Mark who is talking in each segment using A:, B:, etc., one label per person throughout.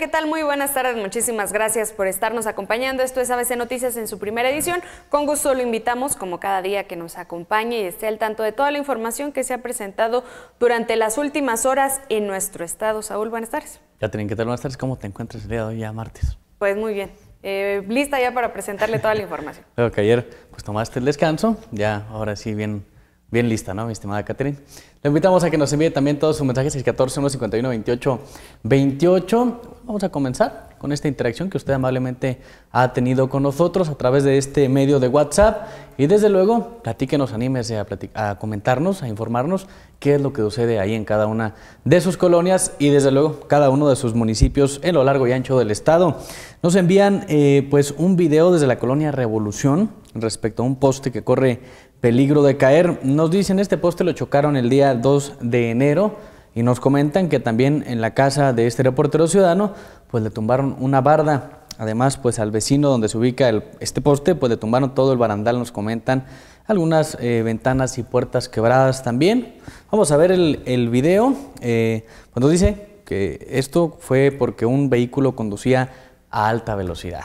A: ¿qué tal? Muy buenas tardes, muchísimas gracias por estarnos acompañando. Esto es ABC Noticias en su primera edición. Con gusto lo invitamos, como cada día, que nos acompañe y esté al tanto de toda la información que se ha presentado durante las últimas horas en nuestro estado. Saúl, buenas tardes.
B: Ya tienen que tal? Buenas tardes, ¿cómo te encuentras el día de hoy, ya martes?
A: Pues muy bien, eh, lista ya para presentarle toda la información.
B: que ayer pues tomaste el descanso, ya ahora sí bien Bien lista, ¿no, mi estimada Catherine? Le invitamos a que nos envíe también todos sus mensajes 14 151 28 28. Vamos a comenzar con esta interacción que usted amablemente ha tenido con nosotros a través de este medio de WhatsApp. Y desde luego, platíquenos, anímese a, a comentarnos, a informarnos qué es lo que sucede ahí en cada una de sus colonias y desde luego cada uno de sus municipios en lo largo y ancho del estado. Nos envían eh, pues un video desde la colonia Revolución respecto a un poste que corre peligro de caer. Nos dicen, este poste lo chocaron el día 2 de enero y nos comentan que también en la casa de este reportero ciudadano, pues le tumbaron una barda. Además, pues al vecino donde se ubica este poste, pues le tumbaron todo el barandal, nos comentan algunas eh, ventanas y puertas quebradas también. Vamos a ver el, video. cuando eh, pues dice que esto fue porque un vehículo conducía a alta velocidad.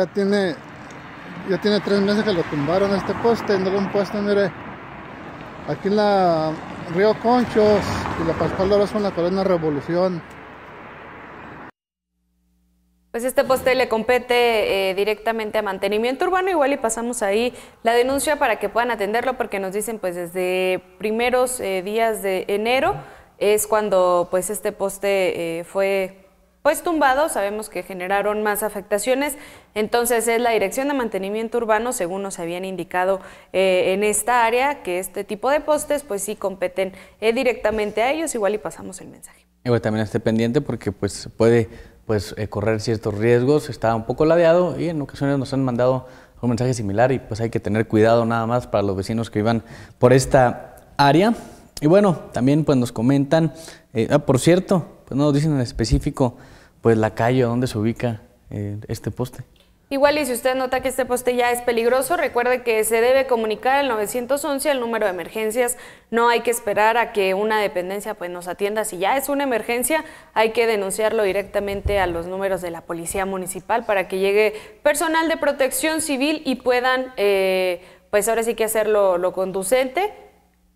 C: ya Tiene ya tiene tres meses que lo tumbaron este poste, en algún poste, mire. Aquí en la Río Conchos y la Pascual Loro son la Corona Revolución.
A: Pues este poste le compete eh, directamente a mantenimiento urbano, igual y pasamos ahí la denuncia para que puedan atenderlo, porque nos dicen pues desde primeros eh, días de enero es cuando pues este poste eh, fue pues tumbados, sabemos que generaron más afectaciones, entonces es la Dirección de Mantenimiento Urbano, según nos habían indicado eh, en esta área, que este tipo de postes pues sí competen eh, directamente a ellos, igual y pasamos el mensaje.
B: Igual también esté pendiente porque pues puede pues eh, correr ciertos riesgos, está un poco ladeado y en ocasiones nos han mandado un mensaje similar y pues hay que tener cuidado nada más para los vecinos que iban por esta área. Y bueno, también pues nos comentan, ah, por cierto, pues no nos dicen en específico pues la calle donde se ubica eh, este
D: poste.
A: Igual y si usted nota que este poste ya es peligroso, recuerde que se debe comunicar el 911 el número de emergencias. No hay que esperar a que una dependencia pues, nos atienda. Si ya es una emergencia, hay que denunciarlo directamente a los números de la Policía Municipal para que llegue personal de protección civil y puedan, eh, pues ahora sí que hacerlo lo conducente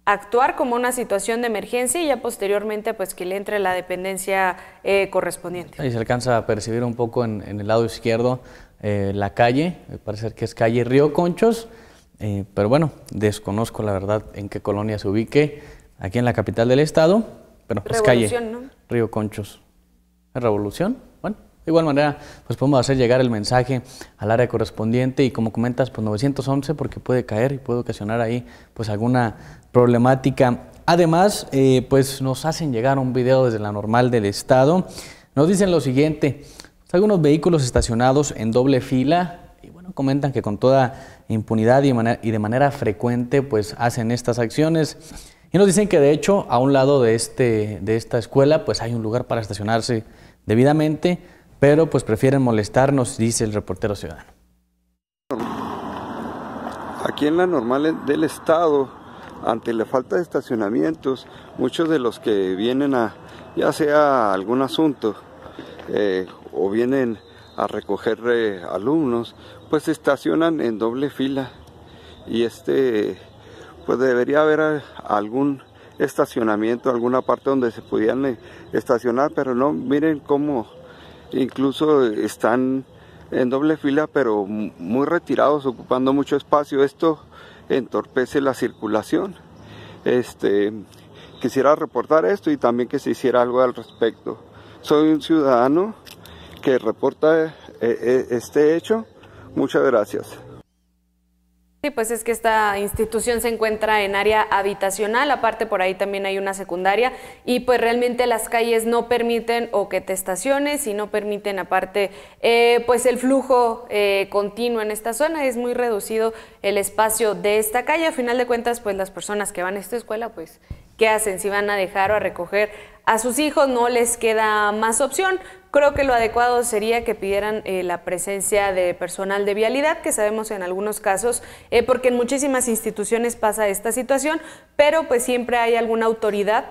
A: actuar como una situación de emergencia y ya posteriormente pues que le entre la dependencia eh, correspondiente.
B: Ahí se alcanza a percibir un poco en, el lado izquierdo eh, la calle, parece que es calle Río Conchos, eh, pero bueno, desconozco la verdad en qué colonia se ubique, aquí en la capital del estado, pero es calle ¿no? Río Conchos. ¿Es revolución? Bueno. De igual manera, pues podemos hacer llegar el mensaje al área correspondiente y como comentas, pues 911 porque puede caer y puede ocasionar ahí pues alguna problemática. Además, eh, pues nos hacen llegar un video desde la normal del Estado. Nos dicen lo siguiente, algunos vehículos estacionados en doble fila, y bueno, comentan que con toda impunidad y, y de manera frecuente, pues hacen estas acciones. Y nos dicen que de hecho, a un lado de, este, de esta escuela, pues hay un lugar para estacionarse debidamente, pero pues prefieren molestarnos, dice el reportero ciudadano.
E: Aquí en la normal del
C: Estado ante la falta de estacionamientos, muchos de los que vienen a, ya sea algún asunto, eh, o vienen a recoger eh, alumnos, pues se estacionan en doble fila. Y este, pues debería haber eh, algún estacionamiento, alguna parte donde se pudieran estacionar, pero no, miren cómo incluso están en doble fila, pero muy retirados, ocupando mucho espacio. Esto entorpece la circulación. Este, quisiera reportar esto y también que se hiciera algo al respecto. Soy un ciudadano que reporta eh, eh, este hecho. Muchas gracias
A: pues es que esta institución se encuentra en área habitacional, aparte por ahí también hay una secundaria y pues realmente las calles no permiten o que te estaciones y no permiten aparte eh, pues el flujo eh, continuo en esta zona, es muy reducido el espacio de esta calle, a final de cuentas pues las personas que van a esta escuela pues ¿qué hacen? Si van a dejar o a recoger a sus hijos, no les queda más opción, Creo que lo adecuado sería que pidieran eh, la presencia de personal de vialidad, que sabemos en algunos casos, eh, porque en muchísimas instituciones pasa esta situación, pero pues siempre hay alguna autoridad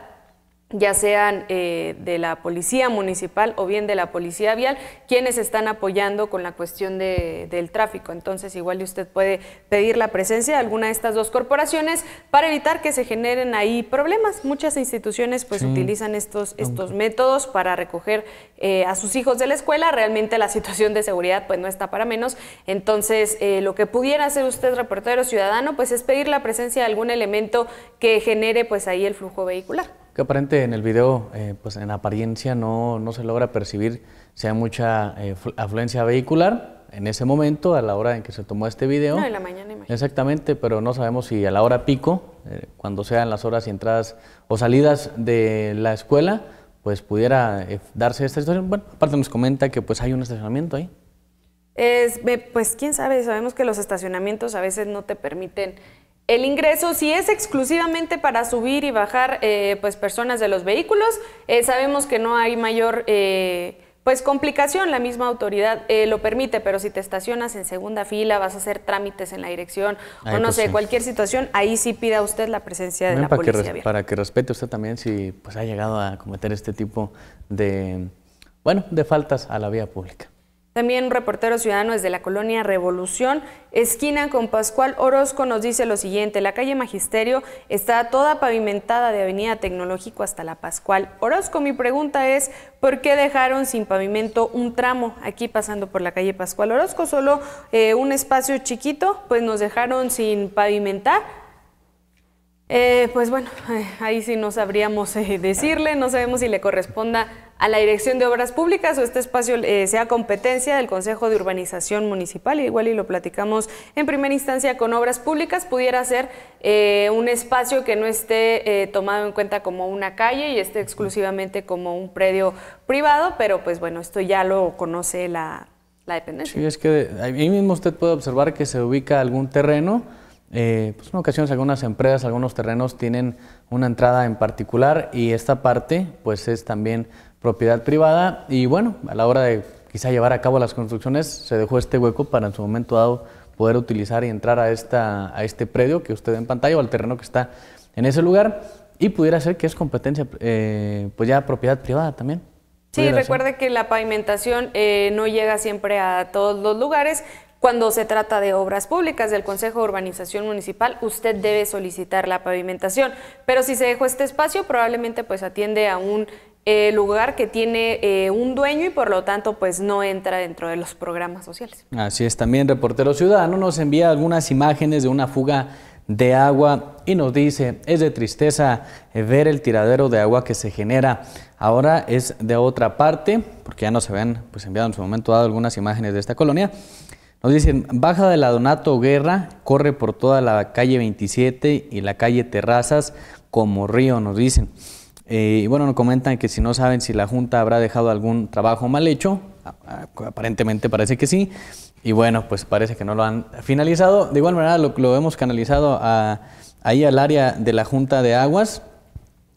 A: ya sean eh, de la policía municipal o bien de la policía vial, quienes están apoyando con la cuestión del tráfico. Entonces, igual usted puede pedir la presencia de alguna de estas dos corporaciones para evitar que se generen ahí problemas. Muchas instituciones pues utilizan estos, estos métodos para recoger eh, a sus hijos de la escuela. Realmente la situación de seguridad pues no está para menos. Entonces, eh, lo que pudiera hacer usted, reportero ciudadano, pues es pedir la presencia de algún elemento que genere pues ahí el flujo vehicular
B: que aparente en el video, eh, pues en apariencia no, se logra percibir si hay mucha eh, afluencia vehicular en ese momento, a la hora en que se tomó este video. No, en la mañana, Exactamente, pero no sabemos si a la hora pico, eh, cuando sean las horas y entradas o salidas de la escuela, pues pudiera darse esta situación. Bueno, aparte nos comenta que pues hay un estacionamiento ahí.
A: pues quién sabe, sabemos que los estacionamientos a veces no te permiten el ingreso, si es exclusivamente para subir y bajar eh, pues personas de los vehículos, eh, sabemos que no hay mayor eh, pues complicación, la misma autoridad lo permite, pero si te estacionas en segunda fila, vas a hacer trámites en la dirección o no pues sé, cualquier situación, ahí sí pida usted la presencia de la para policía. Que para
B: que respete usted también si pues, ha llegado a cometer este tipo de, bueno, de faltas a la vía pública.
A: También un reportero ciudadano desde la colonia Revolución, esquina con Pascual Orozco, nos dice lo siguiente. La calle Magisterio está toda pavimentada de Avenida Tecnológico hasta la Pascual Orozco. Mi pregunta es, ¿por qué dejaron sin pavimento un tramo aquí pasando por la calle Pascual Orozco? Solo eh, un espacio chiquito, pues nos dejaron sin pavimentar. Eh, pues bueno, ahí sí no sabríamos eh, decirle, no sabemos si le corresponda a la Dirección de Obras Públicas o este espacio eh, sea competencia del Consejo de Urbanización Municipal, igual y lo platicamos en primera instancia con Obras Públicas, pudiera ser eh, un espacio que no esté eh, tomado en cuenta como una calle y esté exclusivamente como un predio privado, pero pues bueno, esto ya lo conoce la, la dependencia. Sí, es
B: que ahí mismo usted puede observar que se ubica algún terreno. pues en ocasiones algunas empresas, algunos terrenos tienen una entrada en particular y esta parte pues es también propiedad privada y bueno, a la hora de quizá llevar a cabo las construcciones se dejó este hueco para en su momento dado poder utilizar y entrar a, esta, a este predio que usted ve en pantalla o al terreno que está en ese lugar y pudiera ser que es competencia, eh, pues ya propiedad privada también.
A: Sí, recuerde que la pavimentación eh, no llega siempre a todos los lugares, cuando se trata de obras públicas del Consejo de Urbanización Municipal, usted debe solicitar la pavimentación, pero si se dejó este espacio, probablemente pues atiende a un el eh, lugar que tiene eh, un dueño y por lo tanto pues no entra dentro de los programas sociales.
B: Así es, también Reportero Ciudadano nos envía algunas imágenes de una fuga de agua y nos dice, es de tristeza eh, ver el tiradero de agua que se genera. Ahora es de otra parte, porque ya nos habían pues, enviado en su momento dado algunas imágenes de esta colonia. Nos dicen, baja de la Donato Guerra, corre por toda la calle 27 y la calle Terrazas como río, nos dicen. Eh, y bueno, nos comentan que si no saben si la Junta habrá dejado algún trabajo mal hecho, aparentemente parece que sí, y bueno, pues parece que no lo han finalizado. De igual manera lo, lo hemos canalizado ahí al área de la Junta de Aguas.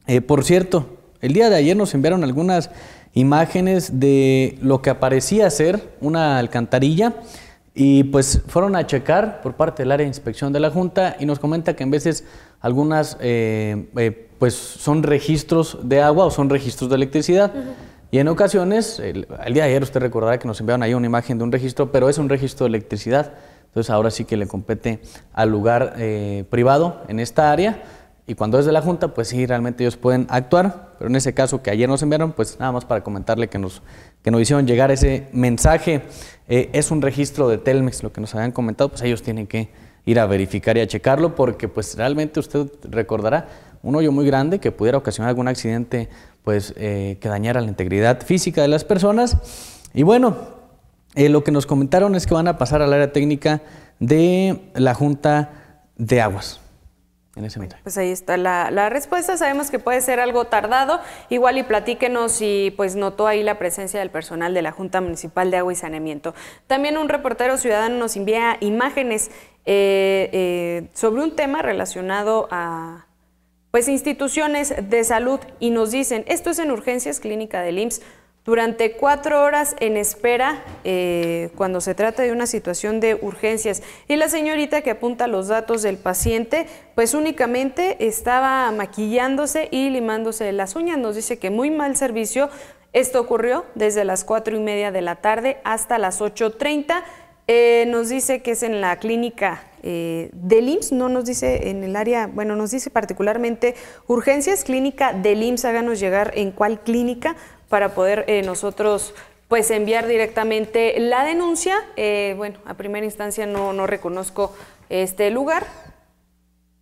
B: Eh, por cierto, el día de ayer nos enviaron algunas imágenes de lo que aparecía ser una alcantarilla y pues fueron a checar por parte del área de inspección de la Junta y nos comenta que en veces algunas... Eh, eh pues son registros de agua o son registros de electricidad. Y en ocasiones, el, día de ayer usted recordará que nos enviaron ahí una imagen de un registro, pero es un registro de electricidad. Entonces ahora sí que le compete al lugar eh, privado en esta área. Y cuando es de la Junta, pues sí, realmente ellos pueden actuar. Pero en ese caso que ayer nos enviaron, pues nada más para comentarle que nos, que hicieron llegar ese mensaje. Eh, es un registro de Telmex, lo que nos habían comentado, pues ellos tienen que ir a verificar y a checarlo, porque pues realmente usted recordará, un hoyo muy grande que pudiera ocasionar algún accidente pues, eh, que dañara la integridad física de las personas. Y bueno, eh, lo que nos comentaron es que van a pasar al área técnica de la Junta de Aguas. En ese momento
A: pues ahí está la, respuesta. Sabemos que puede ser algo tardado. Igual y platíquenos si pues notó ahí la presencia del personal de la Junta Municipal de Agua y Saneamiento. También un reportero ciudadano nos envía imágenes eh, sobre un tema relacionado a pues instituciones de salud y nos dicen, esto es en urgencias clínica del IMSS, durante cuatro horas en espera eh, cuando se trata de una situación de urgencias. Y la señorita que apunta los datos del paciente, pues únicamente estaba maquillándose y limándose las uñas. Nos dice que muy mal servicio. Esto ocurrió desde las cuatro y media de la tarde hasta las ocho treinta eh, nos dice que es en la clínica eh, del IMSS no nos dice en el área, bueno, nos dice particularmente urgencias clínica del IMSS, háganos llegar en cuál clínica para poder eh, nosotros pues enviar directamente la denuncia. Eh, bueno, a primera instancia no, no reconozco este lugar,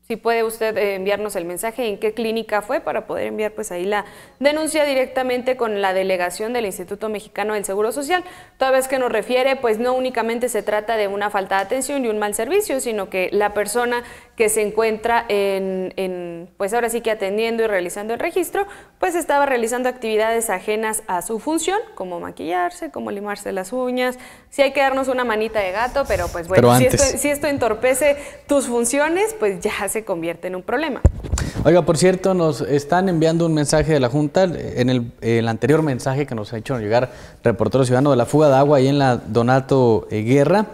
A: si puede usted eh, enviarnos el mensaje en qué clínica fue para poder enviar pues ahí la denuncia directamente con la delegación del Instituto Mexicano del Seguro Social. Toda vez que nos refiere, pues no únicamente se trata de una falta de atención y un mal servicio, sino que la persona que se encuentra en, en, pues ahora sí que atendiendo y realizando el registro, pues estaba realizando actividades ajenas a su función, como maquillarse, como limarse las uñas, si hay que darnos una manita de gato, pero pues bueno, si, esto, si esto entorpece tus funciones, pues ya se convierte en un problema.
B: Oiga, por cierto, nos están enviando un mensaje de la Junta, en el, el anterior mensaje que nos ha hecho llegar Reportero Ciudadano de la fuga de agua ahí en la Donato Guerra,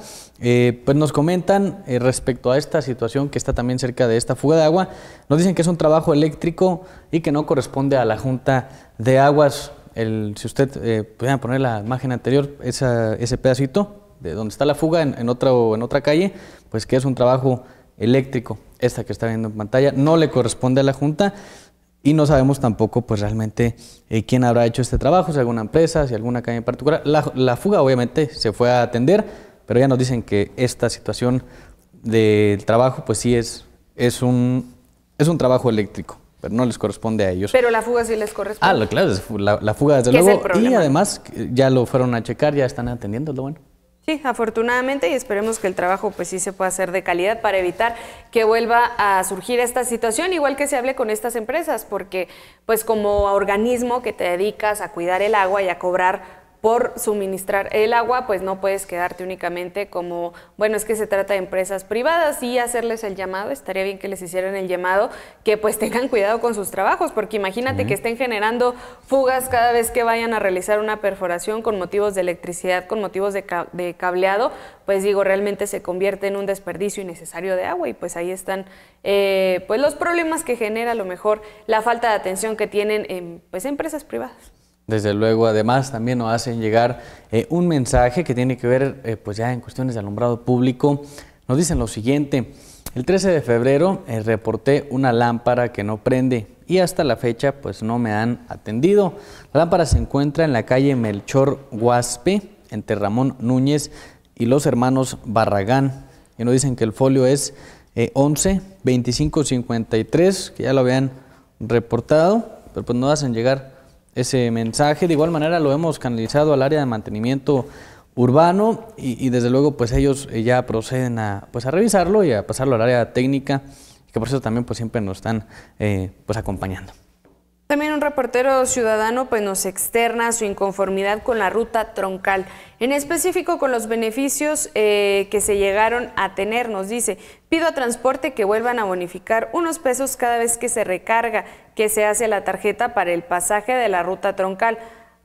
B: eh, pues nos comentan eh, respecto a esta situación que está también cerca de esta fuga de agua, nos dicen que es un trabajo eléctrico y que no corresponde a la Junta de Aguas. El, si usted eh, pudiera poner la imagen anterior, esa, ese pedacito de donde está la fuga en, otra, en otra calle, pues que es un trabajo eléctrico. Esta que está viendo en pantalla no le corresponde a la Junta y no sabemos tampoco pues realmente eh, quién habrá hecho este trabajo, si alguna empresa, si alguna calle en particular. La, la fuga obviamente se fue a atender pero ya nos dicen que esta situación del trabajo, pues sí es, es, un, es un trabajo eléctrico, pero no les corresponde a ellos. Pero la
A: fuga sí les corresponde. Ah,
B: claro, la, fuga desde luego. Y además ya lo fueron a checar, ya están atendiendo, lo bueno.
A: Sí, afortunadamente y esperemos que el trabajo pues sí se pueda hacer de calidad para evitar que vuelva a surgir esta situación, igual que se hable con estas empresas, porque pues como organismo que te dedicas a cuidar el agua y a cobrar por suministrar el agua, pues no puedes quedarte únicamente como, bueno, es que se trata de empresas privadas y hacerles el llamado, estaría bien que les hicieran el llamado, que pues tengan cuidado con sus trabajos, porque imagínate que estén generando fugas cada vez que vayan a realizar una perforación con motivos de electricidad, con motivos de, cableado, pues digo, realmente se convierte en un desperdicio innecesario de agua y pues ahí están eh, pues los problemas que genera a lo mejor la falta de atención que tienen en, pues empresas privadas.
B: Desde luego, además también nos hacen llegar eh, un mensaje que tiene que ver, eh, pues ya en cuestiones de alumbrado público. Nos dicen lo siguiente, el 13 de febrero eh, reporté una lámpara que no prende y hasta la fecha pues no me han atendido. La lámpara se encuentra en la calle Melchor Guaspe, entre Ramón Núñez y los hermanos Barragán. Y nos dicen que el folio es 11 25 53, que ya lo habían reportado, pero pues nos hacen llegar ese mensaje. De igual manera lo hemos canalizado al área de mantenimiento urbano y, desde luego pues ellos eh, ya proceden a, pues, a revisarlo y a pasarlo al área técnica, que por eso también pues siempre nos están eh, pues acompañando.
A: También un reportero ciudadano pues, nos externa su inconformidad con la ruta troncal, en específico con los beneficios eh, que se llegaron a tener. Nos dice, pido a transporte que vuelvan a bonificar unos pesos cada vez que se recarga, que se hace la tarjeta para el pasaje de la ruta troncal.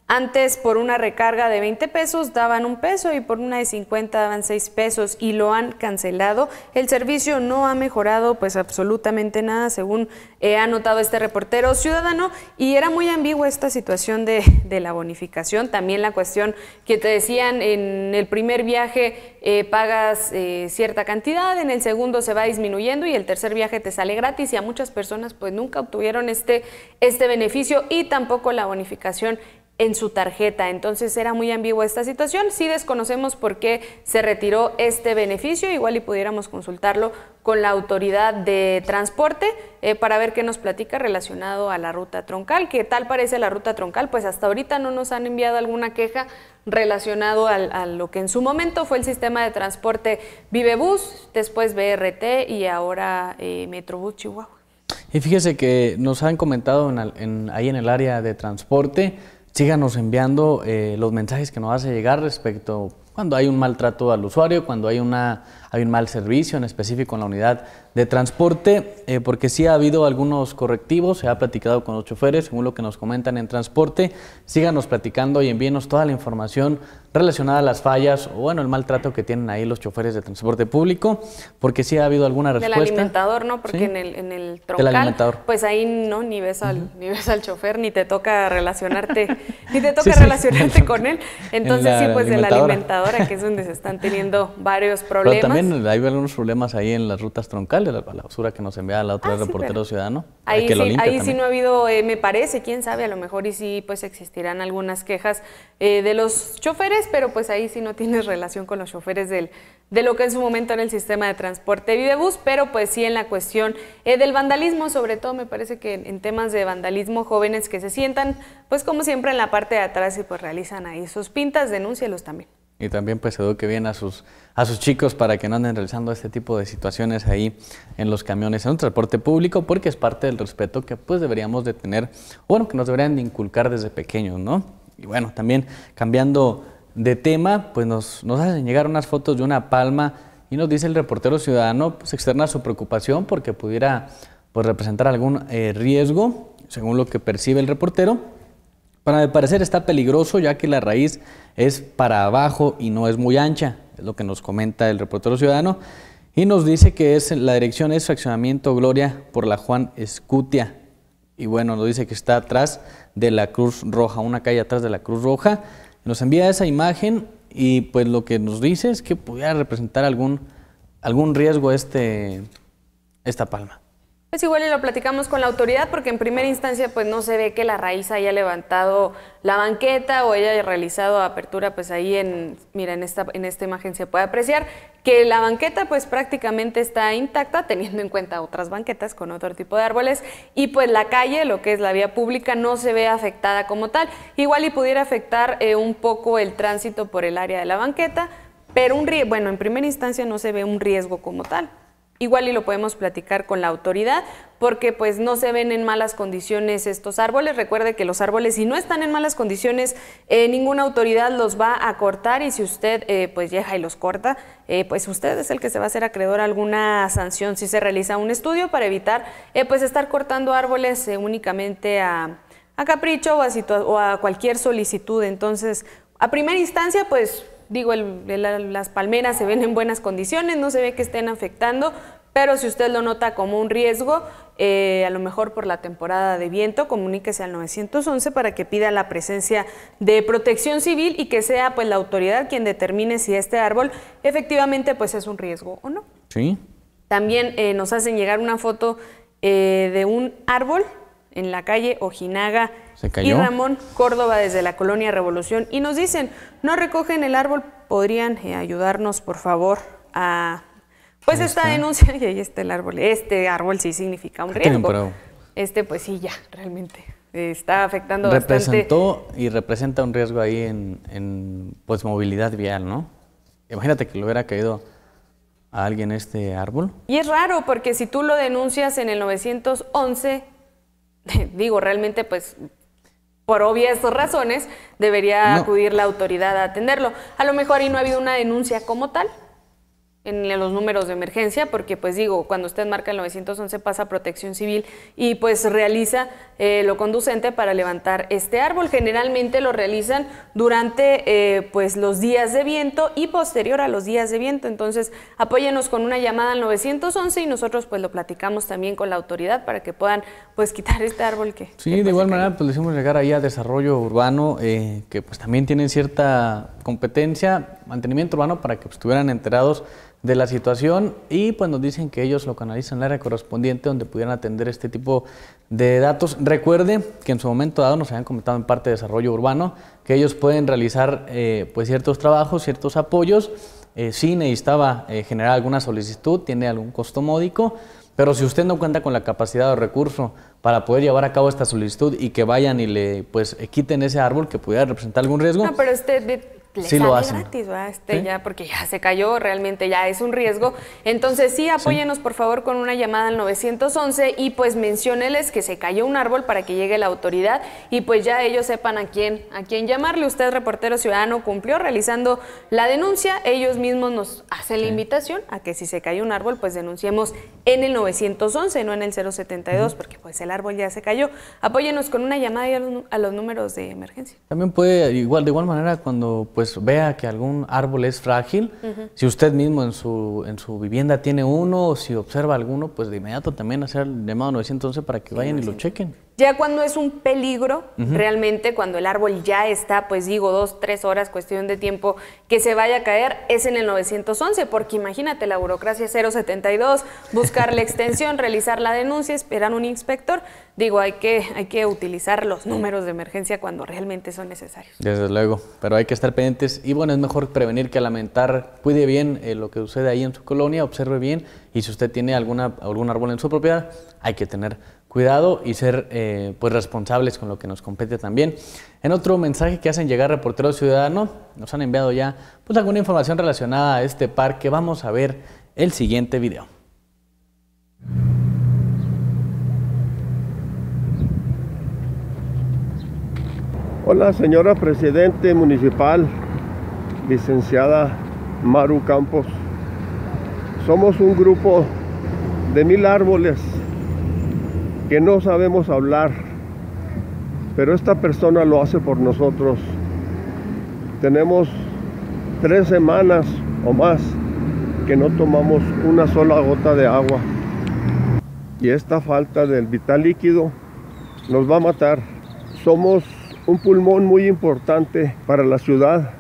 A: Antes por una recarga de 20 pesos daban un peso y por una de 50 daban 6 pesos y lo han cancelado. El servicio no ha mejorado pues absolutamente nada según eh, ha notado este reportero ciudadano y era muy ambigua esta situación de, la bonificación. También la cuestión que te decían en el primer viaje eh, pagas eh, cierta cantidad, en el segundo se va disminuyendo y el tercer viaje te sale gratis y a muchas personas pues nunca obtuvieron este, este beneficio y tampoco la bonificación en su tarjeta. Entonces era muy ambigua esta situación. Sí desconocemos por qué se retiró este beneficio, igual y pudiéramos consultarlo con la autoridad de transporte eh, para ver qué nos platica relacionado a la ruta troncal. que tal parece la ruta troncal? Pues hasta ahorita no nos han enviado alguna queja relacionado al, a lo que en su momento fue el sistema de transporte Vivebus, después BRT y ahora eh, Metrobús Chihuahua.
B: Y fíjese que nos han comentado ahí en el área de transporte Síganos enviando eh, los mensajes que nos hace llegar respecto cuando hay un maltrato al usuario, cuando hay una hay un mal servicio en específico en la unidad de transporte, eh, porque sí ha habido algunos correctivos, se ha platicado con los choferes, según lo que nos comentan en transporte. Síganos platicando y envíenos toda la información relacionada a las fallas o bueno, el maltrato que tienen ahí los choferes de transporte público, porque sí ha habido alguna respuesta. Del alimentador,
A: ¿no? Porque en el, en el alimentador. pues ahí no, ni ves, al, ni ves al chofer, ni te toca relacionarte, ni te toca relacionarte con él. Entonces sí, pues de la alimentadora, que es donde se están teniendo varios problemas
B: hay algunos problemas ahí en las rutas troncales, la, basura que nos envía la otra ah, reportero ciudadano. Ahí, sí, no
A: ha habido, eh, me parece, quién sabe, a lo mejor y sí pues existirán algunas quejas eh, de los choferes, pero pues ahí sí no tienes relación con los choferes del, de lo que en su momento era el sistema de transporte Vivebus, pero pues sí en la cuestión eh, del vandalismo, sobre todo me parece que en, temas de vandalismo, jóvenes que se sientan pues como siempre en la parte de atrás y pues realizan ahí sus pintas, denúncialos también
B: y también pues eduque bien a sus, a sus chicos para que no anden realizando este tipo de situaciones ahí en los camiones, en un transporte público, porque es parte del respeto que pues deberíamos de tener, bueno, que nos deberían de inculcar desde pequeños, ¿no? Y bueno, también cambiando de tema, pues nos, hacen llegar unas fotos de una palma y nos dice el reportero ciudadano, pues externa su preocupación porque pudiera pues representar algún eh, riesgo, según lo que percibe el reportero. Para mi parecer está peligroso ya que la raíz es para abajo y no es muy ancha, es lo que nos comenta el reportero ciudadano. Y nos dice que es, la dirección es Fraccionamiento Gloria por la Juan Escutia. Y bueno, nos dice que está atrás de la Cruz Roja, una calle atrás de la Cruz Roja. Nos envía esa imagen y pues lo que nos dice es que pudiera representar algún, algún riesgo este, esta palma.
A: Pues igual y lo platicamos con la autoridad porque en primera instancia pues no se ve que la raíz haya levantado la banqueta o haya realizado apertura pues ahí en, mira, en esta, en esta imagen se puede apreciar que la banqueta pues prácticamente está intacta teniendo en cuenta otras banquetas con otro tipo de árboles y pues la calle, lo que es la vía pública no se ve afectada como tal, igual y pudiera afectar eh, un poco el tránsito por el área de la banqueta, pero un, bueno, en primera instancia no se ve un riesgo como tal. Igual y lo podemos platicar con la autoridad porque pues no se ven en malas condiciones estos árboles. Recuerde que los árboles si no están en malas condiciones eh, ninguna autoridad los va a cortar y si usted eh, pues llega y los corta eh, pues usted es el que se va a hacer acreedor a alguna sanción si se realiza un estudio para evitar pues estar cortando árboles únicamente a, capricho o a cualquier solicitud. Entonces a primera instancia pues Digo, las palmeras se ven en buenas condiciones, no se ve que estén afectando, pero si usted lo nota como un riesgo, eh, a lo mejor por la temporada de viento, comuníquese al 911 para que pida la presencia de protección civil y que sea pues la autoridad quien determine si este árbol efectivamente pues es un riesgo o no. Sí. También eh, nos hacen llegar una foto eh, de un árbol en la calle Ojinaga
B: ¿Se cayó? Y Ramón
A: Córdoba desde la colonia Revolución. Y nos dicen, no recogen el árbol, podrían eh, ayudarnos, por favor, a... Pues esta denuncia, y ahí está el árbol. Este árbol sí significa un riesgo. Este, pues sí, ya, realmente está afectando Representó
B: y representa un riesgo ahí en, en, pues, movilidad vial, ¿no? Imagínate que le hubiera caído a alguien este árbol.
A: Y es raro porque si tú lo denuncias en el 911, digo, realmente pues por obvias razones, debería acudir la autoridad a atenderlo. A lo mejor ahí no ha habido una denuncia como tal, en los números de emergencia, porque pues digo, cuando usted marca el 911 pasa a protección civil y pues realiza eh, lo conducente para levantar este árbol. Generalmente lo realizan durante eh, pues los días de viento y posterior a los días de viento. Entonces apóyenos con una llamada al 911 y nosotros pues lo platicamos también con la autoridad para que puedan pues quitar este árbol que...
B: Sí, pues, de igual manera pues le hicimos llegar ahí a desarrollo urbano eh, que pues también tienen cierta competencia mantenimiento urbano para que estuvieran enterados de la situación y pues nos dicen que ellos lo canalizan en el área correspondiente donde pudieran atender este tipo de datos. Recuerde que en su momento dado nos habían comentado en parte de desarrollo urbano que ellos pueden realizar eh, pues ciertos trabajos, ciertos apoyos. Eh, si necesitaba eh, generar alguna solicitud, tiene algún costo módico, pero si usted no cuenta con la capacidad o recurso para poder llevar a cabo esta solicitud y que vayan y le pues quiten ese árbol que pudiera representar algún riesgo. No, pero
A: usted le lo gratis, este, ya, porque ya se cayó, realmente ya es un riesgo. Entonces sí, apóyenos por favor con una llamada al 911 y pues mencioneles que se cayó un árbol para que llegue la autoridad y pues ya ellos sepan a quién, a quién llamarle. Usted, reportero ciudadano, cumplió realizando la denuncia. Ellos mismos nos hacen la invitación a que si se cayó un árbol, pues denunciemos en el 911, no en el 072, porque pues el árbol ya se cayó. Apóyenos con una llamada a los, a los números de emergencia.
B: También puede, igual, de igual manera, cuando pues pues, vea que algún árbol es frágil, si usted mismo en su, en su vivienda tiene uno o si observa alguno, pues de inmediato también hacer el llamado 911 para que vayan y lo chequen.
A: Ya cuando es un peligro, realmente, cuando el árbol ya está, pues digo, dos, tres horas, cuestión de tiempo que se vaya a caer, es en el 911, porque imagínate la burocracia 072, buscar la extensión, realizar la denuncia, esperar un inspector. Digo, hay que, hay que utilizar los mm. números de emergencia cuando realmente son necesarios.
B: Desde luego, pero hay que estar pendientes. Y bueno, es mejor prevenir que lamentar. Cuide bien eh, lo que sucede ahí en su colonia, observe bien. Y si usted tiene alguna, algún árbol en su propiedad, hay que tener cuidado y ser eh, pues responsables con lo que nos compete también. En otro mensaje que hacen llegar Reportero Ciudadano, nos han enviado ya pues alguna información relacionada a este parque. Vamos a ver el siguiente video.
E: Hola señora Presidente Municipal, licenciada Maru Campos. Somos un grupo de mil árboles que no sabemos hablar, pero esta persona lo hace por nosotros. Tenemos tres semanas o más que no tomamos una sola gota de agua. Y esta falta del vital líquido nos va a matar. Somos un pulmón muy importante para la ciudad.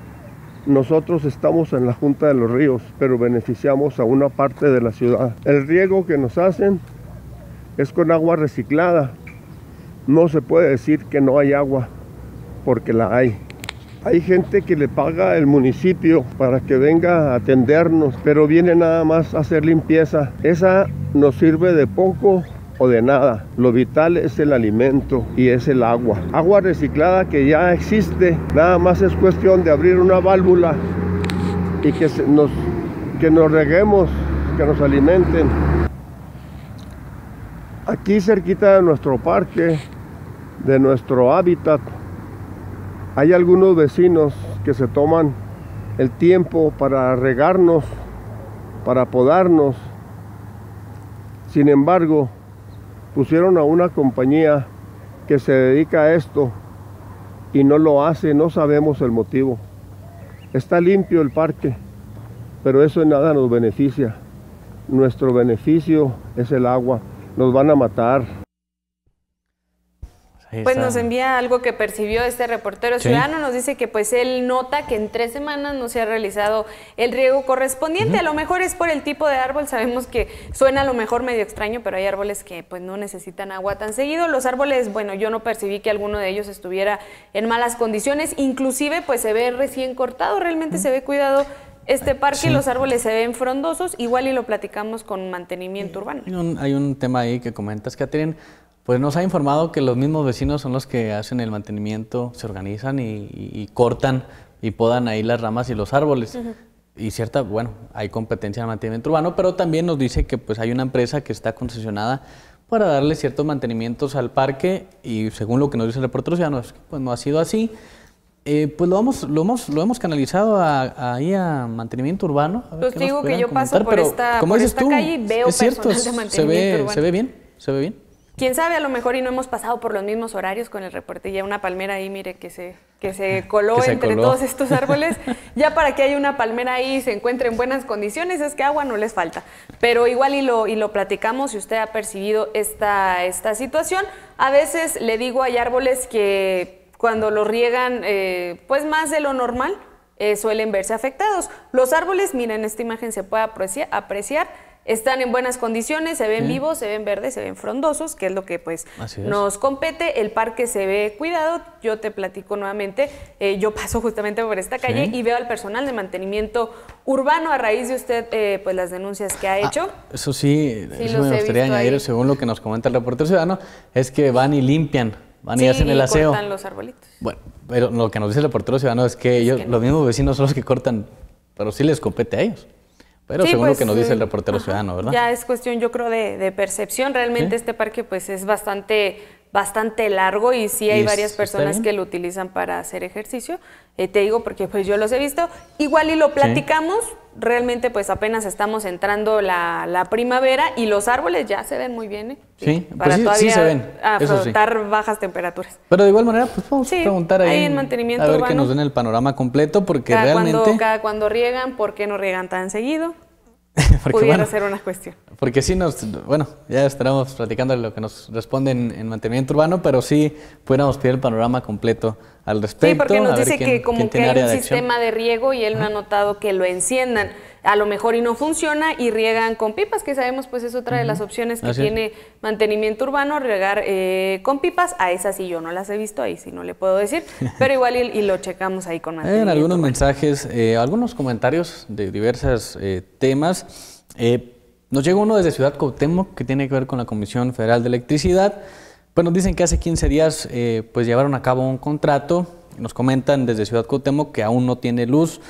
E: Nosotros estamos en la Junta de los Ríos, pero beneficiamos a una parte de la ciudad. El riego que nos hacen es con agua reciclada. No se puede decir que no hay agua, porque la hay. Hay gente que le paga el municipio para que venga a atendernos, pero viene nada más a hacer limpieza. Esa nos sirve de poco o de nada. Lo vital es el alimento y es el agua. Agua reciclada que ya existe, nada más es cuestión de abrir una válvula y que nos, que nos reguemos, que nos alimenten aquí cerquita de nuestro parque, de nuestro hábitat, hay algunos vecinos que se toman el tiempo para regarnos, para podarnos. Sin embargo, pusieron a una compañía que se dedica a esto y no lo hace, no sabemos el motivo. Está limpio el parque, pero eso en nada nos beneficia. Nuestro beneficio es el agua nos van a matar. Pues, pues nos
A: envía algo que percibió este reportero ciudadano, nos dice que pues él nota que en tres semanas no se ha realizado el riego correspondiente, a lo mejor es por el tipo de árbol, sabemos que suena a lo mejor medio extraño, pero hay árboles que pues no necesitan agua tan seguido, los árboles, bueno, yo no percibí que alguno de ellos estuviera en malas condiciones, inclusive pues se ve recién cortado, realmente se ve cuidado este parque y los árboles se ven frondosos, igual y lo platicamos con mantenimiento urbano.
B: Hay un, tema ahí que comentas, Catherine. Pues nos ha informado que los mismos vecinos son los que hacen el mantenimiento, se organizan y, cortan y podan ahí las ramas y los árboles. Y cierta, bueno, hay competencia de mantenimiento urbano, pero también nos dice que pues hay una empresa que está concesionada para darle ciertos mantenimientos al parque y según lo que nos dice el reportero ya pues no ha sido así. Eh, pues lo vamos, lo hemos, lo hemos canalizado ahí a mantenimiento urbano. A pues digo que yo paso por esta, calle y veo personal de mantenimiento se ve, Se ve bien, se ve bien.
A: Quién sabe, a lo mejor y no hemos pasado por los mismos horarios con el reporte. Ya una palmera ahí, mire, que se, que se coló entre todos estos árboles. ya para que haya una palmera ahí y se encuentre en buenas condiciones, es que agua no les falta. Pero igual y lo, y lo platicamos, si usted ha percibido esta, esta situación. A veces le digo, hay árboles que cuando lo riegan eh, pues más de lo normal, eh, suelen verse afectados. Los árboles, miren, esta imagen se puede apreciar, apreciar, están en buenas condiciones, se ven vivos, se ven verdes, se ven frondosos, que es lo que pues nos compete. El parque se ve cuidado, yo te platico nuevamente, eh, yo paso justamente por esta calle y veo al personal de mantenimiento urbano a raíz de usted pues las denuncias que ha ah, hecho.
B: eso sí, eso me gustaría añadir, según lo que nos comenta el reportero ciudadano, es que van y limpian Van y hacen el aseo. cortan los arbolitos. Bueno, pero lo que nos dice el reportero ciudadano es que ellos, los mismos vecinos son los que cortan, pero sí les compete a ellos.
A: Pero según lo pues, que nos dice el eh, reportero
B: ciudadano, ¿verdad? Ya
A: es cuestión, yo creo, de, percepción. Realmente este parque pues es bastante bastante largo y sí hay varias personas que lo utilizan para hacer ejercicio. Eh, te digo porque pues yo los he visto. Igual y lo platicamos, realmente pues apenas estamos entrando la, primavera y los árboles ya se ven muy bien. ¿eh?
F: Sí, pues
B: Para todavía afrontar
A: bajas temperaturas.
B: Pero de igual manera pues vamos a preguntar ahí, en
A: mantenimiento a ver que nos den
B: el panorama completo porque realmente... Cuando,
A: cada cuando riegan, ¿por qué no riegan tan seguido? porque, pudiera ser una cuestión.
B: Porque sí nos, bueno, ya estaremos platicando de lo que nos responden en mantenimiento urbano, pero sí pudiéramos pedir el panorama completo al respecto. Sí, porque nos dice que como que hay un sistema
A: de riego y él no ha notado que lo enciendan. A lo mejor y no funciona y riegan con pipas, que sabemos pues es otra de las opciones que tiene mantenimiento urbano, regar eh, con pipas. A esas sí yo no las he visto, ahí sí no le puedo decir, pero igual y, lo checamos ahí con mantenimiento. En
B: algunos mensajes, eh, algunos comentarios de diversos eh, temas. Eh, nos llega uno desde Ciudad Cautemo que tiene que ver con la Comisión Federal de Electricidad. Bueno, nos dicen que hace 15 días eh, pues llevaron a cabo un contrato, nos comentan desde Ciudad Cotemo que aún no tiene luz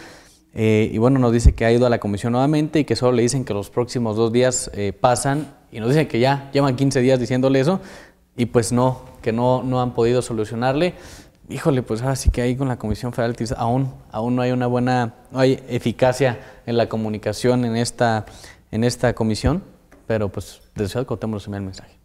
B: eh, y bueno, nos dice que ha ido a la comisión nuevamente y que solo le dicen que los próximos dos días eh, pasan y nos dicen que ya llevan 15 días diciéndole eso y pues no, que no, no han podido solucionarle. Híjole, pues así sí que ahí con la Comisión Federal aún, aún no hay una buena, no hay eficacia en la comunicación en esta, en esta comisión, pero pues desde Ciudad Cotemo se me el mensaje.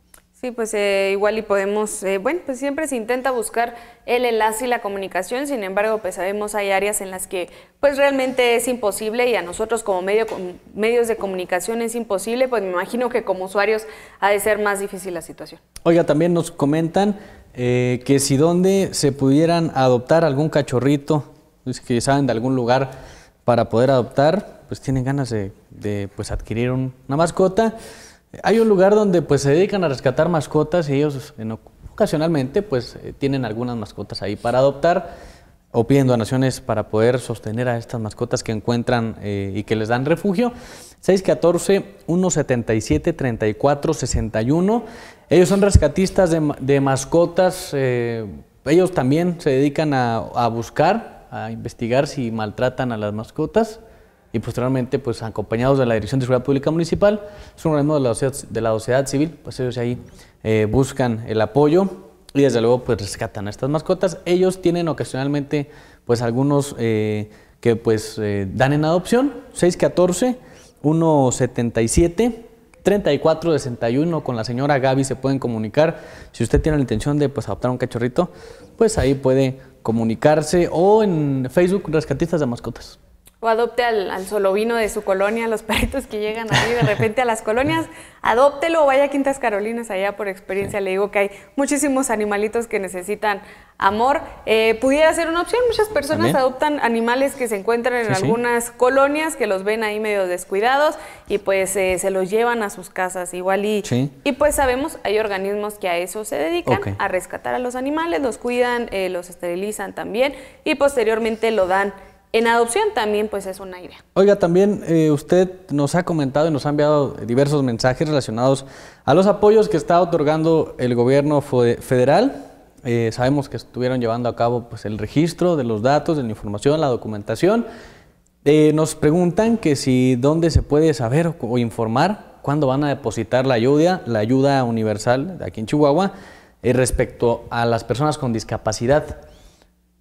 A: Sí, pues eh, igual y podemos, eh, bueno, pues siempre se intenta buscar el enlace y la comunicación, sin embargo, pues sabemos hay áreas en las que pues realmente es imposible y a nosotros como medio, medios de comunicación es imposible, pues me imagino que como usuarios ha de ser más difícil la situación.
B: Oiga, también nos comentan eh, que si donde se pudieran adoptar algún cachorrito, que saben de algún lugar para poder adoptar, pues tienen ganas de, pues adquirir una mascota. Hay un lugar donde pues, se dedican a rescatar mascotas y ellos ocasionalmente pues eh, tienen algunas mascotas ahí para adoptar o piden donaciones para poder sostener a estas mascotas que encuentran eh, y que les dan refugio. 614-177-3461. Ellos son rescatistas de, mascotas. Eh, ellos también se dedican a buscar, a investigar si maltratan a las mascotas y posteriormente, pues acompañados de la Dirección de Seguridad Pública Municipal, son un organismo de la sociedad, de la sociedad civil, pues ellos ahí eh, buscan el apoyo y desde luego pues rescatan a estas mascotas. Ellos tienen ocasionalmente pues algunos eh, que pues eh, dan en adopción, 614, 177. 3461 con la señora Gaby se pueden comunicar. Si usted tiene la intención de pues, adoptar un cachorrito, pues ahí puede comunicarse o en Facebook Rescatistas de Mascotas
A: o adopte al, solo solovino de su colonia, los perritos que llegan ahí de repente a las colonias, adóptelo vaya a Quintas Carolinas, allá por experiencia le digo que hay muchísimos animalitos que necesitan amor. Eh, pudiera ser una opción, muchas personas adoptan animales que se encuentran en algunas colonias, que los ven ahí medio descuidados y pues eh, se los llevan a sus casas igual y, y pues sabemos, hay organismos que a eso se dedican, a rescatar a los animales, los cuidan, eh, los esterilizan también y posteriormente lo dan en adopción también pues es una idea.
B: Oiga, también eh, usted nos ha comentado y nos ha enviado diversos mensajes relacionados a los apoyos que está otorgando el gobierno federal. Eh, sabemos que estuvieron llevando a cabo pues, el registro de los datos, de la información, la documentación. Eh, nos preguntan que si dónde se puede saber o, informar cuándo van a depositar la ayuda, la ayuda universal de aquí en Chihuahua, respecto a las personas con discapacidad.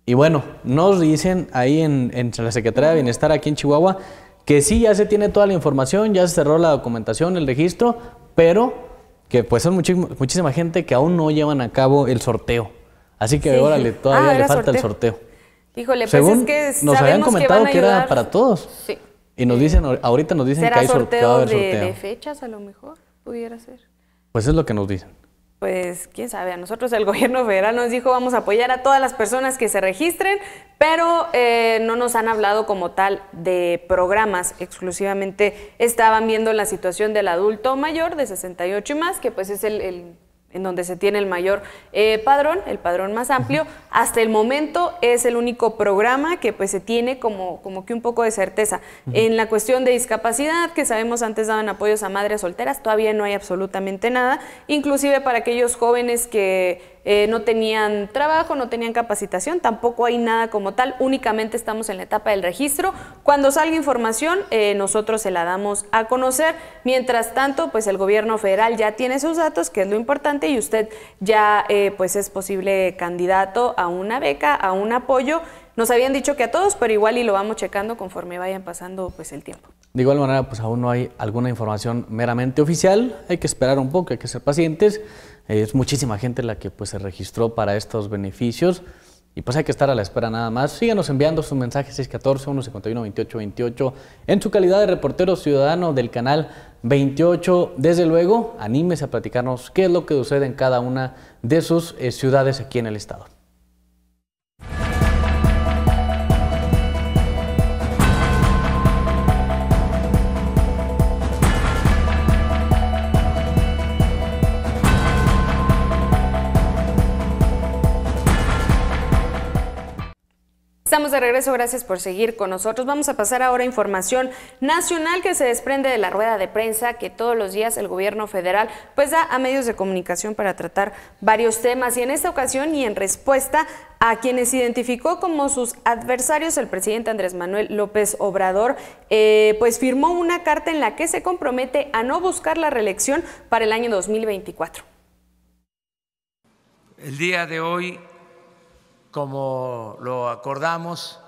B: Y bueno, nos dicen ahí en, la Secretaría de Bienestar aquí en Chihuahua que sí, ya se tiene toda la información, ya se cerró la documentación, el registro, pero que pues son muchísima, gente que aún no llevan a cabo el sorteo. Así que ahora órale, todavía ah, le falta el sorteo.
A: Híjole, pues es que nos habían comentado que, era para todos. Sí.
B: Y nos dicen, ahorita nos dicen que hay sorteo, sorteo, de
A: fechas a lo mejor pudiera ser.
B: Pues es lo que nos dicen
A: pues quién sabe, a nosotros el gobierno federal nos dijo vamos a apoyar a todas las personas que se registren, pero eh, no nos han hablado como tal de programas, exclusivamente estaban viendo la situación del adulto mayor de 68 y más, que pues es el en donde se tiene el mayor eh, padrón, el padrón más amplio. Hasta el momento es el único programa que pues se tiene como, como que un poco de certeza. En la cuestión de discapacidad, que sabemos antes daban apoyos a madres solteras, todavía no hay absolutamente nada, inclusive para aquellos jóvenes que eh, no tenían trabajo, no tenían capacitación, tampoco hay nada como tal, únicamente estamos en la etapa del registro. Cuando salga información, eh, nosotros se la damos a conocer. Mientras tanto, pues el gobierno federal ya tiene sus datos, que es lo importante, y usted ya eh, pues es posible candidato a una beca, a un apoyo. Nos habían dicho que a todos, pero igual y lo vamos checando conforme vayan pasando pues el tiempo.
B: De igual manera, pues aún no hay alguna información meramente oficial, hay que esperar un poco, hay que ser pacientes. Es muchísima gente la que pues, se registró para estos beneficios. Y pues hay que estar a la espera nada más. Síganos enviando su mensaje 614-151-2828 en su calidad de reportero ciudadano del canal 28. Desde luego, anímese a platicarnos qué es lo que sucede en cada una de sus eh, ciudades aquí en el estado.
A: Estamos de regreso, gracias por seguir con nosotros. Vamos a pasar ahora a información nacional que se desprende de la rueda de prensa que todos los días el gobierno federal pues da a medios de comunicación para tratar varios temas y en esta ocasión y en respuesta a quienes identificó como sus adversarios el presidente Andrés Manuel López Obrador, eh, pues firmó una carta en la que se compromete a no buscar la reelección para el año 2024.
F: El día de hoy como lo acordamos,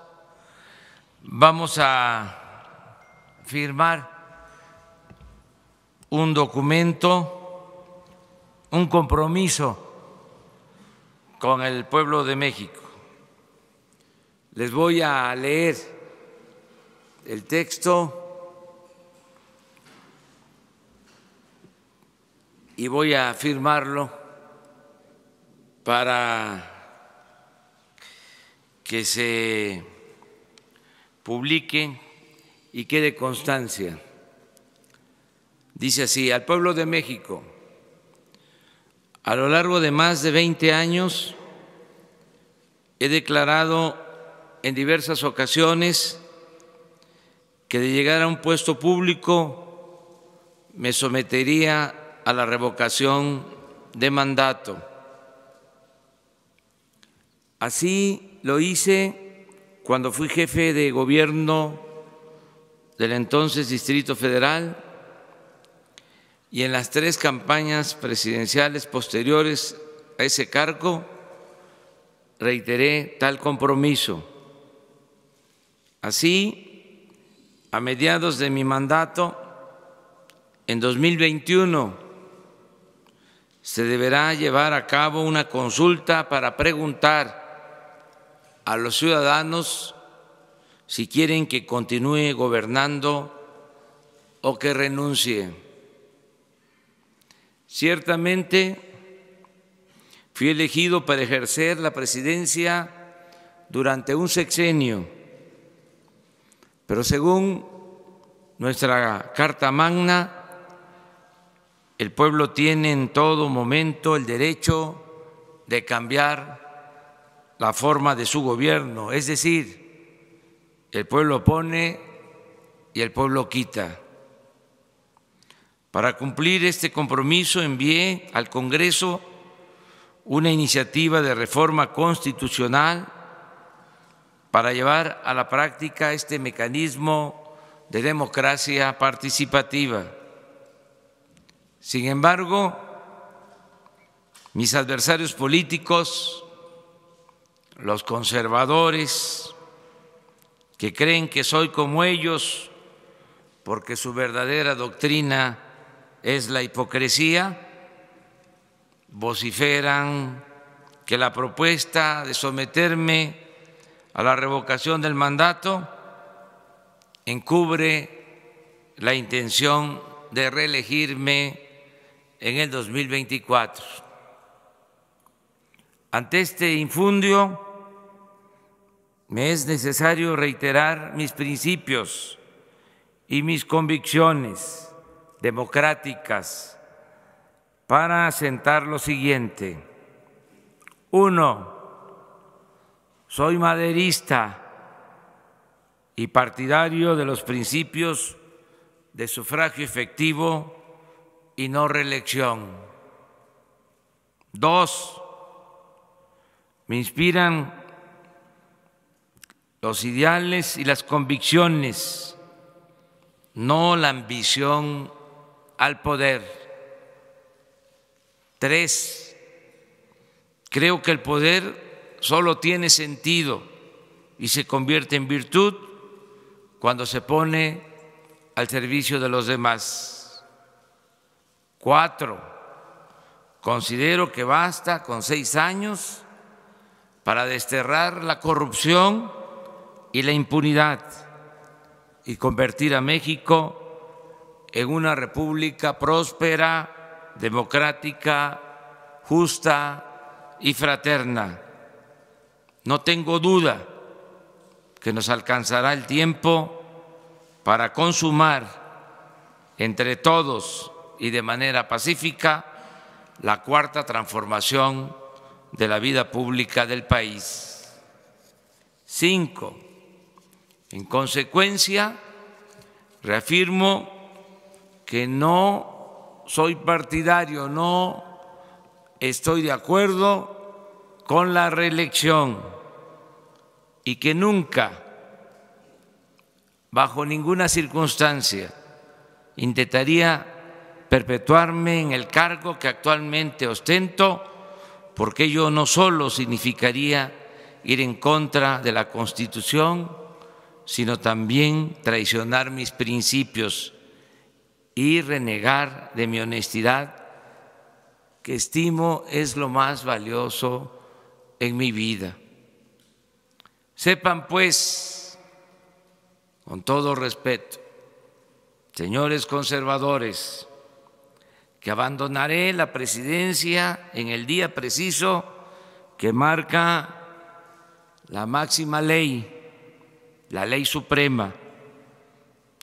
F: vamos a firmar un documento, un compromiso con el pueblo de México. Les voy a leer el texto y voy a firmarlo para que se publique y quede constancia. Dice así, al pueblo de México, a lo largo de más de 20 años he declarado en diversas ocasiones que de llegar a un puesto público me sometería a la revocación de mandato. Así lo hice cuando fui jefe de gobierno del entonces Distrito Federal y en las tres campañas presidenciales posteriores a ese cargo reiteré tal compromiso. Así, a mediados de mi mandato, en 2021, se deberá llevar a cabo una consulta para preguntar a los ciudadanos si quieren que continúe gobernando o que renuncie. Ciertamente, fui elegido para ejercer la presidencia durante un sexenio, pero según nuestra Carta Magna, el pueblo tiene en todo momento el derecho de cambiar la forma de su gobierno, es decir, el pueblo pone y el pueblo quita. Para cumplir este compromiso envié al Congreso una iniciativa de reforma constitucional para llevar a la práctica este mecanismo de democracia participativa. Sin embargo, mis adversarios políticos los conservadores que creen que soy como ellos porque su verdadera doctrina es la hipocresía, vociferan que la propuesta de someterme a la revocación del mandato encubre la intención de reelegirme en el 2024. Ante este infundio me es necesario reiterar mis principios y mis convicciones democráticas para asentar lo siguiente. Uno, soy maderista y partidario de los principios de sufragio efectivo y no reelección. Dos, me inspiran los ideales y las convicciones, no la ambición al poder. Tres, creo que el poder solo tiene sentido y se convierte en virtud cuando se pone al servicio de los demás. Cuatro, considero que basta con seis años para desterrar la corrupción y la impunidad y convertir a México en una república próspera, democrática, justa y fraterna. No tengo duda que nos alcanzará el tiempo para consumar entre todos y de manera pacífica la cuarta transformación de la vida pública del país. Cinco, en consecuencia, reafirmo que no soy partidario, no estoy de acuerdo con la reelección y que nunca, bajo ninguna circunstancia, intentaría perpetuarme en el cargo que actualmente ostento porque ello no solo significaría ir en contra de la Constitución, sino también traicionar mis principios y renegar de mi honestidad, que estimo es lo más valioso en mi vida. Sepan pues, con todo respeto, señores conservadores, que abandonaré la presidencia en el día preciso que marca la máxima ley, la ley suprema,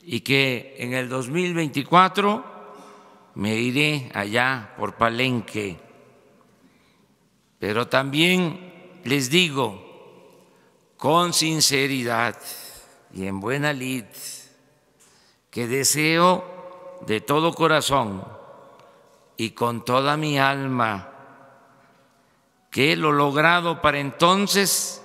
F: y que en el 2024 me iré allá por Palenque. Pero también les digo con sinceridad y en buena lid que deseo de todo corazón y con toda mi alma que lo logrado para entonces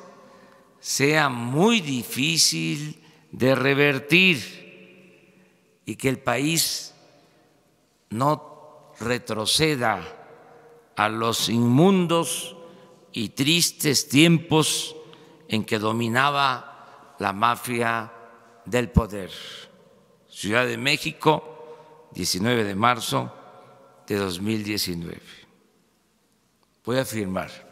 F: sea muy difícil de revertir y que el país no retroceda a los inmundos y tristes tiempos en que dominaba la mafia del poder. Ciudad de México, 19 de marzo de 2019. Voy a firmar.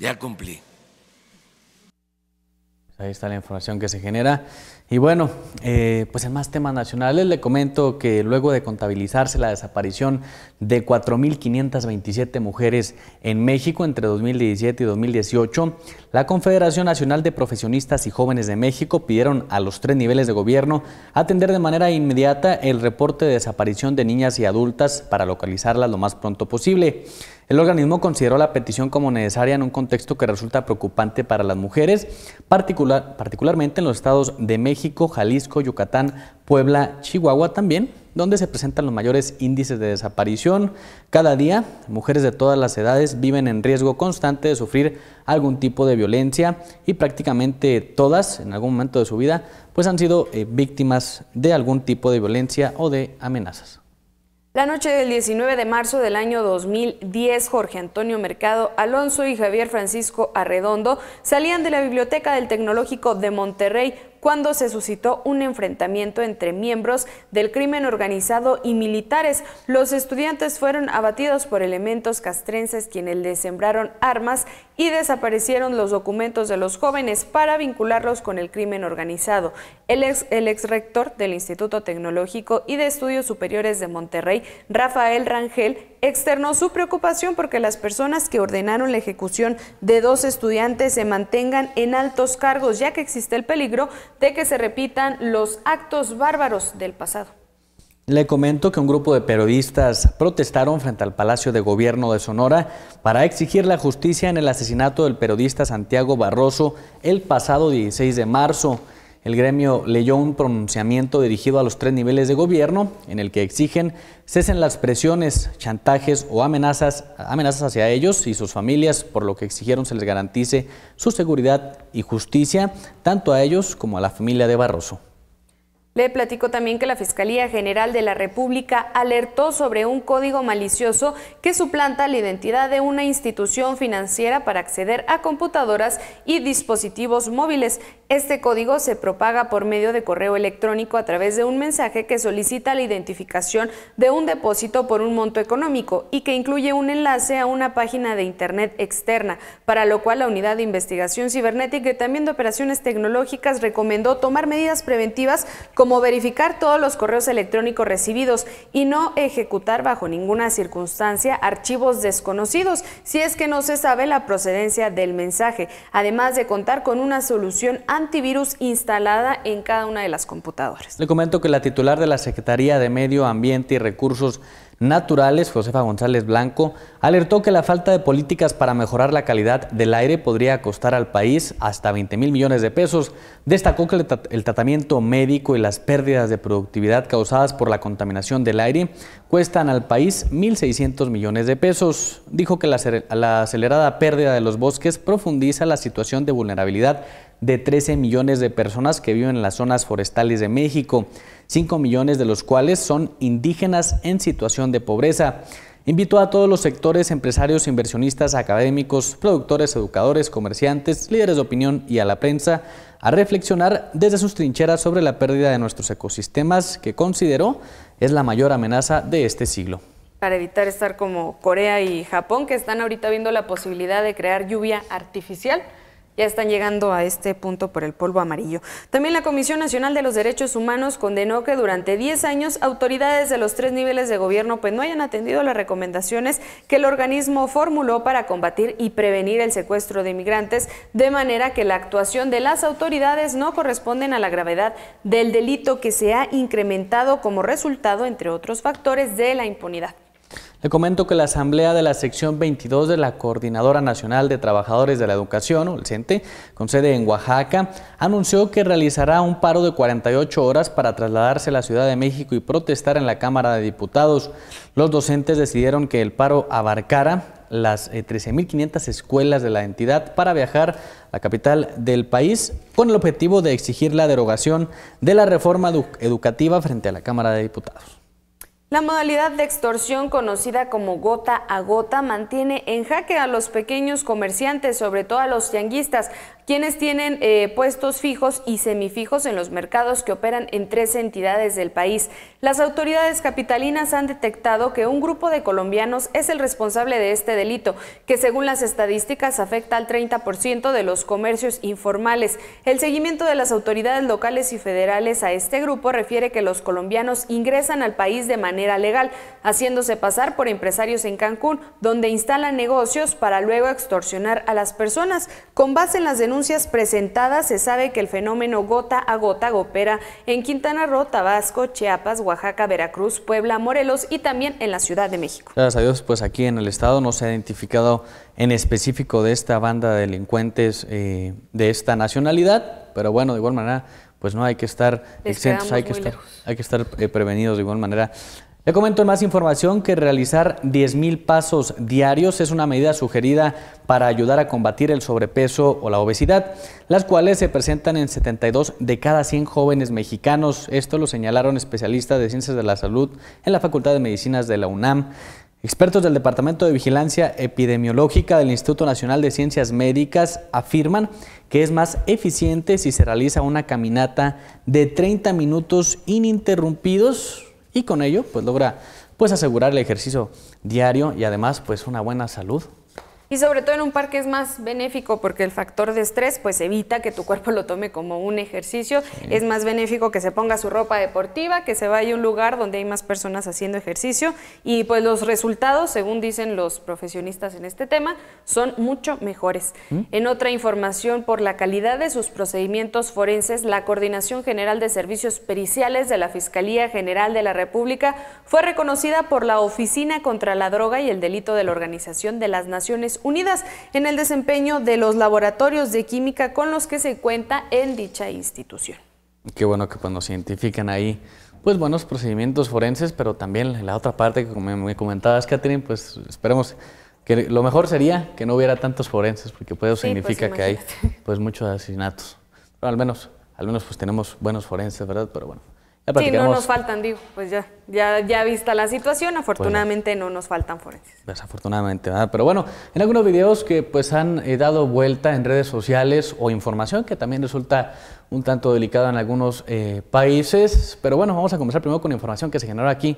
F: ya cumplí.
B: Pues ahí está la información que se genera. Y bueno, eh, pues en más temas nacionales le comento que luego de contabilizarse la desaparición de 4.527 mujeres en México entre 2017 y 2018, la Confederación Nacional de Profesionistas y Jóvenes de México pidieron a los tres niveles de gobierno atender de manera inmediata el reporte de desaparición de niñas y adultas para localizarlas lo más pronto posible. El organismo consideró la petición como necesaria en un contexto que resulta preocupante para las mujeres, particularmente en los estados de México, Jalisco, Yucatán, Puebla, Chihuahua también, donde se presentan los mayores índices de desaparición. Cada día, mujeres de todas las edades viven en riesgo constante de sufrir algún tipo de violencia y prácticamente todas, en algún momento de su vida, pues han sido eh, víctimas de algún tipo de violencia o de amenazas.
A: La noche del 19 de marzo del año 2010, Jorge Antonio Mercado Alonso y Javier Francisco Arredondo salían de la biblioteca del Tecnológico de Monterrey cuando se suscitó un enfrentamiento entre miembros del crimen organizado y militares. Los estudiantes fueron abatidos por elementos castrenses quienes les sembraron armas y desaparecieron los documentos de los jóvenes para vincularlos con el crimen organizado. El ex, el ex rector del Instituto Tecnológico y de Estudios Superiores de Monterrey, Rafael Rangel, externó su preocupación porque las personas que ordenaron la ejecución de dos estudiantes se mantengan en altos cargos, ya que existe el peligro de que se repitan los actos bárbaros del pasado.
B: Le comento que un grupo de periodistas protestaron frente al Palacio de Gobierno de Sonora para exigir la justicia en el asesinato del periodista Santiago Barroso el pasado 16 de marzo. El gremio leyó un pronunciamiento dirigido a los tres niveles de gobierno en el que exigen cesen las presiones, chantajes o amenazas, amenazas hacia ellos y sus familias, por lo que exigieron se les garantice su seguridad y justicia tanto a ellos como a la familia de Barroso.
A: Le platico también que la Fiscalía General de la República alertó sobre un código malicioso que suplanta la identidad de una institución financiera para acceder a computadoras y dispositivos móviles. Este código se propaga por medio de correo electrónico a través de un mensaje que solicita la identificación de un depósito por un monto económico y que incluye un enlace a una página de Internet externa, para lo cual la Unidad de Investigación Cibernética y también de Operaciones Tecnológicas recomendó tomar medidas preventivas como como verificar todos los correos electrónicos recibidos y no ejecutar bajo ninguna circunstancia archivos desconocidos si es que no se sabe la procedencia del mensaje, además de contar con una solución antivirus instalada en cada una de las computadoras.
B: Le comento que la titular de la Secretaría de Medio Ambiente y Recursos Naturales, Josefa González Blanco, alertó que la falta de políticas para mejorar la calidad del aire podría costar al país hasta 20 mil millones de pesos. Destacó que el, tratamiento médico y las pérdidas de productividad causadas por la contaminación del aire cuestan al país 1.600 millones de pesos. Dijo que la acelerada pérdida de los bosques profundiza la situación de vulnerabilidad de 13 millones de personas que viven en las zonas forestales de México. 5 millones de los cuales son indígenas en situación de pobreza. Invitó a todos los sectores, empresarios, inversionistas, académicos, productores, educadores, comerciantes, líderes de opinión y a la prensa a reflexionar desde sus trincheras sobre la pérdida de nuestros ecosistemas que consideró es la mayor amenaza de este siglo
A: para evitar estar como Corea y Japón, que están ahorita viendo la posibilidad de crear lluvia artificial ya están llegando a este punto por el polvo amarillo. También la Comisión Nacional de los Derechos Humanos condenó que durante 10 años autoridades de los tres niveles de gobierno pues, no hayan atendido las recomendaciones que el organismo formuló para combatir y prevenir el secuestro de inmigrantes, de manera que la actuación de las autoridades no corresponden a la gravedad del delito que se ha incrementado como resultado, entre otros factores, de la impunidad.
B: Le comento que la Asamblea de la Sección 22 de la Coordinadora Nacional de Trabajadores de la Educación, o el CENTE, e, con sede en Oaxaca, anunció que realizará un paro de 48 horas para trasladarse a la Ciudad de México y protestar en la Cámara de Diputados. Los docentes decidieron que el paro abarcara las 13.500 eh, escuelas de la entidad para viajar a la capital del país con el objetivo de exigir la derogación de la reforma educativa frente a la Cámara de Diputados.
A: La modalidad de extorsión conocida como gota a gota mantiene en jaque a los pequeños comerciantes, sobre todo a los tianguistas, quienes tienen eh, puestos fijos y semifijos en los mercados que operan en tres entidades del país. Las autoridades capitalinas han detectado que un grupo de colombianos es el responsable de este delito, que según las estadísticas afecta al 30% de los comercios informales. El seguimiento de las autoridades locales y federales a este grupo refiere que los colombianos ingresan al país de manera legal, haciéndose pasar por empresarios en Cancún, donde instalan negocios para luego extorsionar a las personas con base en las denuncias presentadas se sabe que el fenómeno gota a gota opera en Quintana Roo, Tabasco, Chiapas, Oaxaca, Veracruz, Puebla, Morelos y también en la Ciudad de México.
B: Gracias a Dios, pues aquí en el estado no se ha identificado en específico de esta banda de delincuentes eh, de esta nacionalidad, pero bueno, de igual manera, pues no hay que estar exentos, hay que estar, hay eh, que estar, que estar prevenidos de igual manera. Le comento en más información que realizar 10.000 pasos diarios es una medida sugerida para ayudar a combatir el sobrepeso o la obesidad, las cuales se presentan en 72 de cada 100 jóvenes mexicanos. Esto lo señalaron especialistas de ciencias de la salud en la Facultad de Medicinas de la UNAM. Expertos del Departamento de Vigilancia Epidemiológica del Instituto Nacional de Ciencias Médicas afirman que es más eficiente si se realiza una caminata de 30 minutos ininterrumpidos y con ello pues logra pues asegurar el ejercicio diario y además pues una buena salud
A: y sobre todo en un parque es más benéfico porque el factor de estrés pues evita que tu cuerpo lo tome como un ejercicio. Es más benéfico que se ponga su ropa deportiva, que se vaya a un lugar donde hay más personas haciendo ejercicio y pues los resultados, según dicen los profesionistas en este tema, son mucho mejores. ¿Mm? En otra información, por la calidad de sus procedimientos forenses, la Coordinación General de Servicios Periciales de la Fiscalía General de la República fue reconocida por la Oficina contra la Droga y el Delito de la Organización de las Naciones Unidas en el desempeño de los laboratorios de química con los que se cuenta en dicha institución.
B: Qué bueno que cuando pues, se identifican ahí pues buenos procedimientos forenses, pero también la otra parte que me comentabas, Catherine, pues esperemos que lo mejor sería que no hubiera tantos forenses, porque eso pues, significa que hay pues muchos asesinatos. Pero al menos, al menos pues tenemos buenos forenses, ¿verdad? Pero bueno, sí, no nos
A: faltan, digo, pues ya, ya, ya vista la situación, pues afortunadamente no nos faltan forenses.
B: Desafortunadamente, ¿verdad? Pero bueno, en algunos videos que pues han eh, dado vuelta en redes sociales o información que también resulta un tanto delicada en algunos eh, países, pero bueno, vamos a comenzar primero con información que se generó aquí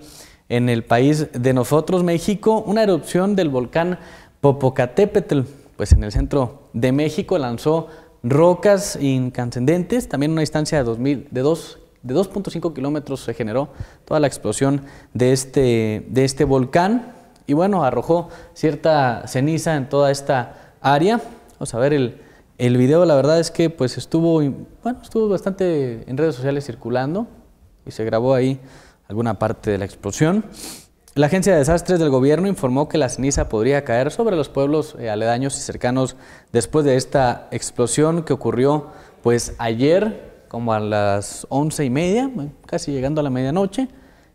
B: en el país de nosotros, México, una erupción del volcán Popocatépetl, pues en el centro de México lanzó rocas incandescentes, también una distancia de, 2000, de 2 de 2.5 kilómetros se generó toda la explosión de este, de este volcán y bueno, arrojó cierta ceniza en toda esta área. Vamos a ver el, video, la verdad es que pues estuvo, bueno, estuvo bastante en redes sociales circulando y se grabó ahí alguna parte de la explosión. La Agencia de Desastres del Gobierno informó que la ceniza podría caer sobre los pueblos eh, aledaños y cercanos después de esta explosión que ocurrió pues ayer como a las once y media, casi llegando a la medianoche.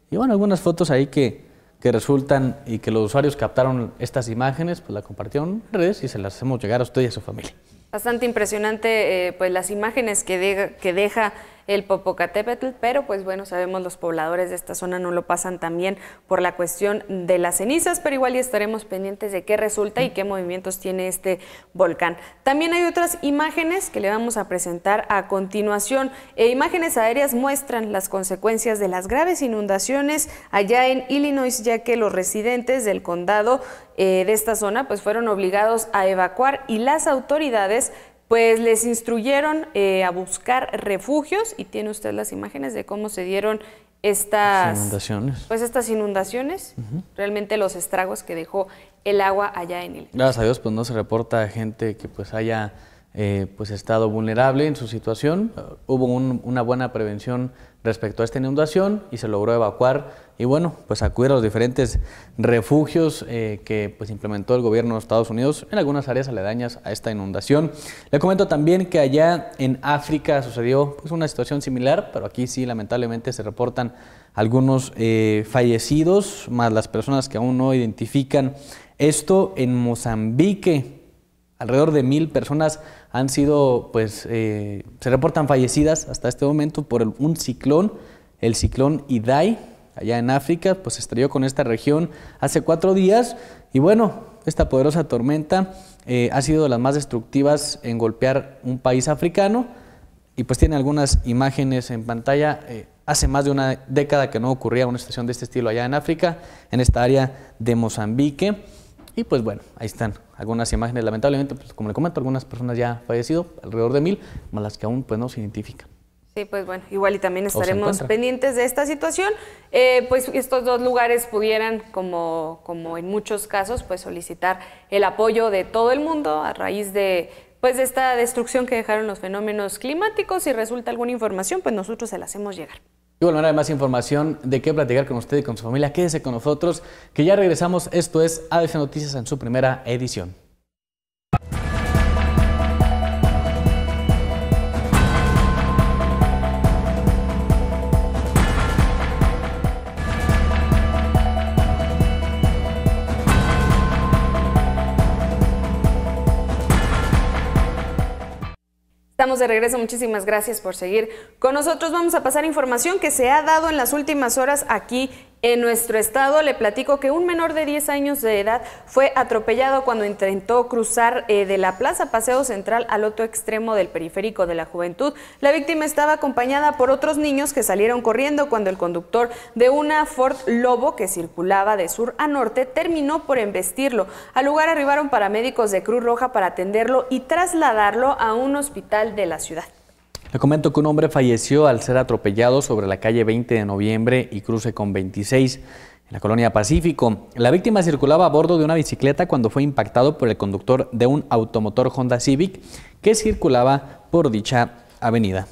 B: Y bueno, algunas fotos ahí que, que resultan y que los usuarios captaron estas imágenes, pues la compartieron en redes y se las hacemos llegar a usted y a su familia.
A: Bastante impresionante eh, pues las imágenes que, que deja el Popocatépetl, pero pues bueno, sabemos los pobladores de esta zona no lo pasan también por la cuestión de las cenizas, pero igual y estaremos pendientes de qué resulta y qué movimientos tiene este volcán. También hay otras imágenes que le vamos a presentar a continuación. E imágenes aéreas muestran las consecuencias de las graves inundaciones allá en Illinois, ya que los residentes del condado eh, de esta zona pues fueron obligados a evacuar y las autoridades pues les instruyeron eh, a buscar refugios y tiene usted las imágenes de cómo se dieron estas inundaciones. Pues estas inundaciones, realmente los estragos que dejó el agua allá en el.
B: Gracias a Dios, pues no se reporta gente que pues haya eh, pues estado vulnerable en su situación. Hubo un, una buena prevención respecto a esta inundación y se logró evacuar y bueno, pues acudir a los diferentes refugios eh, que pues implementó el gobierno de Estados Unidos en algunas áreas aledañas a esta inundación. Le comento también que allá en África sucedió pues, una situación similar, pero aquí sí lamentablemente se reportan algunos eh, fallecidos, más las personas que aún no identifican esto en Mozambique. Alrededor de mil personas han sido, pues, eh, se reportan fallecidas hasta este momento por un ciclón, el ciclón Idai, allá en África, pues se estrelló con esta región hace cuatro días y bueno, esta poderosa tormenta eh, ha sido de las más destructivas en golpear un país africano y pues tiene algunas imágenes en pantalla. Eh, hace más de una década que no ocurría una estación de este estilo allá en África, en esta área de Mozambique. Y pues bueno, ahí están algunas imágenes. Lamentablemente, pues como le comento, algunas personas ya han fallecido, alrededor de mil, más las que aún pues no se identifican.
A: Sí, pues bueno, igual y también estaremos pendientes de esta situación. Eh, pues estos dos lugares pudieran, como, como en muchos casos, pues solicitar el apoyo de todo el mundo a raíz de pues esta destrucción que dejaron los fenómenos climáticos. Si resulta alguna información, pues nosotros se la hacemos llegar.
B: Y bueno, hay más información de qué platicar con usted y con su familia. Quédese con nosotros, que ya regresamos. Esto es ADF Noticias en su primera edición.
A: de regreso, muchísimas gracias por seguir con nosotros. Vamos a pasar información que se ha dado en las últimas horas aquí en nuestro estado le platico que un menor de 10 años de edad fue atropellado cuando intentó cruzar eh, de la Plaza Paseo Central al otro extremo del periférico de la juventud. La víctima estaba acompañada por otros niños que salieron corriendo cuando el conductor de una Ford Lobo que circulaba de sur a norte terminó por embestirlo. Al lugar arribaron paramédicos de Cruz Roja para atenderlo y trasladarlo a un hospital de la ciudad.
B: Le comento que un hombre falleció al ser atropellado sobre la calle 20 de noviembre y cruce con 26 en la colonia Pacífico. La víctima circulaba a bordo de una bicicleta cuando fue impactado por el conductor de un automotor Honda Civic que circulaba por dicha avenida.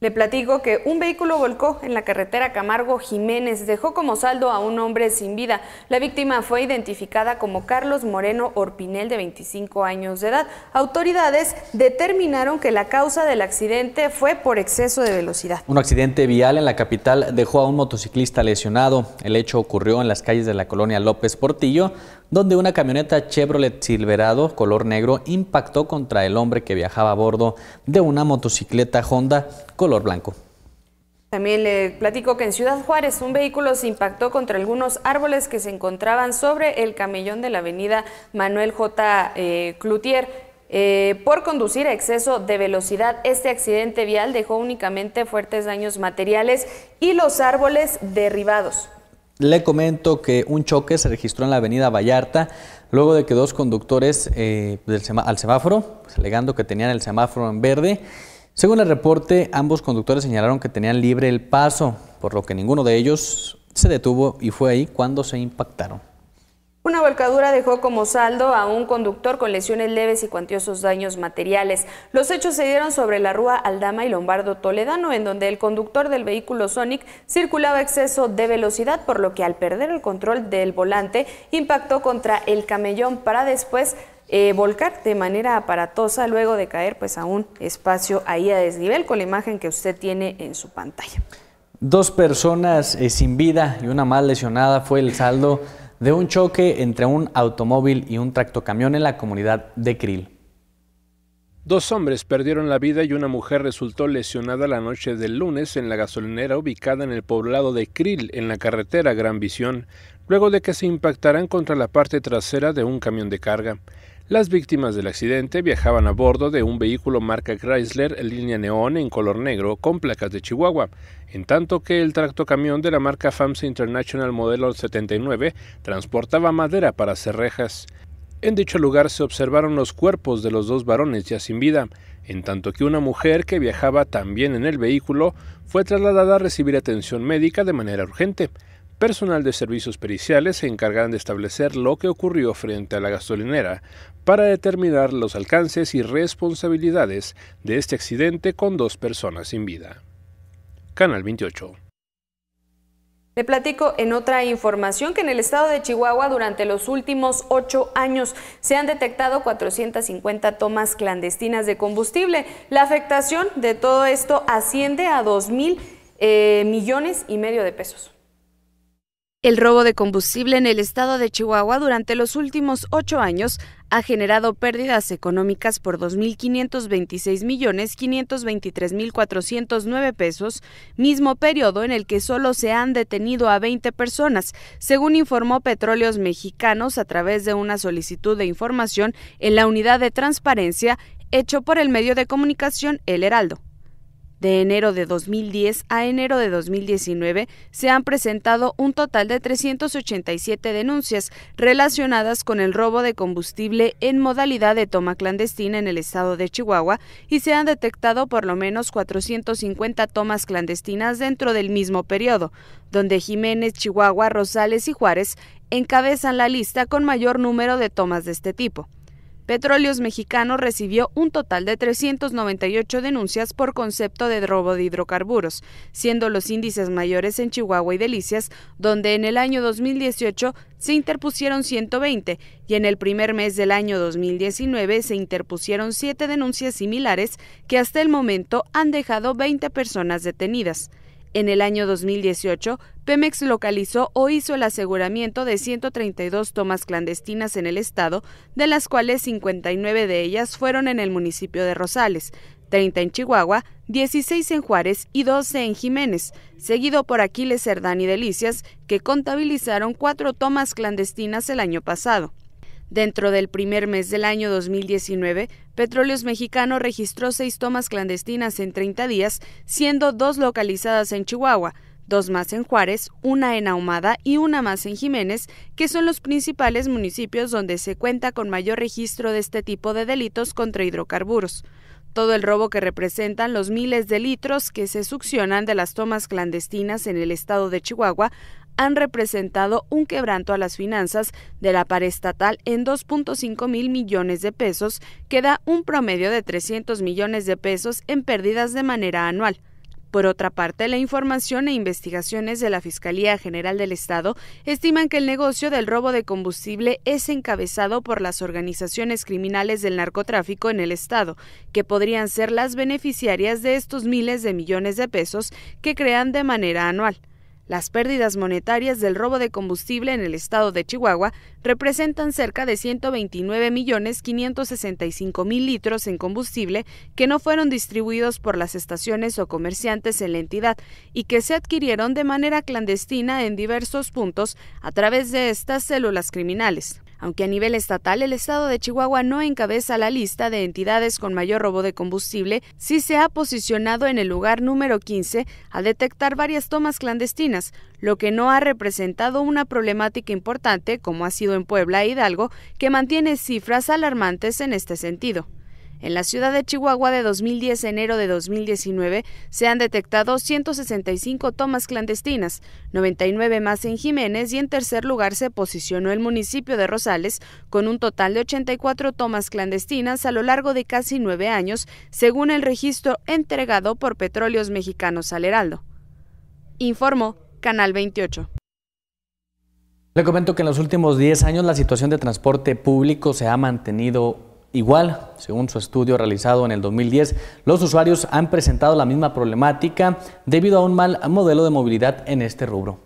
A: Le platico que un vehículo volcó en la carretera Camargo Jiménez, dejó como saldo a un hombre sin vida. La víctima fue identificada como Carlos Moreno Orpinel de 25 años de edad. Autoridades determinaron que la causa del accidente fue por exceso de velocidad.
B: Un accidente vial en la capital dejó a un motociclista lesionado. El hecho ocurrió en las calles de la colonia López Portillo, donde una camioneta Chevrolet Silverado color negro impactó contra el hombre que viajaba a bordo de una motocicleta Honda color blanco.
A: También le platico que en Ciudad Juárez un vehículo se impactó contra algunos árboles que se encontraban sobre el camellón de la avenida Manuel J. Clutier. Eh, Cloutier. Eh, por conducir a exceso de velocidad, este accidente vial dejó únicamente fuertes daños materiales y los árboles derribados.
B: Le comento que un choque se registró en la avenida Vallarta luego de que dos conductores eh, del al semáforo, alegando que tenían el semáforo en verde, según el reporte, ambos conductores señalaron que tenían libre el paso, por lo que ninguno de ellos se detuvo y fue ahí cuando se impactaron.
A: Una volcadura dejó como saldo a un conductor con lesiones leves y cuantiosos daños materiales. Los hechos se dieron sobre la Rúa Aldama y Lombardo Toledano, en donde el conductor del vehículo Sonic circulaba exceso de velocidad, por lo que al perder el control del volante impactó contra el camellón para después eh, volcar de manera aparatosa luego de caer pues, a un espacio ahí a desnivel con la imagen que usted tiene en su pantalla.
B: Dos personas eh, sin vida y una más lesionada fue el saldo de un choque entre un automóvil y un tractocamión en la comunidad de Krill.
G: Dos hombres perdieron la vida y una mujer resultó lesionada la noche del lunes en la gasolinera ubicada en el poblado de Krill, en la carretera Gran Visión, luego de que se impactaran contra la parte trasera de un camión de carga. Las víctimas del accidente viajaban a bordo de un vehículo marca Chrysler línea neón en color negro con placas de Chihuahua, en tanto que el tractocamión de la marca Fams International modelo 79 transportaba madera para hacer rejas. En dicho lugar se observaron los cuerpos de los dos varones ya sin vida, en tanto que una mujer que viajaba también en el vehículo fue trasladada a recibir atención médica de manera urgente personal de servicios periciales se encargarán de establecer lo que ocurrió frente a la gasolinera para determinar los alcances y responsabilidades de este accidente con dos personas sin vida. Canal 28.
A: Le platico en otra información que en el estado de Chihuahua durante los últimos ocho años se han detectado 450 tomas clandestinas de combustible. La afectación de todo esto asciende a 2 mil eh, millones y medio de pesos. El robo de combustible en el estado de Chihuahua durante los últimos ocho años ha generado pérdidas económicas por 2.526.523.409 pesos, mismo periodo en el que solo se han detenido a 20 personas, según informó Petróleos Mexicanos a través de una solicitud de información en la unidad de transparencia hecho por el medio de comunicación El Heraldo. De enero de 2010 a enero de 2019 se han presentado un total de 387 denuncias relacionadas con el robo de combustible en modalidad de toma clandestina en el estado de Chihuahua y se han detectado por lo menos 450 tomas clandestinas dentro del mismo periodo, donde Jiménez, Chihuahua, Rosales y Juárez encabezan la lista con mayor número de tomas de este tipo. Petróleos Mexicanos recibió un total de 398 denuncias por concepto de robo de hidrocarburos, siendo los índices mayores en Chihuahua y Delicias, donde en el año 2018 se interpusieron 120 y en el primer mes del año 2019 se interpusieron siete denuncias similares que hasta el momento han dejado 20 personas detenidas. En el año 2018, Pemex localizó o hizo el aseguramiento de 132 tomas clandestinas en el estado, de las cuales 59 de ellas fueron en el municipio de Rosales, 30 en Chihuahua, 16 en Juárez y 12 en Jiménez, seguido por Aquiles Cerdán y Delicias, que contabilizaron cuatro tomas clandestinas el año pasado. Dentro del primer mes del año 2019, Petróleos Mexicano registró seis tomas clandestinas en 30 días, siendo dos localizadas en Chihuahua, dos más en Juárez, una en Ahumada y una más en Jiménez, que son los principales municipios donde se cuenta con mayor registro de este tipo de delitos contra hidrocarburos todo el robo que representan los miles de litros que se succionan de las tomas clandestinas en el estado de Chihuahua han representado un quebranto a las finanzas de la estatal en 2.5 mil millones de pesos, que da un promedio de 300 millones de pesos en pérdidas de manera anual. Por otra parte, la información e investigaciones de la Fiscalía General del Estado estiman que el negocio del robo de combustible es encabezado por las organizaciones criminales del narcotráfico en el Estado, que podrían ser las beneficiarias de estos miles de millones de pesos que crean de manera anual. Las pérdidas monetarias del robo de combustible en el estado de Chihuahua representan cerca de mil litros en combustible que no fueron distribuidos por las estaciones o comerciantes en la entidad y que se adquirieron de manera clandestina en diversos puntos a través de estas células criminales. Aunque a nivel estatal el estado de Chihuahua no encabeza la lista de entidades con mayor robo de combustible, sí se ha posicionado en el lugar número 15 a detectar varias tomas clandestinas, lo que no ha representado una problemática importante como ha sido en Puebla e Hidalgo, que mantiene cifras alarmantes en este sentido. En la ciudad de Chihuahua de 2010 enero de 2019 se han detectado 165 tomas clandestinas, 99 más en Jiménez y en tercer lugar se posicionó el municipio de Rosales con un total de 84 tomas clandestinas a lo largo de casi nueve años, según el registro entregado por Petróleos Mexicanos al Heraldo. Informó Canal 28.
B: Le comento que en los últimos 10 años la situación de transporte público se ha mantenido Igual, según su estudio realizado en el 2010, los usuarios han presentado la misma problemática debido a un mal modelo de movilidad en este rubro.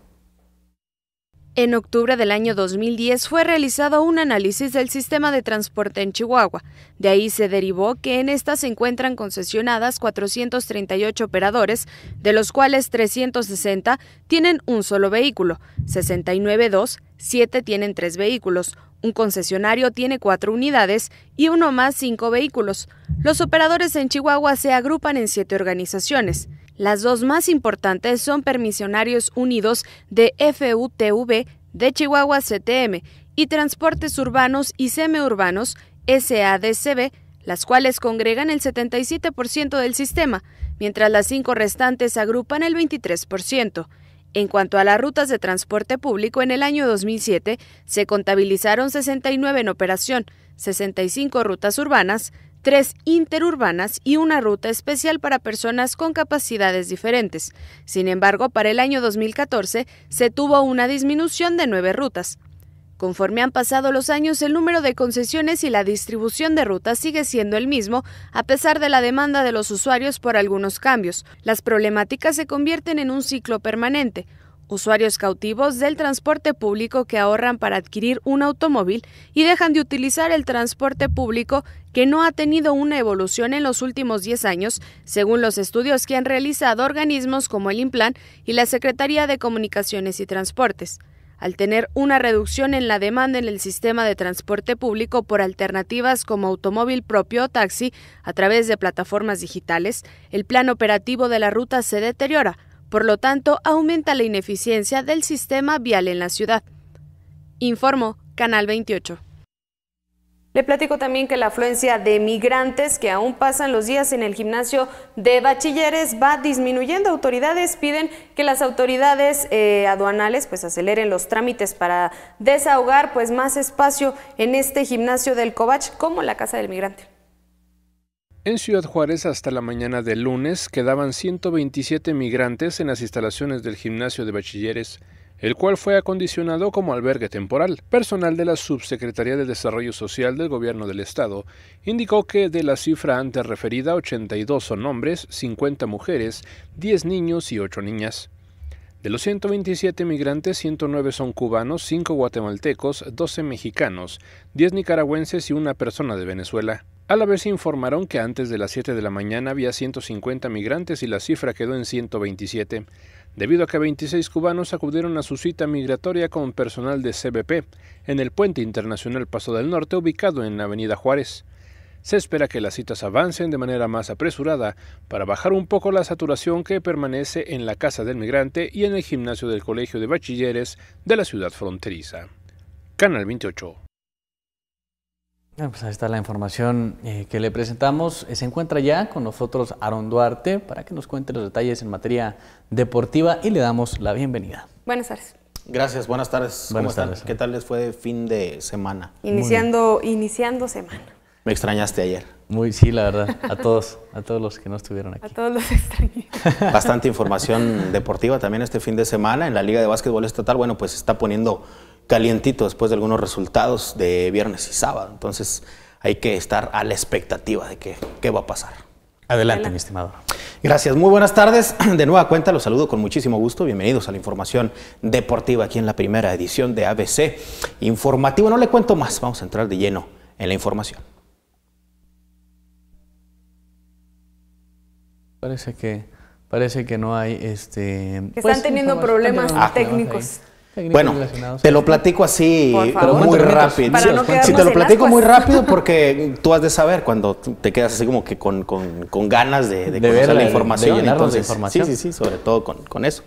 A: En octubre del año 2010 fue realizado un análisis del sistema de transporte en Chihuahua. De ahí se derivó que en esta se encuentran concesionadas 438 operadores, de los cuales 360 tienen un solo vehículo, 69 dos Siete tienen tres vehículos, un concesionario tiene cuatro unidades y uno más cinco vehículos. Los operadores en Chihuahua se agrupan en siete organizaciones. Las dos más importantes son Permisionarios Unidos de FUTV de Chihuahua CTM y Transportes Urbanos y Semiurbanos SADCB, las cuales congregan el 77% del sistema, mientras las cinco restantes agrupan el 23%. En cuanto a las rutas de transporte público, en el año 2007 se contabilizaron 69 en operación, 65 rutas urbanas, 3 interurbanas y una ruta especial para personas con capacidades diferentes. Sin embargo, para el año 2014 se tuvo una disminución de 9 rutas, Conforme han pasado los años, el número de concesiones y la distribución de rutas sigue siendo el mismo, a pesar de la demanda de los usuarios por algunos cambios. Las problemáticas se convierten en un ciclo permanente. Usuarios cautivos del transporte público que ahorran para adquirir un automóvil y dejan de utilizar el transporte público que no ha tenido una evolución en los últimos 10 años, según los estudios que han realizado organismos como el IMPLAN y la Secretaría de Comunicaciones y Transportes al tener una reducción en la demanda en el sistema de transporte público por alternativas como automóvil propio o taxi a través de plataformas digitales, el plan operativo de la ruta se deteriora, por lo tanto aumenta la ineficiencia del sistema vial en la ciudad. Informo Canal 28. Le platico también que la afluencia de migrantes que aún pasan los días en el gimnasio de bachilleres va disminuyendo. Autoridades piden que las autoridades eh, aduanales pues aceleren los trámites para desahogar pues más espacio en este gimnasio del Covach como la Casa del Migrante.
G: En Ciudad Juárez hasta la mañana del lunes quedaban 127 migrantes en las instalaciones del gimnasio de bachilleres el cual fue acondicionado como albergue temporal. Personal de la Subsecretaría de Desarrollo Social del Gobierno del Estado indicó que de la cifra antes referida, 82 son hombres, 50 mujeres, 10 niños y 8 niñas. De los 127 migrantes, 109 son cubanos, 5 guatemaltecos, 12 mexicanos, 10 nicaragüenses y una persona de Venezuela. A la vez informaron que antes de las 7 de la mañana había 150 migrantes y la cifra quedó en 127 debido a que 26 cubanos acudieron a su cita migratoria con personal de CBP en el puente internacional Paso del Norte ubicado en la Avenida Juárez. Se espera que las citas avancen de manera más apresurada para bajar un poco la saturación que permanece en la Casa del Migrante y en el gimnasio del Colegio de Bachilleres de la ciudad fronteriza. Canal 28.
B: Ah, pues ahí está la información eh, que le presentamos. Eh, se encuentra ya con nosotros Aaron Duarte para que nos cuente los detalles en materia deportiva y le damos la bienvenida. Buenas tardes. Gracias, buenas tardes. Buenas ¿Cómo están? ¿Qué tal les
H: fue fin de semana? Iniciando,
A: iniciando semana.
H: Me extrañaste ayer. Muy, sí, la verdad. A todos, a todos los que no estuvieron aquí.
A: A todos los extrañé. Bastante
H: información deportiva también este fin de semana en la Liga de Básquetbol Estatal. Bueno, pues está poniendo calientito después de algunos resultados de viernes y sábado. Entonces hay que estar a la expectativa de que, qué va a pasar.
B: Adelante, mi estimado.
H: Gracias, muy buenas tardes. De nueva cuenta, los saludo con muchísimo gusto. Bienvenidos a la información deportiva aquí en la primera edición de ABC Informativo. No le cuento más, vamos a entrar de lleno en la información.
B: Parece que, parece que no hay este.
A: están pues, teniendo problemas ah, técnicos. Bueno,
H: te lo platico así, pero muy rápido. si te lo platico muy rápido, porque tú has de saber cuando te quedas así como que con, ganas de, conocer ver, la información. de información. Sí, sí, sobre todo con, eso.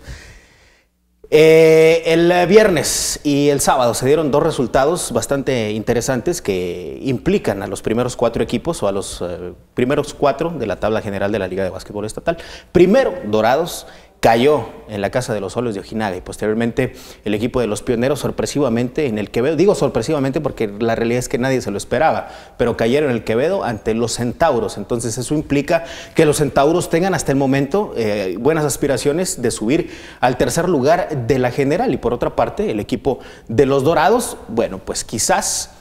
H: Eh, el viernes y el sábado se dieron dos resultados bastante interesantes que implican a los primeros cuatro equipos o a los eh, primeros cuatro de la tabla general de la Liga de Básquetbol Estatal. Primero, Dorados cayó en la casa de los soles de Ojinaga y posteriormente el equipo de los pioneros sorpresivamente en el Quevedo, digo sorpresivamente porque la realidad es que nadie se lo esperaba, pero cayeron en el Quevedo ante los centauros, entonces eso implica que los centauros tengan hasta el momento eh, buenas aspiraciones de subir al tercer lugar de la general y por otra parte el equipo de los dorados, bueno pues quizás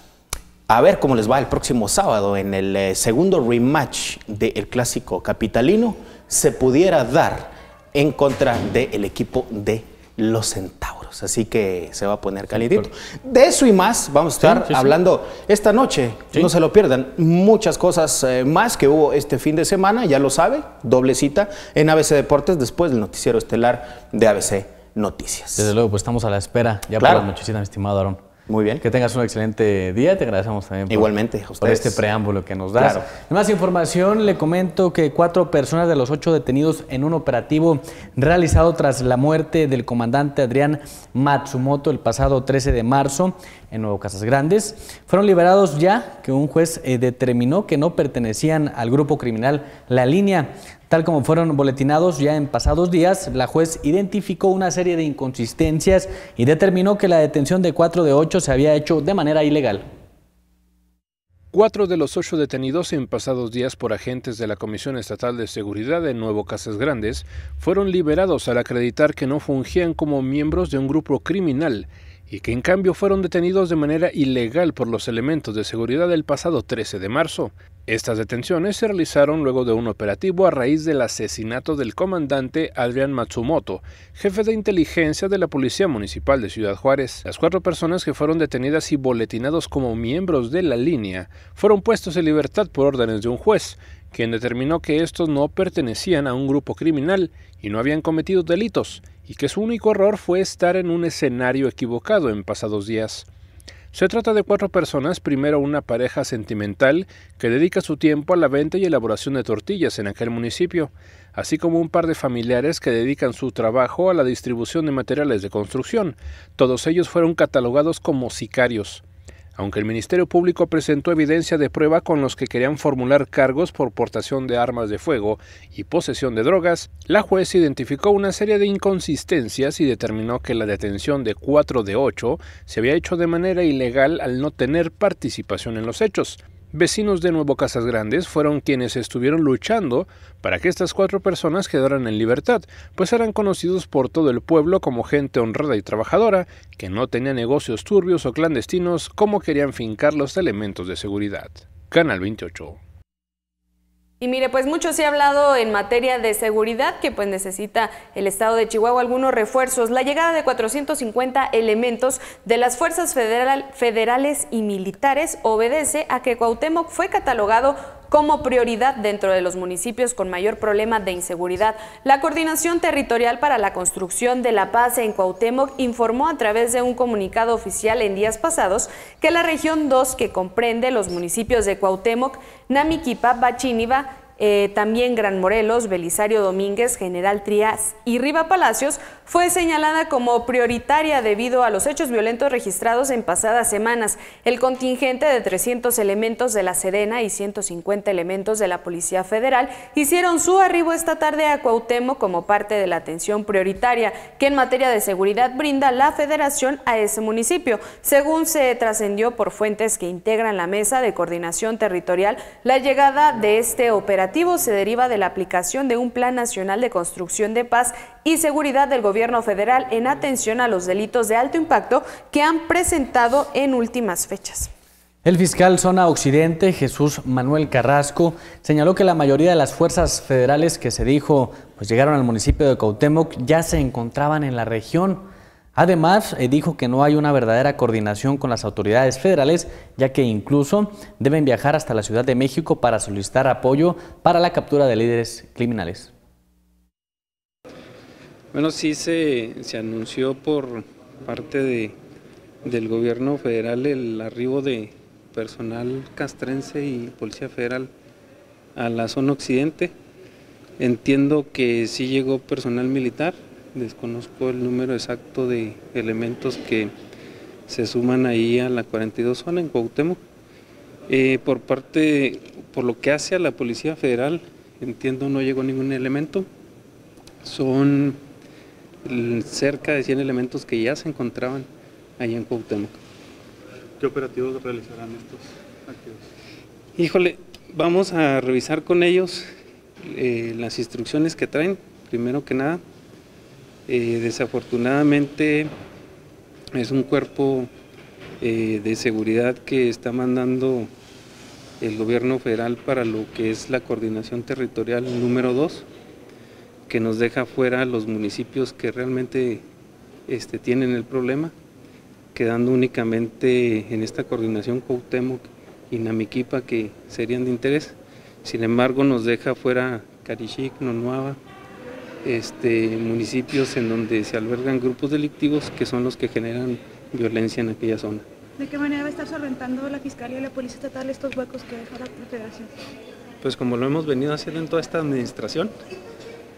H: a ver cómo les va el próximo sábado en el eh, segundo rematch del clásico capitalino se pudiera dar en contra del equipo de los Centauros. Así que se va a poner calidito. De eso y más vamos a estar hablando esta noche. No se lo pierdan. Muchas cosas eh, más que hubo este fin de semana, ya lo sabe, doble cita en ABC Deportes después del noticiero estelar
B: de ABC Noticias. Desde luego, pues estamos a la espera ya claro. por la nochecita, mi estimado Aarón. Muy bien. Que tengas un excelente día. Te agradecemos también por, este preámbulo que nos das. Claro. más información, le comento que cuatro personas de los ocho detenidos en un operativo realizado tras la muerte del comandante Adrián Matsumoto el pasado 13 de marzo en Nuevo Casas Grandes fueron liberados ya que un juez eh, determinó que no pertenecían al grupo criminal La Línea. Tal como fueron boletinados ya en pasados días, la juez identificó una serie de inconsistencias y determinó que la detención de cuatro de ocho se había hecho de manera ilegal.
G: Cuatro de los ocho detenidos en pasados días por agentes de la Comisión Estatal de Seguridad de Nuevo Casas Grandes fueron liberados al acreditar que no fungían como miembros de un grupo criminal y que en cambio fueron detenidos de manera ilegal por los elementos de seguridad del pasado 13 de marzo. Estas detenciones se realizaron luego de un operativo a raíz del asesinato del comandante Adrián Matsumoto, jefe de inteligencia de la Policía Municipal de Ciudad Juárez. Las cuatro personas que fueron detenidas y boletinados como miembros de la línea fueron puestos en libertad por órdenes de un juez, quien determinó que estos no pertenecían a un grupo criminal y no habían cometido delitos, y que su único error fue estar en un escenario equivocado en pasados días. Se trata de cuatro personas, primero una pareja sentimental que dedica su tiempo a la venta y elaboración de tortillas en aquel municipio, así como un par de familiares que dedican su trabajo a la distribución de materiales de construcción. Todos ellos fueron catalogados como sicarios aunque el Ministerio Público presentó evidencia de prueba con los que querían formular cargos por portación de armas de fuego y posesión de drogas, la juez identificó una serie de inconsistencias y determinó que la detención de cuatro de ocho se había hecho de manera ilegal al no tener participación en los hechos vecinos de Nuevo Casas Grandes fueron quienes estuvieron luchando para que estas cuatro personas quedaran en libertad, pues eran conocidos por todo el pueblo como gente honrada y trabajadora, que no tenía negocios turbios o clandestinos como querían fincar los elementos de seguridad. Canal 28.
A: Y mire, pues mucho se ha hablado en materia de seguridad que pues necesita el estado de Chihuahua algunos refuerzos, la llegada de 450 elementos de las fuerzas federales y militares obedece a que Cuauhtémoc fue catalogado como prioridad dentro de los municipios con mayor problema de inseguridad. La Coordinación Territorial para la Construcción de la Paz en Cuauhtémoc informó a través de un comunicado oficial en días pasados que la región 2, que comprende los municipios de Cuauhtémoc, Namiquipa, Bachíniva, eh, también Gran Morelos, Belisario Domínguez, General Trias y Riva Palacios fue señalada como prioritaria debido a los hechos violentos registrados en pasadas semanas. El contingente de 300 elementos de la Sedena y 150 elementos de la Policía Federal hicieron su arribo esta tarde a Cuauhtémoc como parte de la atención prioritaria que en materia de seguridad brinda la Federación a ese municipio, según se trascendió por fuentes que integran la mesa de coordinación territorial. La llegada de este operativo se deriva de la aplicación de un Plan Nacional de Construcción de Paz y Seguridad del Gobierno Federal en atención a los delitos de alto impacto que han presentado en últimas fechas.
B: El fiscal Zona Occidente, Jesús Manuel Carrasco, señaló que la mayoría de las fuerzas federales que se dijo pues llegaron al municipio de Cautemoc ya se encontraban en la región. Además, eh, dijo que no hay una verdadera coordinación con las autoridades federales, ya que incluso deben viajar hasta la Ciudad de México para solicitar apoyo para la captura de líderes criminales.
D: Bueno, sí se, anunció por parte de, del gobierno federal el arribo de personal castrense y policía federal a la zona occidente. Entiendo que sí llegó personal militar, desconozco el número exacto de elementos que se suman ahí a la 42 zona en Cuauhtémoc. Eh, por parte, por lo que hace a la Policía Federal, entiendo no llegó ningún elemento. Son cerca de 100 elementos que ya se encontraban ahí en Cuauhtémoc.
C: ¿Qué operativos realizarán estos activos?
D: Híjole, vamos a revisar con ellos eh, las instrucciones que traen, primero que nada. Eh, desafortunadamente es un cuerpo eh, de seguridad que está mandando el gobierno federal para lo que es la coordinación territorial número 2 que nos deja fuera los municipios que realmente este, tienen el problema, quedando únicamente en esta coordinación Coutemoc y Namiquipa que serían de interés. Sin embargo, nos deja fuera Carichic, Nonuava, este, municipios en donde se albergan grupos delictivos que son los que generan violencia en aquella zona.
A: ¿De qué manera va a estar solventando la Fiscalía y la Policía Estatal estos huecos que deja la Federación?
D: Pues como lo hemos venido haciendo en toda esta administración,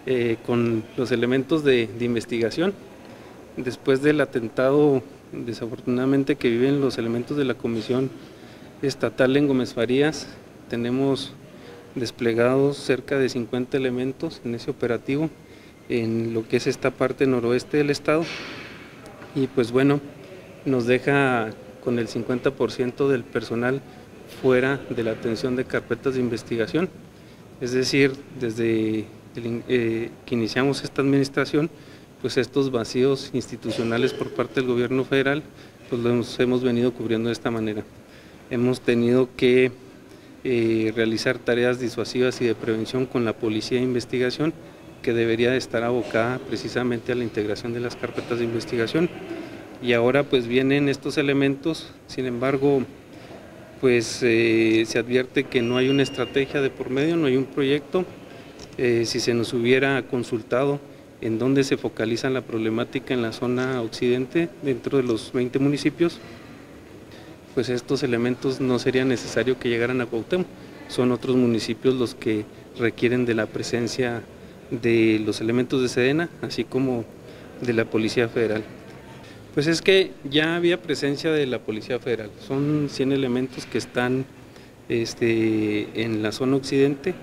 D: eh, con los elementos de, investigación. Después del atentado, desafortunadamente, que viven los elementos de la Comisión Estatal en Gómez Farías, tenemos desplegados cerca de 50 elementos en ese operativo, en lo que es esta parte noroeste del estado. Y pues bueno, nos deja con el 50% del personal fuera de la atención de carpetas de investigación. Es decir, desde eh, que, iniciamos esta administración, pues estos vacíos institucionales por parte del gobierno federal, pues los hemos venido cubriendo de esta manera. Hemos tenido que eh, realizar tareas disuasivas y de prevención con la policía de investigación, que debería estar abocada precisamente a la integración de las carpetas de investigación. Y ahora pues vienen estos elementos, sin embargo, pues eh, se advierte que no hay una estrategia de por medio, no hay un proyecto, eh, si se nos hubiera consultado en dónde se focaliza la problemática en la zona occidente, dentro de los 20 municipios, pues estos elementos no sería necesario que llegaran a Cuauhtémoc. Son otros municipios los que requieren de la presencia de los elementos de Sedena, así como de la Policía Federal. Pues es que ya había presencia de la Policía Federal. Son 100 elementos que están este, en la zona occidente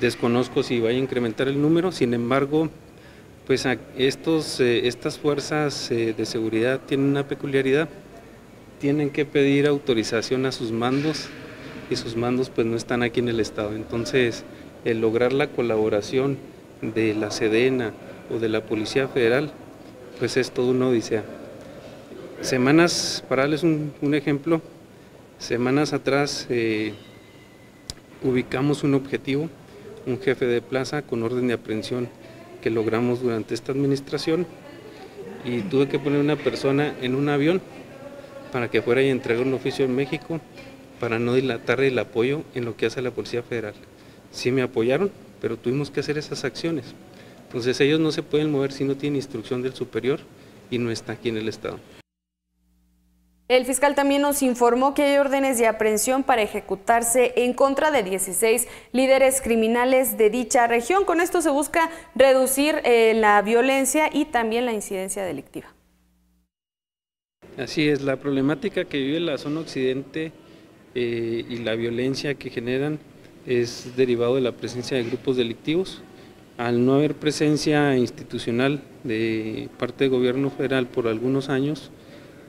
D: desconozco si vaya a incrementar el número, sin embargo, pues estos, eh, estas fuerzas eh, de seguridad tienen una peculiaridad, tienen que pedir autorización a sus mandos y sus mandos pues no están aquí en el Estado. Entonces, el lograr la colaboración de la Sedena o de la Policía Federal, pues es todo una odisea. Semanas, para darles un, ejemplo, semanas atrás eh, ubicamos un objetivo un jefe de plaza con orden de aprehensión que logramos durante esta administración y tuve que poner una persona en un avión para que fuera y entregar un oficio en México para no dilatar el apoyo en lo que hace la Policía Federal. Sí me apoyaron, pero tuvimos que hacer esas acciones. Entonces ellos no se pueden mover si no tienen instrucción del superior y no está aquí en el Estado.
A: El fiscal también nos informó que hay órdenes de aprehensión para ejecutarse en contra de 16 líderes criminales de dicha región. Con esto se busca reducir eh, la violencia y también la incidencia delictiva.
D: Así es, la problemática que vive la zona occidente eh, y la violencia que generan es derivado de la presencia de grupos delictivos. Al no haber presencia institucional de parte del gobierno federal por algunos años,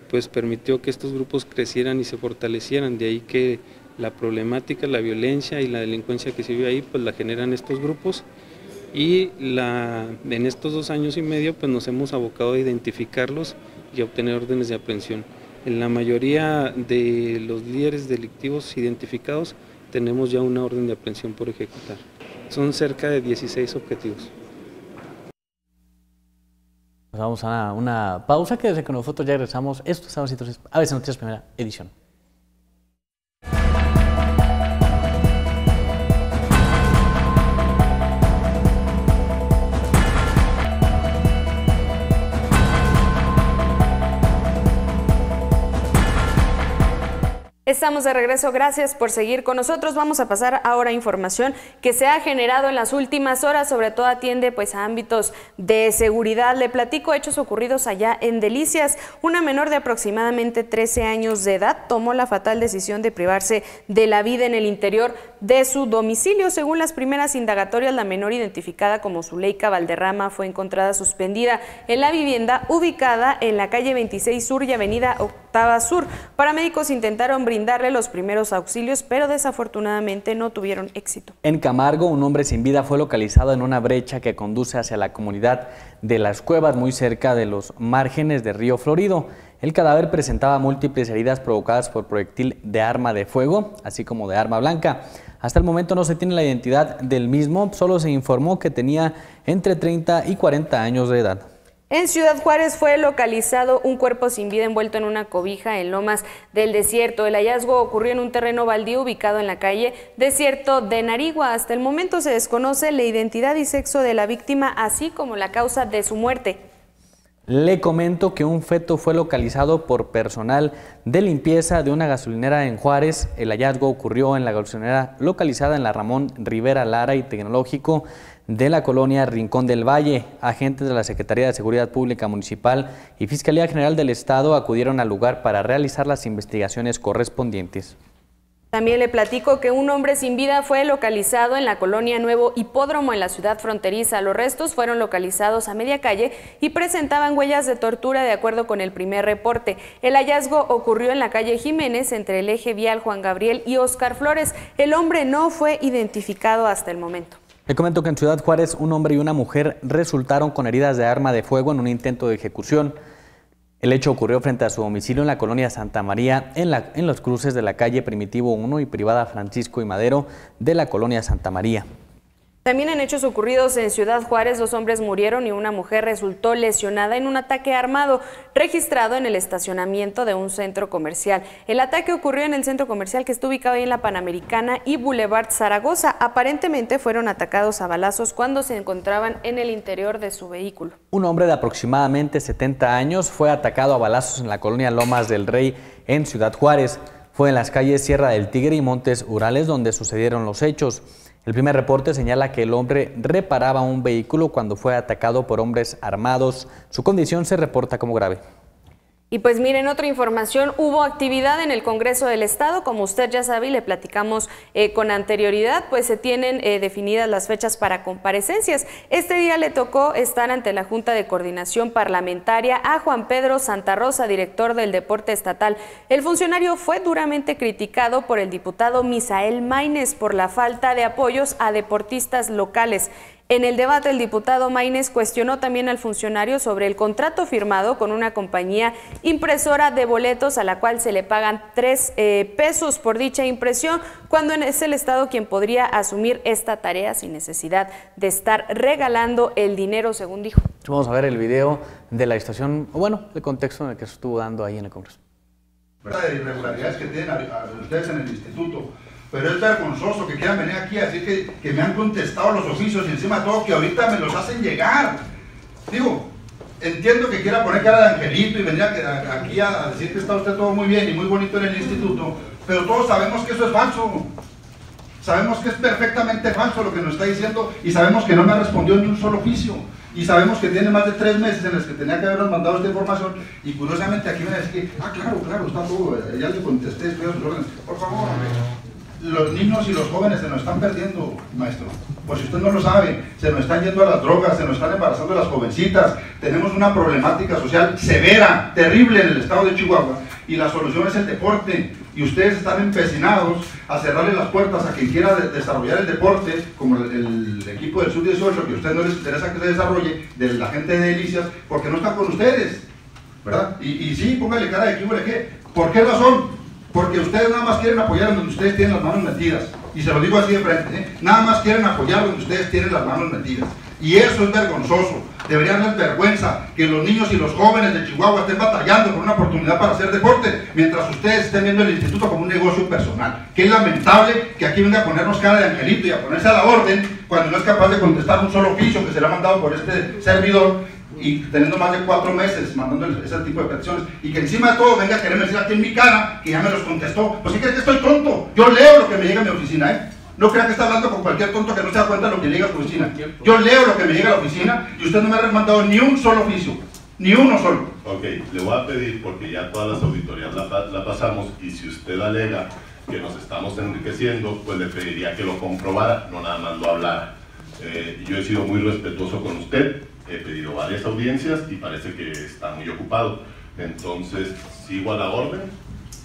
D: pues permitió que estos grupos crecieran y se fortalecieran, de ahí que la problemática, la violencia y la delincuencia que se vive ahí, pues la generan estos grupos y la, en estos dos años y medio pues nos hemos abocado a identificarlos y a obtener órdenes de aprehensión. En la mayoría de los líderes delictivos identificados tenemos ya una orden de aprehensión por ejecutar. Son cerca de 16 objetivos.
B: Nos vamos a una, una pausa, que con nosotros, ya regresamos. Esto es a veces no Noticias Primera Edición.
A: Estamos de regreso, gracias por seguir con nosotros. Vamos a pasar ahora a información que se ha generado en las últimas horas, sobre todo atiende pues a ámbitos de seguridad. Le platico hechos ocurridos allá en Delicias. Una menor de aproximadamente 13 años de edad tomó la fatal decisión de privarse de la vida en el interior de su domicilio. Según las primeras indagatorias, la menor identificada como Zuleika Valderrama fue encontrada suspendida en la vivienda ubicada en la calle 26 Sur y avenida Octava Sur. Paramédicos intentaron brindar darle los primeros auxilios, pero desafortunadamente no tuvieron éxito.
B: En Camargo, un hombre sin vida fue localizado en una brecha que conduce hacia la comunidad de Las Cuevas, muy cerca de los márgenes del río Florido. El cadáver presentaba múltiples heridas provocadas por proyectil de arma de fuego, así como de arma blanca. Hasta el momento no se tiene la identidad del mismo, solo se informó que tenía entre 30 y 40 años de edad.
A: En Ciudad Juárez fue localizado un cuerpo sin vida envuelto en una cobija en Lomas del Desierto. El hallazgo ocurrió en un terreno baldío ubicado en la calle Desierto de Narigua. Hasta el momento se desconoce la identidad y sexo de la víctima, así como la causa de su muerte.
B: Le comento que un feto fue localizado por personal de limpieza de una gasolinera en Juárez. El hallazgo ocurrió en la gasolinera localizada en la Ramón Rivera Lara y Tecnológico de la colonia Rincón del Valle. Agentes de la Secretaría de Seguridad Pública Municipal y Fiscalía General del Estado acudieron al lugar para realizar las investigaciones correspondientes.
A: También le platico que un hombre sin vida fue localizado en la colonia Nuevo Hipódromo en la ciudad fronteriza. Los restos fueron localizados a media calle y presentaban huellas de tortura de acuerdo con el primer reporte. El hallazgo ocurrió en la calle Jiménez entre el eje vial Juan Gabriel y Oscar Flores. El hombre no fue identificado hasta el momento.
B: Le comento que en Ciudad Juárez un hombre y una mujer resultaron con heridas de arma de fuego en un intento de ejecución. El hecho ocurrió frente a su domicilio en la colonia Santa María, en, en los cruces de la calle Primitivo 1 y Privada Francisco y Madero de la colonia Santa María.
A: También en hechos ocurridos en Ciudad Juárez, dos hombres murieron y una mujer resultó lesionada en un ataque armado registrado en el estacionamiento de un centro comercial. El ataque ocurrió en el centro comercial que está ubicado en la Panamericana y Boulevard Zaragoza. Aparentemente fueron atacados a balazos cuando se encontraban en el interior de su vehículo.
B: Un hombre de aproximadamente 70 años fue atacado a balazos en la colonia Lomas del Rey en Ciudad Juárez. Fue en las calles Sierra del Tigre y Montes Urales donde sucedieron los hechos. El primer reporte señala que el hombre reparaba un vehículo cuando fue atacado por hombres armados. Su condición se reporta como grave.
A: Y pues miren, otra información, hubo actividad en el Congreso del Estado, como usted ya sabe y le platicamos eh, con anterioridad, pues se tienen eh, definidas las fechas para comparecencias. Este día le tocó estar ante la Junta de Coordinación Parlamentaria a Juan Pedro Santa Rosa, director del Deporte Estatal. El funcionario fue duramente criticado por el diputado Misael Maines por la falta de apoyos a deportistas locales. En el debate, el diputado Maines cuestionó también al funcionario sobre el contrato firmado con una compañía impresora de boletos a la cual se le pagan tres eh, pesos por dicha impresión, cuando es el Estado quien podría asumir esta tarea sin necesidad de estar regalando el dinero, según dijo.
B: Vamos a ver el video de la estación, o bueno, el contexto en el que se estuvo dando ahí en el Congreso.
C: irregularidades que tienen ustedes en el instituto pero es vergonzoso que quieran venir aquí a decir que, me han contestado los oficios y encima todo que ahorita me los hacen llegar. Digo, entiendo que quiera poner cara de angelito y venir aquí a, decir que está usted todo muy bien y muy bonito en el instituto, pero todos sabemos que eso es falso. Sabemos que es perfectamente falso lo que nos está diciendo y sabemos que no me ha respondido ni un solo oficio. Y sabemos que tiene más de tres meses en los que tenía que habernos mandado esta información y curiosamente aquí me dice que, ah, claro, claro, está todo, ya le contesté, estoy a sus órdenes. Por favor, los niños y los jóvenes se nos están perdiendo, maestro. Pues si usted no lo sabe, se nos están yendo a las drogas, se nos están embarazando las jovencitas. Tenemos una problemática social severa, terrible en el estado de Chihuahua. Y la solución es el deporte. Y ustedes están empecinados a cerrarle las puertas a quien quiera desarrollar el deporte, como el, equipo del Sub-18, que a usted no les interesa que se desarrolle, de la gente de Delicias, porque no está con ustedes. ¿Verdad? Y, sí, póngale cara de equipo, ¿por qué razón? Porque ustedes nada más quieren apoyar donde ustedes tienen las manos metidas. Y se lo digo así de frente, ¿eh? nada más quieren apoyar donde ustedes tienen las manos metidas. Y eso es vergonzoso. Deberían dar vergüenza que los niños y los jóvenes de Chihuahua estén batallando por una oportunidad para hacer deporte, mientras ustedes estén viendo el instituto como un negocio personal. Qué lamentable que aquí venga a ponernos cara de angelito y a ponerse a la orden cuando no es capaz de contestar un solo oficio que se le ha mandado por este servidor y teniendo más de cuatro meses mandando ese tipo de peticiones y que encima de todo venga a quererme decir aquí en mi cara que ya me los contestó. Pues ¿sí que estoy tonto, yo leo lo que me llega a mi oficina, ¿eh? No crea que está hablando con cualquier tonto que no se da cuenta lo que llega a su oficina. Yo leo lo que me llega a la oficina y usted no me ha mandado ni un solo oficio, ni uno solo. Ok, le voy a pedir, porque ya todas las auditorías la, pasamos y si usted alega que nos estamos enriqueciendo, pues le pediría que lo comprobara, no nada más lo hablara. Eh, yo he sido muy respetuoso con usted, he pedido varias audiencias y parece que está muy ocupado. Entonces, sigo a la orden,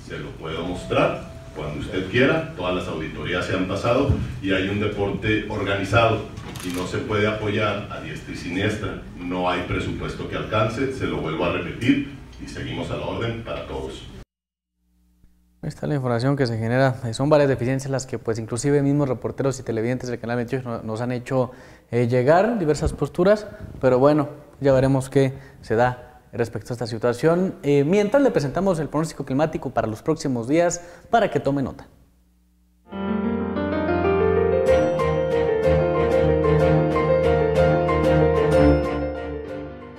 C: se lo puedo mostrar cuando usted quiera, todas las auditorías se han pasado y hay un deporte organizado y no se puede apoyar a diestra y siniestra, no hay presupuesto que alcance, se lo vuelvo a repetir y seguimos a la orden para todos.
B: Esta es la información que se genera. Eh, son varias deficiencias las que pues inclusive mismos reporteros y televidentes del Canal 28 nos han hecho eh, llegar, diversas posturas, pero bueno, ya veremos qué se da respecto a esta situación. Eh, mientras le presentamos el pronóstico climático para los próximos días para que tome nota.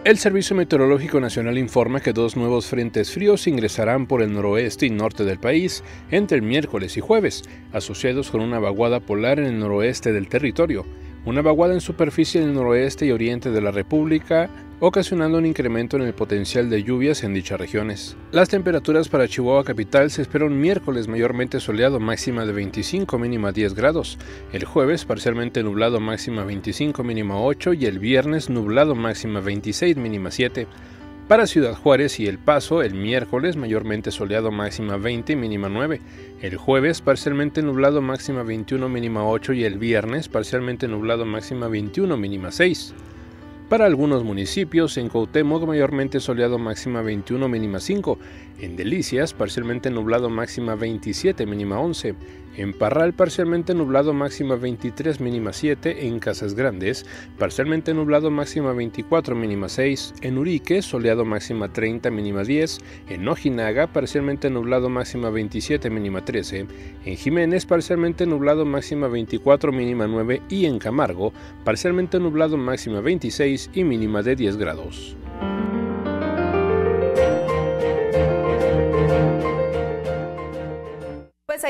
G: El Servicio Meteorológico Nacional informa que dos nuevos frentes fríos ingresarán por el noroeste y norte del país entre el miércoles y jueves, asociados con una vaguada polar en el noroeste del territorio una vaguada en superficie en el noroeste y oriente de la República, ocasionando un incremento en el potencial de lluvias en dichas regiones. Las temperaturas para Chihuahua capital se esperan miércoles mayormente soleado máxima de 25 mínima 10 grados, el jueves parcialmente nublado máxima 25 mínima 8 y el viernes nublado máxima 26 mínima 7. Para Ciudad Juárez y El Paso, el miércoles mayormente soleado máxima 20 mínima 9, el jueves parcialmente nublado máxima 21 mínima 8 y el viernes parcialmente nublado máxima 21 mínima 6. Para algunos municipios, en Coutemoc mayormente soleado máxima 21 mínima 5, en Delicias parcialmente nublado máxima 27 mínima 11, en Parral parcialmente nublado máxima 23 mínima 7, en Casas Grandes parcialmente nublado máxima 24 mínima 6, en Urique soleado máxima 30 mínima 10, en Ojinaga parcialmente nublado máxima 27 mínima 13, en Jiménez parcialmente nublado máxima 24 mínima 9 y en Camargo parcialmente nublado máxima 26 y mínima de 10 grados.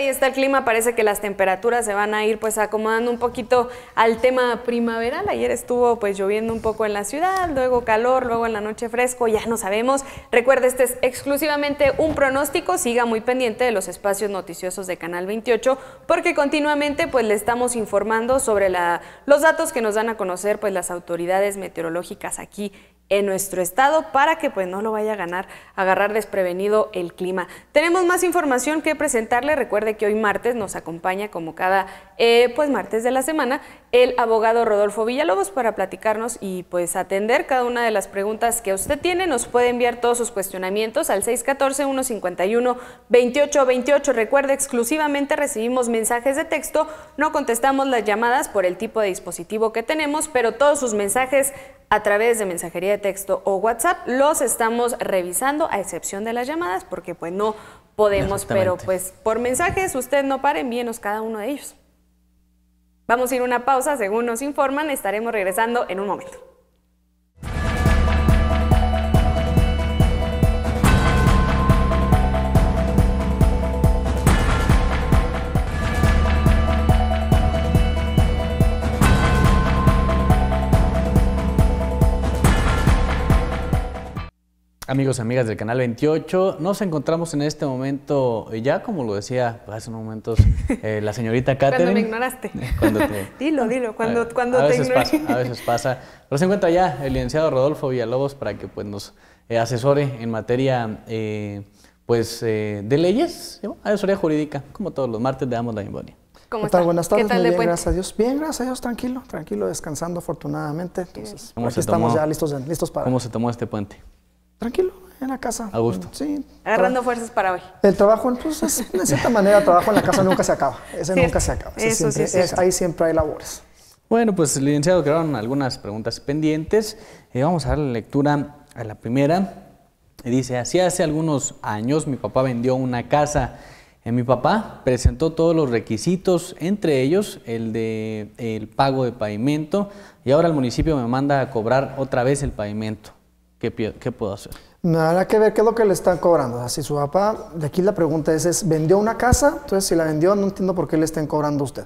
A: ahí está el clima, parece que las temperaturas se van a ir pues acomodando un poquito al tema primaveral. Ayer estuvo pues lloviendo un poco en la ciudad, luego calor, luego en la noche fresco, ya no sabemos. Recuerde, este es exclusivamente un pronóstico, siga muy pendiente de los espacios noticiosos de Canal 28 porque continuamente pues le estamos informando sobre la, los datos que nos dan a conocer pues las autoridades meteorológicas aquí en nuestro estado para que pues no lo vaya a ganar, agarrar desprevenido el clima. Tenemos más información que presentarle. Recuerde que hoy martes nos acompaña como cada eh, pues martes de la semana el abogado Rodolfo Villalobos para platicarnos y pues atender cada una de las preguntas que usted tiene. Nos puede enviar todos sus cuestionamientos al 614-151-2828. Recuerde, exclusivamente recibimos mensajes de texto, no contestamos las llamadas por el tipo de dispositivo que tenemos, pero todos sus mensajes a través de mensajería texto o WhatsApp. Los estamos revisando, a excepción de las llamadas, porque pues no podemos, pero pues por mensajes usted no para, envíenos cada uno de ellos. Vamos a ir una pausa, según nos informan, estaremos regresando en un momento.
B: Amigos, amigas del canal 28, nos encontramos en este momento, ya como lo decía hace unos momentos eh, la señorita Catherine.
A: cuando me ignoraste. dilo, dilo, cuando, a te a
B: veces pasa. Nos se encuentra ya el licenciado Rodolfo Villalobos para que pues, nos eh, asesore en materia eh, pues, de leyes, asesoría jurídica, como todos los martes de damos la bienvenida.
A: ¿Cómo está? Buenas tardes, ¿Qué tal de bien, gracias
I: a Dios. Bien, gracias a Dios, tranquilo, tranquilo, descansando afortunadamente. Entonces, aquí pues, estamos ya listos, listos para... ¿Cómo
B: se tomó este puente?
I: tranquilo, en la casa. A gusto. Sí. Agarrando fuerzas para hoy. El trabajo, entonces, pues, de cierta manera, el trabajo en la casa nunca se acaba. Ese nunca se acaba. ahí siempre hay labores.
B: Bueno, pues, licenciado, quedaron algunas preguntas pendientes. Eh, vamos a dar la lectura a la primera. Dice, así hace algunos años mi papá vendió una casa. en eh, mi papá presentó todos los requisitos, entre ellos el de el pago de pavimento, y ahora el municipio me manda a cobrar otra vez el pavimento. ¿qué, puedo hacer?
I: Nada que ver qué es lo que le están cobrando. Así si su papá, de aquí la pregunta es, es, ¿vendió una casa? Entonces, si la vendió, no entiendo por qué le estén cobrando a usted.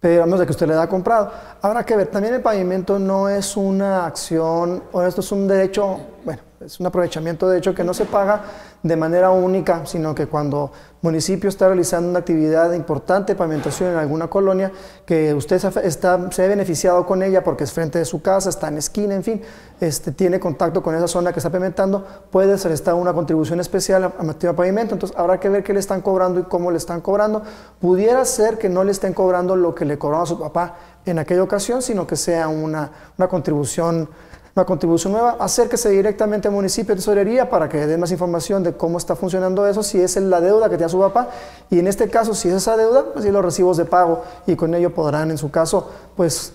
I: Pero a menos de que usted le haya comprado. Habrá que ver, también el pavimento no es una acción, o esto es un derecho, bueno, es un aprovechamiento de hecho que no se paga de manera única, sino que cuando municipio está realizando una actividad importante de pavimentación en alguna colonia, que usted está, se ha beneficiado con ella porque es frente de su casa, está en esquina, en fin, este, tiene contacto con esa zona que está pavimentando, puede ser esta una contribución especial a, a pavimento. Entonces habrá que ver qué le están cobrando y cómo le están cobrando. Pudiera ser que no le estén cobrando lo que le cobró a su papá en aquella ocasión, sino que sea una, una contribución una contribución nueva, acérquese directamente al municipio de tesorería para que den más información de cómo está funcionando eso, si es la deuda que tiene su papá, y en este caso, si es esa deuda, pues sí los recibos de pago, y con ello podrán, en su caso, pues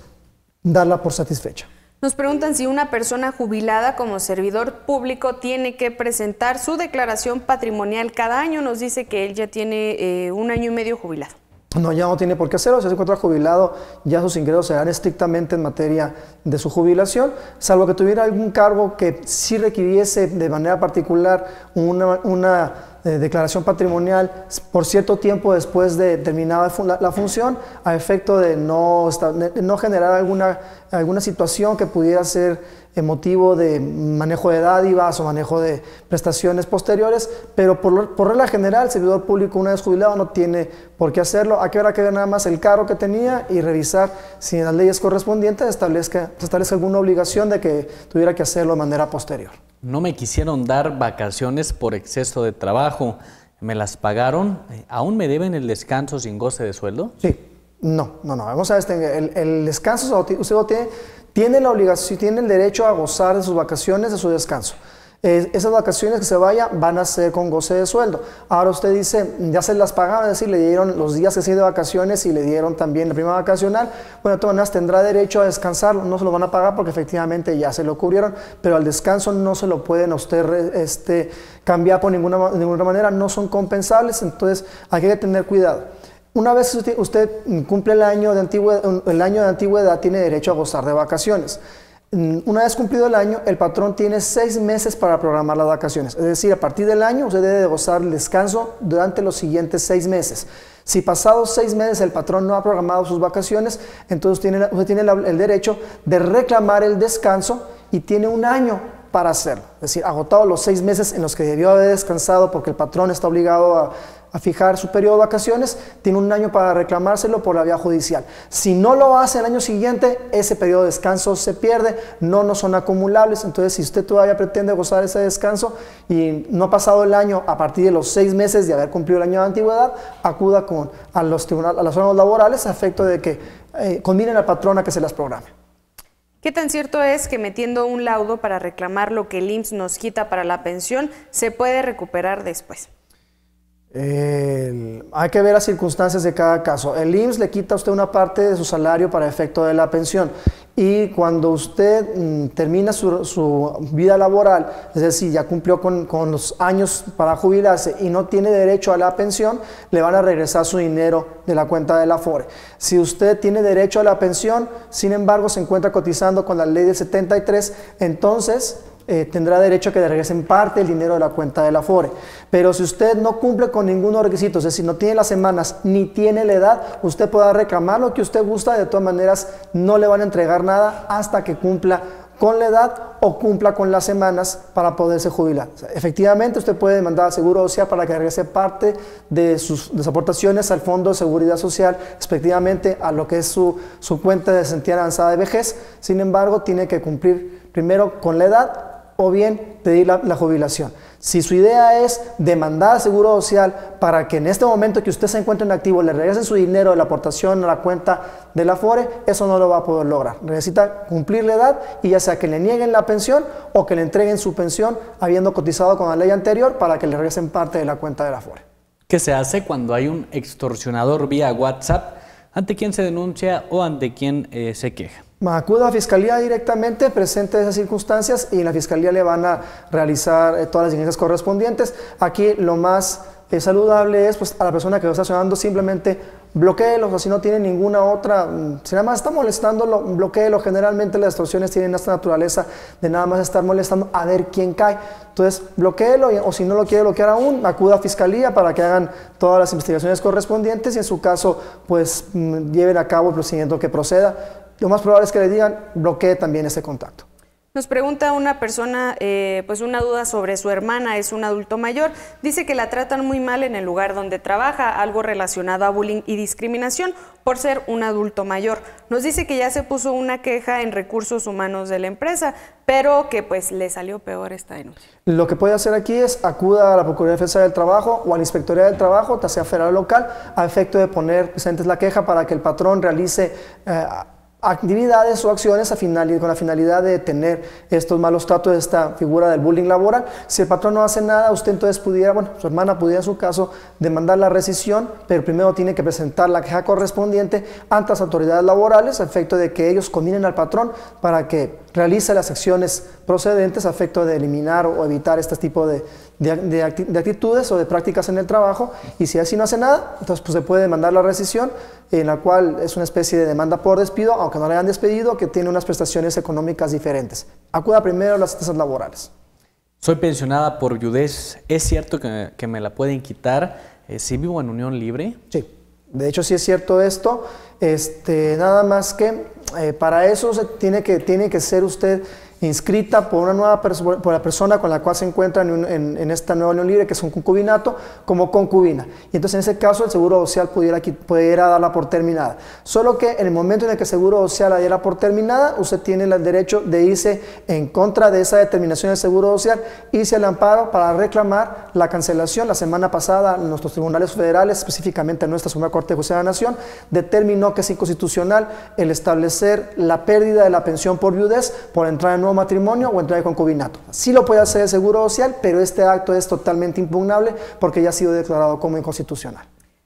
I: darla por satisfecha.
A: Nos preguntan si una persona jubilada como servidor público tiene que presentar su declaración patrimonial cada año. Nos dice que él ya tiene eh, un año y medio jubilado.
I: No, ya no tiene por qué hacerlo. Si se encuentra jubilado, ya sus ingresos serán estrictamente en materia de su jubilación, salvo que tuviera algún cargo que sí requiriese de manera particular una eh, declaración patrimonial por cierto tiempo después de terminada la, función, a efecto de no, no generar alguna, alguna situación que pudiera ser motivo de manejo de dádivas o manejo de prestaciones posteriores, pero por, por regla general, el servidor público una vez jubilado no tiene por qué hacerlo. Aquí habrá que ver nada más el carro que tenía y revisar si en las leyes correspondientes establezca, establece alguna obligación de que tuviera que hacerlo de manera posterior.
B: No me quisieron dar vacaciones por exceso de trabajo. ¿Me las pagaron? ¿Aún me deben el descanso sin goce de sueldo? Sí.
I: No, no, no. Vamos a ver, este, el, descanso, usted tiene, tiene la obligación, tiene el derecho a gozar de sus vacaciones, de su descanso esas vacaciones que se vaya van a ser con goce de sueldo. Ahora usted dice, ya se las pagaron, es decir, le dieron los días que se de vacaciones y le dieron también la prima vacacional. Bueno, de todas tendrá derecho a descansar, no se lo van a pagar porque efectivamente ya se lo cubrieron, pero al descanso no se lo pueden usted este, cambiar por ninguna, manera, no son compensables, entonces hay que tener cuidado. Una vez usted cumple el año, el año de antigüedad, tiene derecho a gozar de vacaciones. Mm, una vez cumplido el año, el patrón tiene seis meses para programar las vacaciones. Es decir, a partir del año usted debe gozar el descanso durante los siguientes seis meses. Si pasados seis meses el patrón no ha programado sus vacaciones, entonces usted tiene el derecho de reclamar el descanso y tiene un año para hacerlo. Es decir, agotado los seis meses en los que debió haber descansado porque el patrón está obligado a a fijar su periodo de vacaciones, tiene un año para reclamárselo por la vía judicial. Si no lo hace el año siguiente, ese periodo de descanso se pierde, no, no son acumulables, entonces si usted todavía pretende gozar ese descanso y no ha pasado el año a partir de los seis meses de haber cumplido el año de antigüedad, acuda con, a, los tribunales, a las zonas laborales a efecto de que eh, combinen al patrón a que se las programe.
A: ¿Qué tan cierto es que metiendo un laudo para reclamar lo que el IMSS nos quita para la pensión se puede recuperar después?
I: hay que ver las circunstancias de cada caso. El IMSS le quita a usted una parte de su salario para efecto de la pensión. Y cuando usted mm, termina su, vida laboral, es decir, ya cumplió con, con, los años para jubilarse y no tiene derecho a la pensión, le van a regresar su dinero de la cuenta de la FORE. Si usted tiene derecho a la pensión, sin embargo, se encuentra cotizando con la ley del 73, entonces eh, tendrá derecho a que le regresen parte del dinero de la cuenta del Afore. Pero si usted no cumple con ninguno de los requisitos, es decir, no tiene las semanas ni tiene la edad, usted podrá reclamar lo que usted gusta, de todas maneras no le van a entregar nada hasta que cumpla con la edad o cumpla con las semanas para poderse jubilar. efectivamente, usted puede demandar Seguro Social para que regrese parte de sus, aportaciones al Fondo de Seguridad Social, respectivamente a lo que es su, su cuenta de sentía avanzada de vejez. Sin embargo, tiene que cumplir primero con la edad o bien pedir la, jubilación. Si su idea es demandar seguro social para que en este momento que usted se encuentre en activo le regresen su dinero de la aportación a la cuenta de la FORE, eso no lo va a poder lograr. Necesita cumplir la edad y ya sea que le nieguen la pensión o que le entreguen su pensión habiendo cotizado con la ley anterior para que le regresen parte de la cuenta de la FORE.
B: ¿Qué se hace cuando hay un extorsionador vía WhatsApp ante quién se denuncia o ante quién eh, se queja?
I: Acuda a fiscalía directamente, presente esas circunstancias y en la fiscalía le van a realizar eh, todas las diligencias correspondientes. Aquí lo más eh, saludable es pues, a la persona que lo está ayudando simplemente bloqueelo, o si no tiene ninguna otra, mm, si nada más está molestándolo, bloqueelo. Generalmente las distorsiones tienen esta naturaleza de nada más estar molestando a ver quién cae. Entonces, bloqueelo o si no lo quiere bloquear aún, acuda a fiscalía para que hagan todas las investigaciones correspondientes y en su caso, pues mm, lleven a cabo el procedimiento que proceda lo más probable es que le digan bloquee también ese contacto.
A: Nos pregunta una persona, eh, pues una duda sobre su hermana, es un adulto mayor, dice que la tratan muy mal en el lugar donde trabaja, algo relacionado a bullying y discriminación por ser un adulto mayor. Nos dice que ya se puso una queja en recursos humanos de la empresa, pero que pues le salió peor esta denuncia.
I: Lo que puede hacer aquí es acuda a la Procuraduría de Defensa del Trabajo o a la Inspectoría del Trabajo, sea federal local, a efecto de poner presentes la queja para que el patrón realice... Eh, actividades o acciones a con la finalidad de tener estos malos tratos, de esta figura del bullying laboral. Si el patrón no hace nada, usted entonces pudiera, bueno, su hermana pudiera en su caso demandar la rescisión, pero primero tiene que presentar la queja correspondiente ante las autoridades laborales a efecto de que ellos combinen al patrón para que realice las acciones procedentes a efecto de eliminar o evitar este tipo de, actitudes o de prácticas en el trabajo y si así no hace nada, entonces pues, se puede demandar la rescisión, en la cual es una especie de demanda por despido, aunque no le hayan despedido, que tiene unas prestaciones económicas diferentes. Acuda primero a las tasas laborales.
B: Soy pensionada por viudez, ¿es cierto que, me la pueden quitar eh, si vivo
I: en unión libre? Sí, de hecho sí es cierto esto, este, nada más que eh, para eso tiene, que, tiene que ser usted inscrita por una nueva por la persona con la cual se encuentra en, esta nueva unión libre, que es un concubinato, como concubina. Y entonces en ese caso el Seguro Social pudiera, pudiera darla por terminada. Solo que en el momento en el que el Seguro Social la diera por terminada, usted tiene el derecho de irse en contra de esa determinación del Seguro Social, irse al amparo para reclamar la cancelación. La semana pasada nuestros tribunales federales, específicamente nuestra Suprema Corte de Justicia de la Nación, determinó que es inconstitucional el establecer la pérdida de la pensión por viudez por entrar en nuevo matrimonio o entrar en concubinato. Sí lo puede hacer el Seguro Social, pero este acto es totalmente impugnable porque ya ha sido declarado como inconstitucional.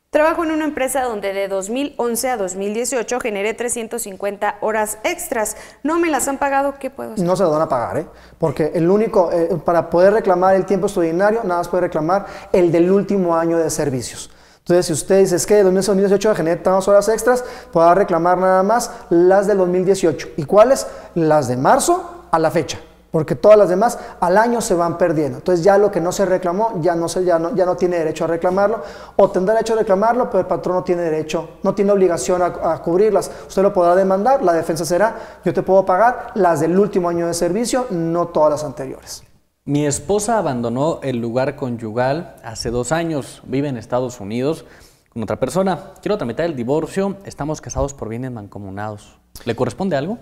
A: Trabajo en una empresa donde de 2011 a 2018 generé 350 horas extras. No me las han pagado, ¿qué puedo hacer?
I: No se las van a pagar, ¿eh? porque el único, eh, para poder reclamar el tiempo extraordinario, nada más puede reclamar el del último año de servicios. Entonces, si usted dice, es que de 2018 generé tantas horas extras, podrá reclamar nada más las del 2018. ¿Y cuáles? Las de marzo la fecha, porque todas las demás al año se van perdiendo. Entonces ya lo que no se reclamó ya no, se, ya no, ya no tiene derecho a reclamarlo, o tendrá derecho a reclamarlo, pero el patrón no tiene derecho, no tiene obligación a, cubrirlas. Usted lo podrá demandar, la defensa será, yo te puedo pagar las del último año de servicio, no todas las anteriores.
B: Mi esposa abandonó el lugar conyugal hace dos años, vive en Estados Unidos con otra persona. Quiero tramitar el divorcio, estamos casados por bienes mancomunados.
I: ¿Le corresponde algo?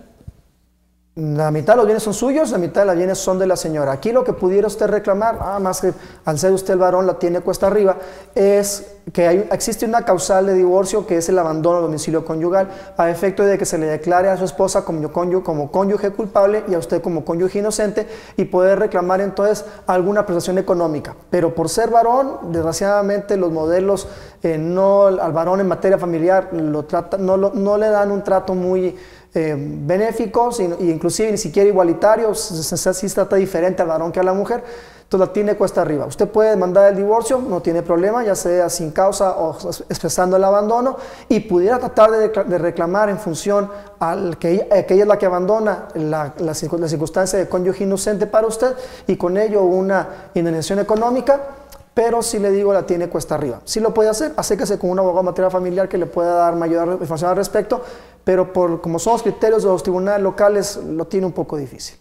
I: la mitad de los bienes son suyos, la mitad de los bienes son de la señora. Aquí lo que pudiera usted reclamar, ah, más que al ser usted el varón la tiene cuesta arriba, es que existe una causal de divorcio que es el abandono del domicilio conyugal, a efecto de que se le declare a su esposa como cónyuge, como cónyuge culpable y a usted como cónyuge inocente y poder reclamar entonces alguna prestación económica. Pero por ser varón, desgraciadamente los modelos eh, no, al varón en materia familiar lo trata, no, no le dan un trato muy... Eh, benéficos e inclusive ni siquiera igualitarios, si se trata diferente al varón que a la mujer, entonces la tiene cuesta arriba. Usted puede demandar el divorcio, no tiene problema, ya sea sin causa o expresando el abandono, y pudiera tratar de reclamar en función al que, eh, que es la que abandona la, circunstancias la circunstancia de cónyuge inocente para usted y con ello una indemnización económica pero si le digo la tiene cuesta arriba. Si lo puede hacer, acérquese con un abogado de materia familiar que le pueda dar mayor información al respecto, pero por como son los criterios de los tribunales locales, lo tiene un poco difícil.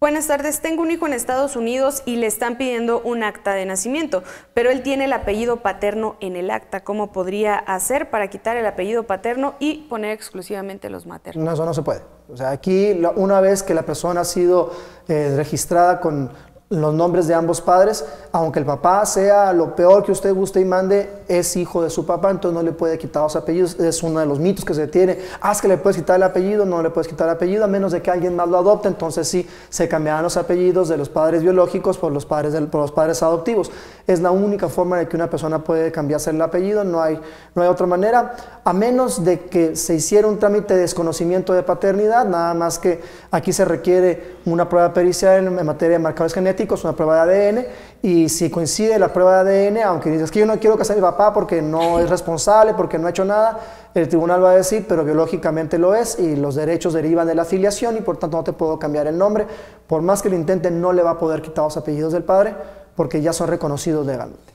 A: Buenas tardes, tengo un hijo en Estados Unidos y le están pidiendo un acta de nacimiento, pero él tiene el apellido paterno en el acta. ¿Cómo podría hacer para quitar el apellido paterno y poner exclusivamente los maternos? No,
I: eso no se puede. O sea, aquí una vez que la persona ha sido eh, registrada con los nombres de ambos padres, aunque el papá sea lo peor que usted guste y mande, es hijo de su papá, entonces no le puede quitar los apellidos, es uno de los mitos que se tiene, haz que le puedes quitar el apellido, no le puedes quitar el apellido, a menos de que alguien más lo adopte, entonces sí, se cambiarán los apellidos de los padres biológicos por los padres, por los padres adoptivos, es la única forma de que una persona puede cambiarse el apellido, no hay, no hay otra manera, a menos de que se hiciera un trámite de desconocimiento de paternidad, nada más que aquí se requiere una prueba pericial en materia de marcadores genéticos, es una prueba de ADN, y si coincide la prueba de ADN, aunque dices que yo no quiero casar a mi papá porque no es responsable, porque no ha hecho nada, el tribunal va a decir, pero biológicamente lo es y los derechos derivan de la afiliación y por tanto no te puedo cambiar el nombre. Por más que lo intente, no le va a poder quitar los apellidos del padre porque ya son reconocidos legalmente.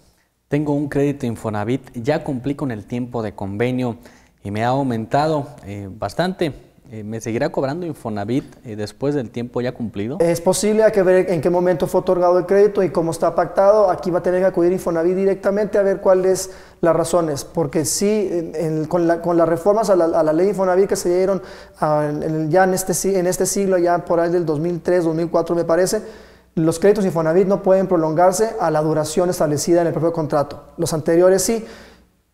B: Tengo un crédito Infonavit, ya cumplí con el tiempo de convenio y me ha aumentado eh, bastante eh, ¿Me seguirá cobrando Infonavit eh, después del tiempo ya cumplido?
I: Es posible, hay que ver en qué momento fue otorgado el crédito y cómo está pactado. Aquí va a tener que acudir Infonavit directamente a ver cuáles las razones, porque sí, con, las reformas a la, ley Infonavit que se dieron ah, ya en este, en este siglo, ya por ahí del 2003, 2004 me parece, los créditos Infonavit no pueden prolongarse a la duración establecida en el propio contrato. Los anteriores sí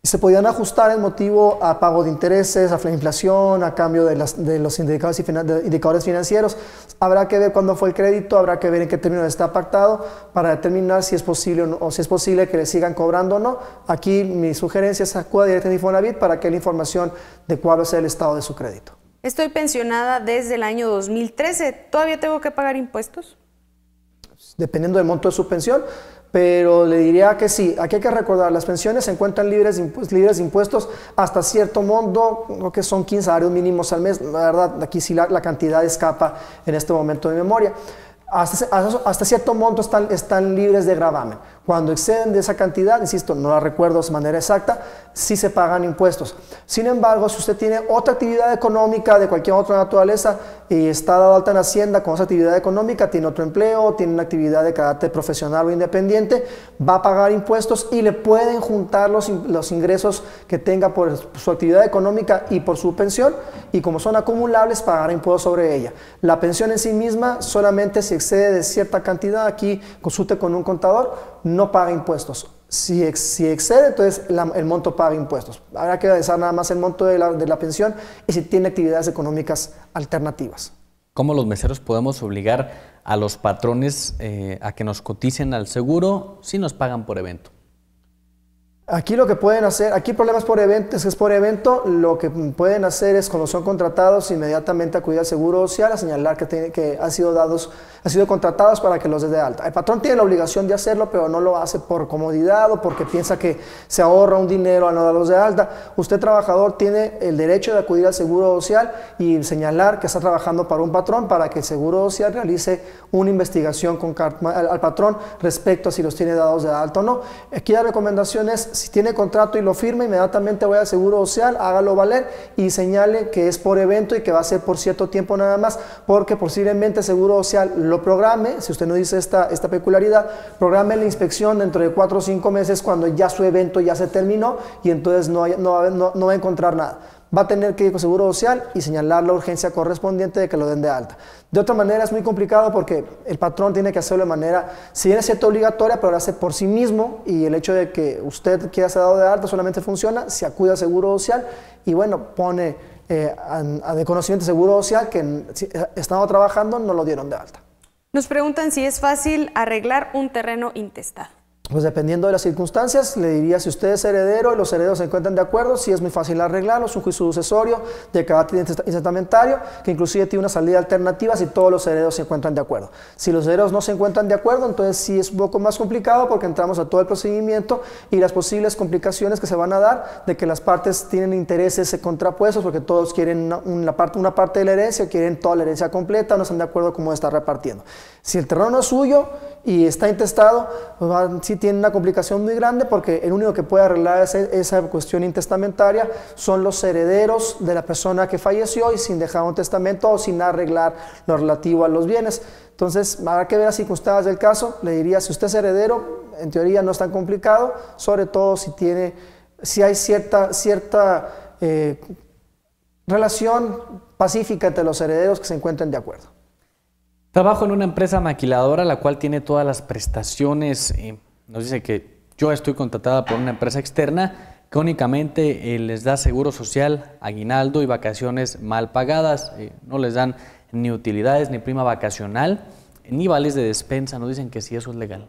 I: se podían ajustar en motivo a pago de intereses, a la inflación, a cambio de, los indicadores, y financieros. Habrá que ver cuándo fue el crédito, habrá que ver en qué término está pactado para determinar si es posible o, no, o si es posible que le sigan cobrando o no. Aquí mi sugerencia es acudir directamente a Infonavit para que la información de cuál es el estado de su crédito.
A: Estoy pensionada desde el año 2013. ¿Todavía tengo que pagar impuestos?
I: Dependiendo del monto de su pensión, pero le diría que sí, aquí hay que recordar, las pensiones se encuentran libres de, impuestos, hasta cierto monto, creo que son 15 salarios mínimos al mes, la verdad, aquí sí la, cantidad escapa en este momento de memoria. Hasta, cierto monto están, están libres de gravamen. Cuando exceden de esa cantidad, insisto, no la recuerdo de manera exacta, sí se pagan impuestos. Sin embargo, si usted tiene otra actividad económica de cualquier otra naturaleza y está dado alta en Hacienda con esa actividad económica, tiene otro empleo, tiene una actividad de carácter profesional o independiente, va a pagar impuestos y le pueden juntar los, ingresos que tenga por su actividad económica y por su pensión y como son acumulables, pagar impuestos sobre ella. La pensión en sí misma solamente si excede de cierta cantidad, aquí consulte con un contador, no paga impuestos. Si, excede, entonces el monto paga impuestos. Habrá que revisar nada más el monto de la, pensión y si tiene actividades económicas alternativas.
B: ¿Cómo los meseros podemos obligar a los patrones eh, a que nos coticen al seguro si nos pagan por evento?
I: Aquí lo que pueden hacer, aquí problemas por evento, es por evento, lo que pueden hacer es cuando son contratados inmediatamente acudir al seguro social a señalar que, tiene, que ha sido dados, ha sido contratados para que los dé de alta. El patrón tiene la obligación de hacerlo, pero no lo hace por comodidad o porque piensa que se ahorra un dinero al no darlos de alta. Usted trabajador tiene el derecho de acudir al seguro social y señalar que está trabajando para un patrón para que el seguro social realice una investigación con, al patrón respecto a si los tiene dados de alta o no. Aquí la recomendación es si tiene contrato y lo firma, inmediatamente voy al Seguro Social, hágalo valer y señale que es por evento y que va a ser por cierto tiempo nada más, porque posiblemente el Seguro Social lo programe, si usted no dice esta, esta peculiaridad, programe la inspección dentro de cuatro o cinco meses cuando ya su evento ya se terminó y entonces no, no va a encontrar nada va a tener que ir con Seguro Social y señalar la urgencia correspondiente de que lo den de alta. De otra manera es muy complicado porque el patrón tiene que hacerlo de manera, si bien es obligatoria, pero lo hace por sí mismo y el hecho de que usted quiera ser dado de alta solamente funciona si acude a Seguro Social y bueno, pone eh, a, de conocimiento Seguro Social que si, trabajando no lo dieron de alta.
A: Nos preguntan si es fácil arreglar un terreno intestado.
I: Pues dependiendo de las circunstancias, le diría si usted es heredero y los herederos se encuentran de acuerdo, si es muy fácil arreglarlo, un juicio sucesorio de carácter testamentario, que inclusive tiene una salida alternativa si todos los herederos se encuentran de acuerdo. Si los herederos no se encuentran de acuerdo, entonces sí es un poco más complicado porque entramos a todo el procedimiento y las posibles complicaciones que se van a dar de que las partes tienen intereses contrapuestos porque todos quieren una, parte, una parte de la herencia, quieren toda la herencia completa, no están de acuerdo cómo está repartiendo. Si el terreno no es suyo y está intestado, pues, sí tiene una complicación muy grande porque el único que puede arreglar esa cuestión intestamentaria son los herederos de la persona que falleció y sin dejar un testamento o sin arreglar lo relativo a los bienes. Entonces, habrá que ver las circunstancias del caso. Le diría, si usted es heredero, en teoría no es tan complicado, sobre todo si, tiene, si hay cierta, cierta eh, relación pacífica entre los herederos que se encuentren de acuerdo.
B: Trabajo en una empresa maquiladora, la cual tiene todas las prestaciones. Eh, nos dice que yo estoy contratada por una empresa externa que únicamente eh, les da seguro social, aguinaldo y vacaciones mal pagadas. Eh, no les dan ni utilidades, ni prima vacacional, ni vales de despensa. Nos dicen que sí, eso es legal.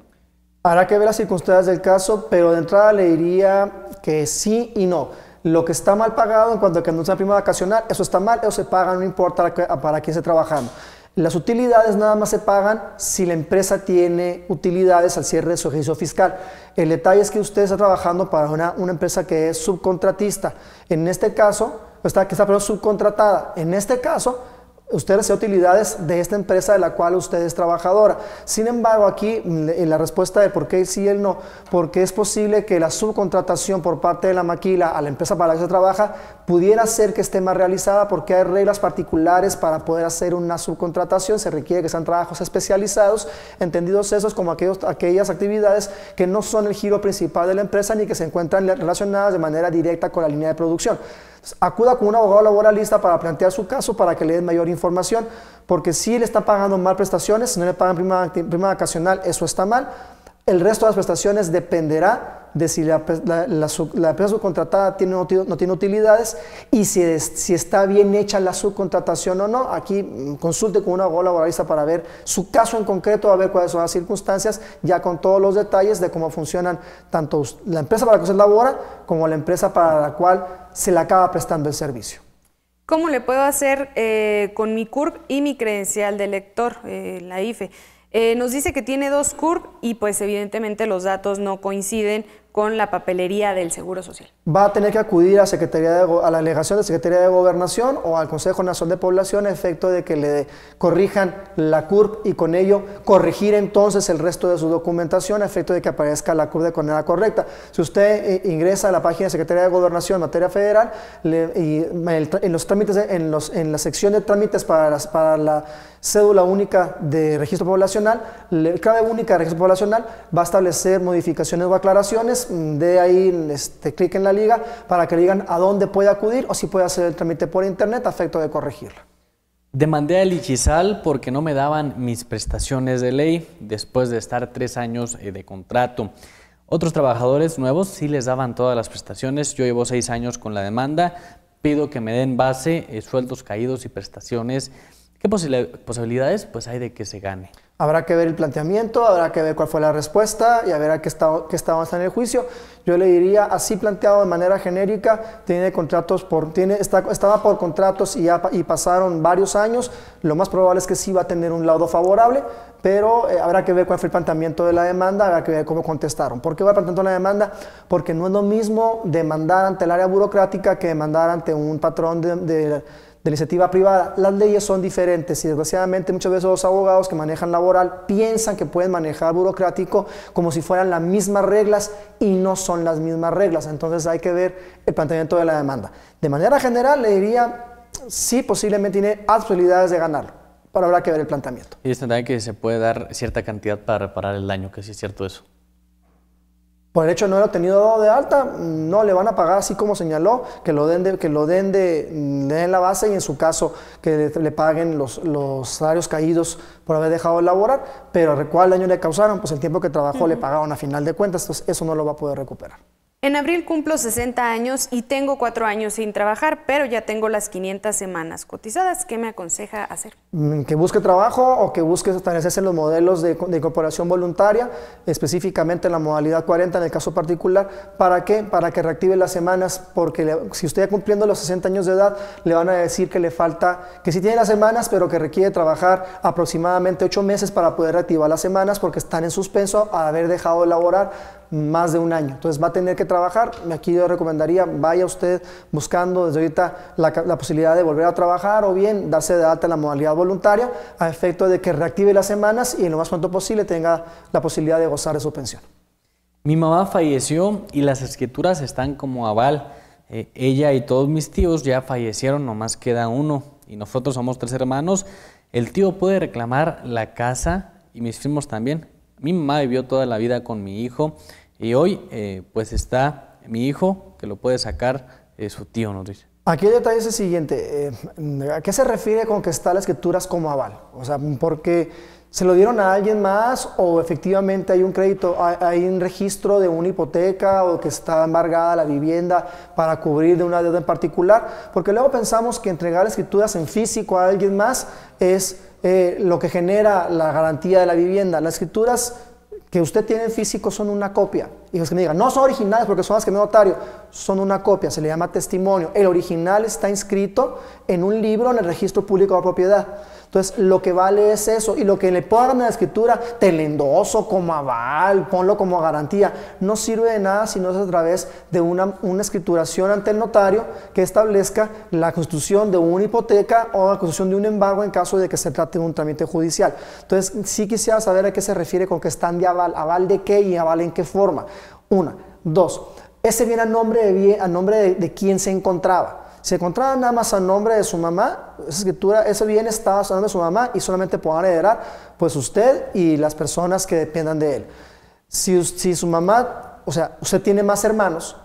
I: Habrá que ver las circunstancias del caso, pero de entrada le diría que sí y no. Lo que está mal pagado en cuanto a que no sea prima vacacional, eso está mal, eso se paga, no importa para quién esté trabajando. Las utilidades nada más se pagan si la empresa tiene utilidades al cierre de su ejercicio fiscal. El detalle es que usted está trabajando para una, empresa que es subcontratista. En este caso, está, que está subcontratada. En este caso, ustedes sean utilidades de esta empresa de la cual usted es trabajadora. Sin embargo, aquí en la respuesta de por qué sí y el no, porque es posible que la subcontratación por parte de la maquila a la empresa para la que se trabaja pudiera ser que esté más realizada porque hay reglas particulares para poder hacer una subcontratación, se requiere que sean trabajos especializados, entendidos esos como aquellas actividades que no son el giro principal de la empresa ni que se encuentran relacionadas de manera directa con la línea de producción. Acuda con un abogado laboralista para plantear su caso para que le den mayor información, porque si le está pagando mal prestaciones, si no le pagan prima, prima vacacional, eso está mal el resto de las prestaciones dependerá de si la, empresa subcontratada tiene, no, tiene utilidades y si, si está bien hecha la subcontratación o no. Aquí mm, consulte con un abogado laboralista para ver su caso en concreto, a ver cuáles son las circunstancias, ya con todos los detalles de cómo funcionan tanto la empresa para la que usted labora como la empresa para la cual se le acaba prestando el servicio.
A: ¿Cómo le puedo hacer eh, con mi CURP y mi credencial de lector, eh, la IFE? Eh, nos dice que tiene dos curves y pues evidentemente los datos no coinciden con la papelería del Seguro Social?
I: Va a tener que acudir a, Secretaría de a la delegación de Secretaría de Gobernación o al Consejo Nacional de Población a efecto de que le corrijan la CURP y con ello corregir entonces el resto de su documentación a efecto de que aparezca la CURP de manera correcta. Si usted eh, ingresa a la página de Secretaría de Gobernación en materia federal y en los trámites, en, los, en la sección de trámites para, para la cédula única de registro poblacional, la cédula única de registro poblacional va a establecer modificaciones o aclaraciones Mm, de ahí este, clic en la liga para que digan a dónde puede acudir o si puede hacer el trámite por internet a efecto de corregirlo.
B: Demandé a Lichizal porque no me daban mis prestaciones de ley después de estar tres años eh, de contrato. Otros trabajadores nuevos sí les daban todas las prestaciones. Yo llevo seis años con la demanda. Pido que me den base, eh, sueldos caídos y prestaciones ¿Qué posibilidades pues, hay de que se gane?
I: Habrá que ver el planteamiento, habrá que ver cuál fue la respuesta y a ver a qué está, en el juicio. Yo le diría, así planteado de manera genérica, tiene contratos por, tiene, estaba por contratos y, y pasaron varios años. Lo más probable es que sí va a tener un laudo favorable, pero eh, habrá que ver cuál fue el planteamiento de la demanda, habrá que ver cómo contestaron. ¿Por qué va planteando la demanda? Porque no es lo mismo demandar ante el área burocrática que demandar ante un patrón de de iniciativa privada. Las leyes son diferentes y desgraciadamente muchas veces los abogados que manejan laboral piensan que pueden manejar burocrático como si fueran las mismas reglas y no son las mismas reglas. Entonces hay que ver el planteamiento de la demanda. De manera general le diría, sí, posiblemente tiene posibilidades de ganarlo, pero habrá que ver el planteamiento.
B: Y es también que se puede dar cierta cantidad para reparar el daño, que sí es cierto eso
I: por el hecho de no haber tenido dado de alta, no le van a pagar así como señaló, que lo den de, que lo den de, mm, la base y en su caso que le, paguen los, salarios caídos por haber dejado de laborar, pero ¿cuál daño le causaron? Pues el tiempo que trabajó le pagaron a final de cuentas, entonces eso no lo va a poder recuperar.
A: En abril cumplo 60 años y tengo cuatro años sin trabajar, pero ya tengo las 500 semanas cotizadas. ¿Qué me aconseja hacer?
I: Mm, que busque trabajo o que busque establecerse en los modelos de, incorporación voluntaria, específicamente en la modalidad 40 en el caso particular. ¿Para qué? Para que reactive las semanas, porque si usted ya cumpliendo los 60 años de edad, le van a decir que le falta, que sí tiene las semanas, pero que requiere trabajar aproximadamente ocho meses para poder reactivar las semanas porque están en suspenso al haber dejado de laborar más de un año. Entonces va a tener que trabajar, aquí yo recomendaría, vaya usted buscando desde ahorita la, posibilidad de volver a trabajar o bien darse de alta en la modalidad voluntaria a efecto de que reactive las semanas y en lo más pronto posible tenga la posibilidad de gozar de su pensión.
B: Mi mamá falleció y las escrituras están como aval. Eh, ella y todos mis tíos ya fallecieron, nomás queda uno y nosotros somos tres hermanos. El tío puede reclamar la casa y mis primos también. Mi mamá vivió toda la vida con mi hijo y hoy, eh, pues está mi hijo, que lo puede sacar eh, su tío, nos dice.
I: Aquí el detalle es el siguiente, eh, ¿a qué se refiere con que está las escrituras como aval? O sea, porque se lo dieron a alguien más o efectivamente hay un crédito, hay, un registro de una hipoteca o que está embargada la vivienda para cubrir de una deuda en particular, porque luego pensamos que entregar escrituras en físico a alguien más es lo que genera la garantía de la vivienda. Las escrituras que usted tiene en físico son una copia. Y que me digan, no son originales porque son las que me notario, son una copia, se le llama testimonio. El original está inscrito en un libro en el registro público de propiedad. Entonces, lo que vale es eso. Y lo que le pongan en la escritura, te como aval, ponlo como garantía, no sirve de nada si no es a través de una, escrituración ante el notario que establezca la constitución de una hipoteca o la constitución de un embargo en caso de que se trate de un trámite judicial. Entonces, sí quisiera saber a qué se refiere con que están de aval, aval de qué y aval en qué forma. Una. Dos. Ese viene a nombre de, a nombre de, de quién se encontraba. Si encontraban nada más a nombre de su mamá, esa escritura, ese bien estaba al nombre de su mamá y solamente podrán heredar, pues usted y las personas que dependan de él. Si, si su mamá, o sea, usted tiene más hermanos,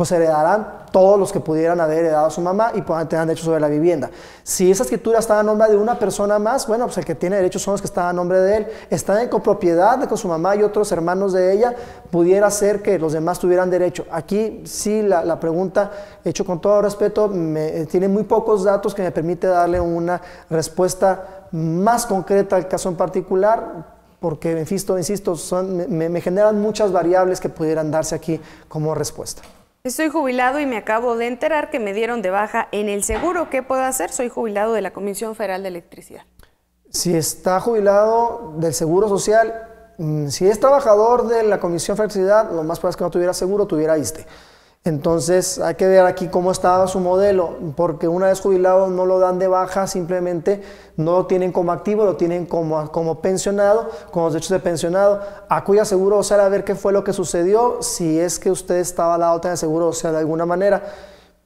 I: pues heredarán todos los que pudieran haber heredado a su mamá y puedan tener derecho sobre la vivienda. Si esa escritura está a nombre de una persona más, bueno, pues el que tiene derecho son los que están a nombre de él. Están en copropiedad con su mamá y otros hermanos de ella, pudiera ser que los demás tuvieran derecho. Aquí sí la, pregunta, hecho con todo respeto, eh, tiene muy pocos datos que me permite darle una respuesta más concreta al caso en particular, porque, insisto, insisto, me generan muchas variables que pudieran darse aquí como respuesta.
A: Estoy jubilado y me acabo de enterar que me dieron de baja en el seguro. ¿Qué puedo hacer? Soy jubilado de la Comisión Federal de Electricidad.
I: Si está jubilado del Seguro Social, mm, si es trabajador de la Comisión Federal de Electricidad, lo más probable es que no tuviera seguro, tuviera ISTE. Entonces hay que ver aquí cómo estaba su modelo, porque una vez jubilado no lo dan de baja, simplemente no lo tienen como activo, lo tienen como, como pensionado, con los derechos de pensionado. a cuya Seguro sea, a ver qué fue lo que sucedió, si es que usted estaba a la otra de Seguro sea, de alguna manera.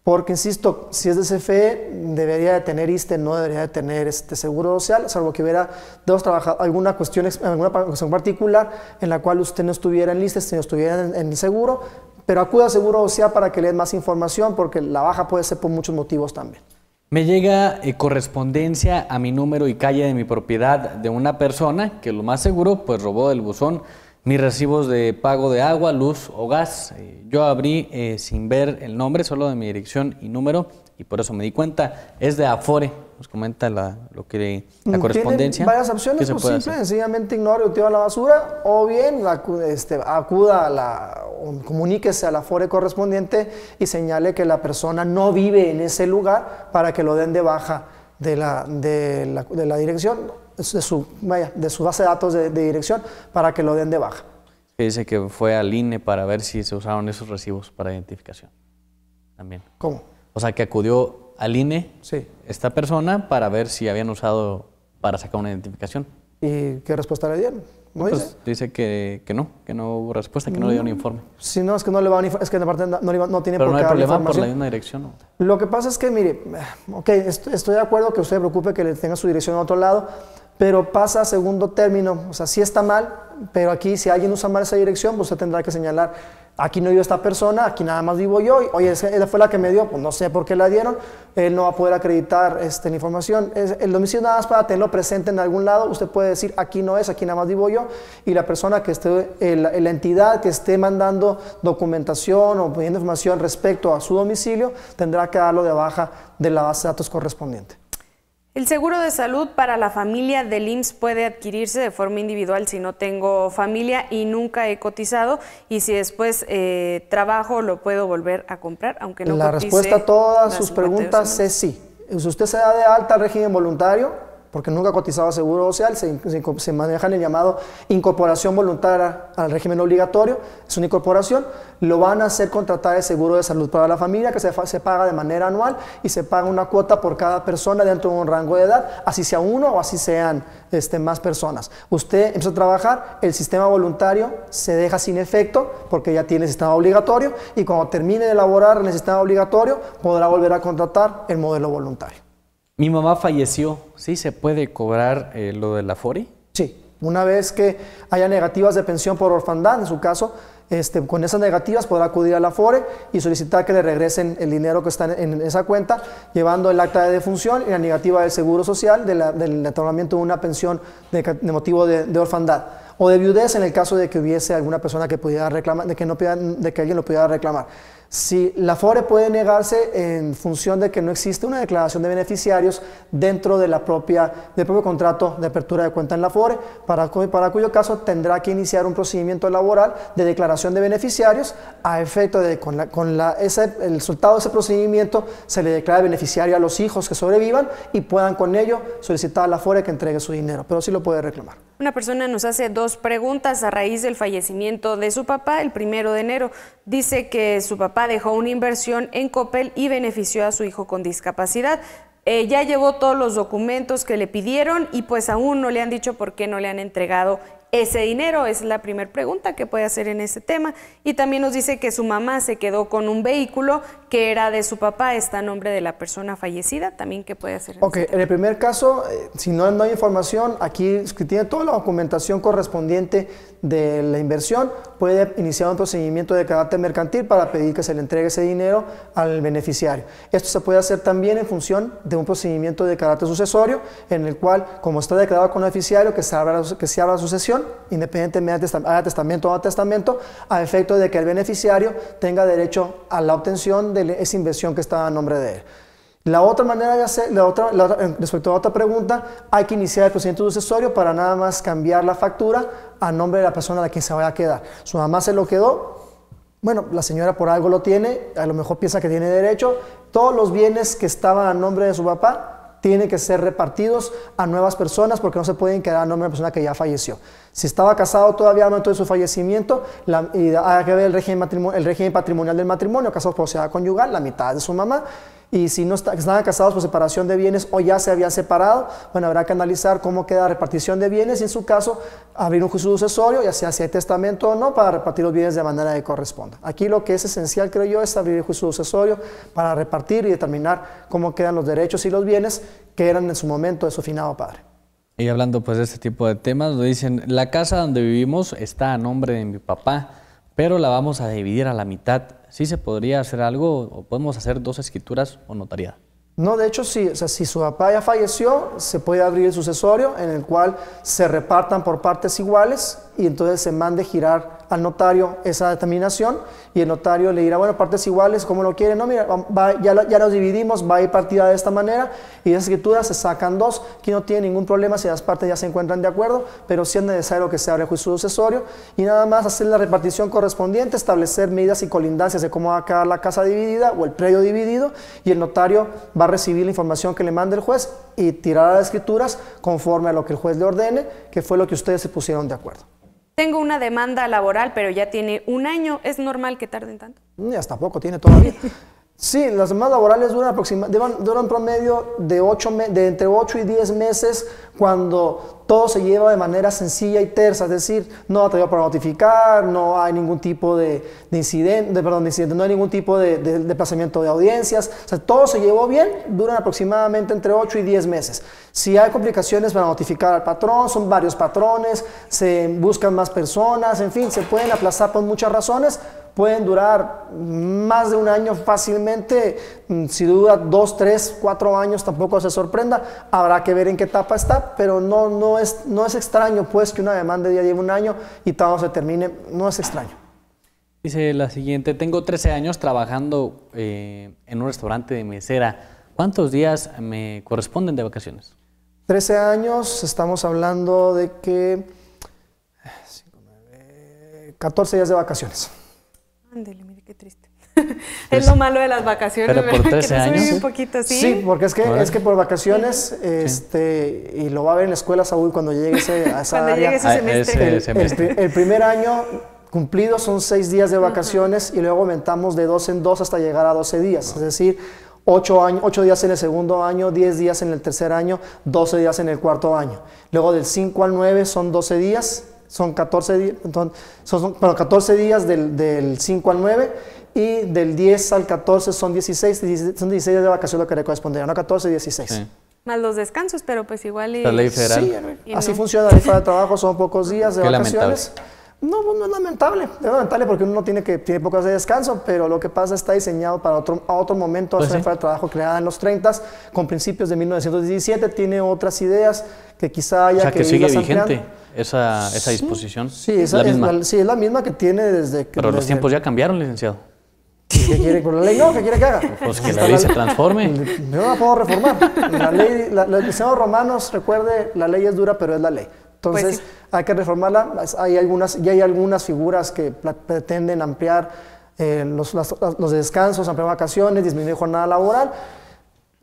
I: Porque, insisto, si es de CFE, debería de tener ISTE, no debería de tener este seguro social, salvo que hubiera dos alguna cuestión, alguna cuestión particular en la cual usted no estuviera en ISTE, sino estuviera en, en el seguro, pero acuda seguro o sea para que le den más información porque la baja puede ser por muchos motivos también.
B: Me llega eh, correspondencia a mi número y calle de mi propiedad de una persona que lo más seguro pues robó del buzón mis recibos de pago de agua, luz o gas. Eh, yo abrí eh, sin ver el nombre, solo de mi dirección y número, y por eso me di cuenta, es de Afore, nos comenta la, lo que, la correspondencia. varias opciones, pues simple,
I: sencillamente ignore o tira la basura, o bien este, acuda a la, comuníquese a la FORE correspondiente y señale que la persona no vive en ese lugar para que lo den de baja de la, de la, dirección, de su, de su base de datos de, dirección, para que lo den de baja.
B: Dice que fue al INE para ver si se usaron esos recibos para identificación. También. ¿Cómo? O sea, que acudió al INE esta persona para ver si habían usado para sacar una identificación.
I: ¿Y qué respuesta le dieron? Pues
B: dice? que, que, no, que no hubo respuesta, que no, le dieron mm. informe.
I: Si no, es que no le van es que aparte no, no, no tiene Pero no hay problema por la
B: misma dirección.
I: Lo que pasa es que, mire, ok, estoy, de acuerdo que usted se preocupe que le tenga su dirección a otro lado, pero pasa a segundo término. O sea, sí está mal, pero aquí si alguien usa mal esa dirección, pues usted tendrá que señalar Aquí no vive esta persona, aquí nada más vivo yo. Oye, esa fue la que me dio, pues no sé por qué la dieron. Él no va a poder acreditar esta información. Es, el domicilio nada más para tenerlo presente en algún lado. Usted puede decir, aquí no es, aquí nada más vivo yo. Y la persona que esté, la entidad que esté mandando documentación o pidiendo información respecto a su domicilio, tendrá que darlo de baja de la base de datos correspondiente.
A: El seguro de salud para la familia del IMSS puede adquirirse de forma individual si no tengo familia y nunca he cotizado y si después eh, trabajo lo puedo volver a comprar, aunque no La respuesta a todas sus preguntas
I: es sí. Si usted se da de alta régimen voluntario, porque nunca ha cotizado Seguro Social, se, maneja en el llamado incorporación voluntaria al régimen obligatorio, es una incorporación, lo van a hacer contratar el seguro de salud para la familia, que se, paga de manera anual y se paga una cuota por cada persona dentro de un rango de edad, así sea uno o así sean este, más personas. Usted empieza a trabajar, el sistema voluntario se deja sin efecto porque ya tiene el sistema obligatorio y cuando termine de elaborar el sistema obligatorio podrá volver a contratar el modelo voluntario.
B: Mi mamá falleció, ¿sí se puede cobrar eh, lo la Afore?
I: Sí, una vez que haya negativas de pensión por orfandad, en su caso, este, con esas negativas podrá acudir a la Afore y solicitar que le regresen el dinero que está en, esa cuenta, llevando el acta de defunción y la negativa del Seguro Social de del otorgamiento de una pensión de, de motivo de, orfandad o de viudez en el caso de que hubiese alguna persona que pudiera reclamar, de que, no de que alguien lo pudiera reclamar. Si la FORE puede negarse en función de que no existe una declaración de beneficiarios dentro de la propia, del propio contrato de apertura de cuenta en la FORE, para, para cuyo caso tendrá que iniciar un procedimiento laboral de declaración de beneficiarios a efecto de con, con el resultado de ese procedimiento se le declara beneficiario a los hijos que sobrevivan y puedan con ello solicitar a la FORE que entregue su dinero, pero sí lo puede reclamar.
A: Una persona nos hace dos preguntas a raíz del fallecimiento de su papá el primero de enero. Dice que su papá papá dejó una inversión en Copel y benefició a su hijo con discapacidad. Eh, ya llevó todos los documentos que le pidieron y pues aún no le han dicho por qué no le han entregado ese dinero? Es la primera pregunta que puede hacer en este tema. Y también nos dice que su mamá se quedó con un vehículo que era de su papá, está a nombre de la persona fallecida, también que puede hacer.
I: En ok, en el primer caso, eh, si no, hay información, aquí tiene toda la documentación correspondiente de la inversión, puede iniciar un procedimiento de carácter mercantil para pedir que se le entregue ese dinero al beneficiario. Esto se puede hacer también en función de un procedimiento de carácter sucesorio, en el cual, como está declarado con el beneficiario, que se que se abra la sucesión, de independientemente haya testamento o no testamento, a efecto de que el beneficiario tenga derecho a la obtención de esa inversión que estaba a nombre de él. La otra manera de eh, respecto a otra pregunta, hay que iniciar el procedimiento sucesorio para nada más cambiar la factura a nombre de la persona a la que se vaya a quedar. Su mamá se lo quedó, bueno, la señora por algo lo tiene, a lo mejor piensa que tiene derecho. Todos los bienes que estaban a nombre de su papá tienen que ser repartidos a nuevas personas porque no se pueden quedar a nombre de una persona que ya falleció. Si estaba casado todavía al momento de su fallecimiento, la, hay ah, que ver el régimen, patrimonial del matrimonio, casado por sociedad conyugal, la mitad de su mamá y si no estaban casados por separación de bienes o ya se habían separado, bueno, habrá que analizar cómo queda la repartición de bienes y en su caso abrir un juicio sucesorio, ya sea si hay testamento o no, para repartir los bienes de manera que corresponda. Aquí lo que es esencial, creo yo, es abrir el juicio sucesorio para repartir y determinar cómo quedan los derechos y los bienes que eran en su momento de su finado padre.
B: Y hablando pues de este tipo de temas, nos dicen, la casa donde vivimos está a nombre de mi papá, pero la vamos a dividir a la mitad sí se podría hacer algo o podemos hacer dos escrituras o notaría?
I: No, de hecho, sí, o sea, si su papá ya falleció, se puede abrir el sucesorio en el cual se repartan por partes iguales y entonces se mande girar al notario esa determinación y el notario le dirá, bueno, partes iguales, como lo quieren, no, mira, ya, nos los dividimos, va a ir partida de esta manera y de esa escrituras se sacan dos, que no tiene ningún problema si las partes ya se encuentran de acuerdo, pero sí es necesario que se abra el juicio sucesorio y nada más hacer la repartición correspondiente, establecer medidas y colindancias de cómo va a quedar la casa dividida o el predio dividido y el notario va a recibir la información que le mande el juez y tirar las escrituras conforme a lo que el juez le ordene, que fue lo que ustedes se pusieron de acuerdo
A: tengo una demanda laboral, pero ya tiene un año, ¿es normal que tarden tanto?
I: hasta poco tiene todavía. Sí, las semanas laborales duran, duran promedio de, 8 de entre 8 y 10 meses cuando todo se lleva de manera sencilla y tersa, es decir, no ha traído para notificar, no hay ningún tipo de, incidente, perdón, no hay ningún tipo de, de desplazamiento de audiencias, o sea, todo se llevó bien, duran aproximadamente entre 8 y 10 meses. Si hay complicaciones para notificar al patrón, son varios patrones, se buscan más personas, en fin, se pueden aplazar por muchas razones, pueden durar más de un año fácilmente, mm, si duda dos, tres, cuatro años tampoco se sorprenda, habrá que ver en qué etapa está, pero no, no, es, no es extraño pues que una demanda día lleve un año y todo se termine, no es extraño.
B: Dice la siguiente, tengo 13 años trabajando eh, en un restaurante de mesera. ¿Cuántos días me corresponden de vacaciones?
I: 13 años, estamos hablando de que 14 eh, días de vacaciones.
A: Ándele, qué triste. es pues, lo malo de las vacaciones, pero por 13 años, un ¿eh? poquito, ¿sí? Sí, porque es que,
I: es que por vacaciones, este, y lo va a ver en la escuela, Saúl, cuando llegue ese, a esa área, ese ah, semestre. El, primer año cumplido son seis días de vacaciones y luego aumentamos de dos en dos hasta llegar a 12 días. Es decir, 8, años, 8 días en el segundo año, 10 días en el tercer año, 12 días en el cuarto año. Luego del 5 al 9 son 12 días, son 14 días, son, 14 días del, 5 al 9 y del 10 al 14 son 16, son 16 días de vacaciones lo que le corresponde no 14, 16. Más los descansos, pero pues igual y... La ley federal. Sí, así funciona la ley de trabajo, son pocos días de Qué vacaciones. No, no es lamentable, es lamentable porque uno tiene, que, tiene pocas de descanso, pero lo que pasa está diseñado para otro, a otro momento, pues hacer sí. de trabajo creada en los 30 con principios de 1917, tiene otras ideas que quizá haya o sea, que, que sigue vigente
B: esa, esa disposición. Sí, es, misma.
I: La, sí, es la misma que tiene desde... que... Pero los tiempos
B: ya cambiaron, licenciado.
I: ¿Qué quiere con la ley? No, ¿qué quiere que haga?
B: Pues que la ley se transforme.
I: no la puedo reformar. La ley, la, los licenciados romanos, recuerde, la ley es dura, pero es la ley. Pues Entonces, hay que reformarla. Hay algunas, ya hay algunas figuras que pretenden ampliar eh, los, descansos, ampliar vacaciones, disminuir jornada laboral.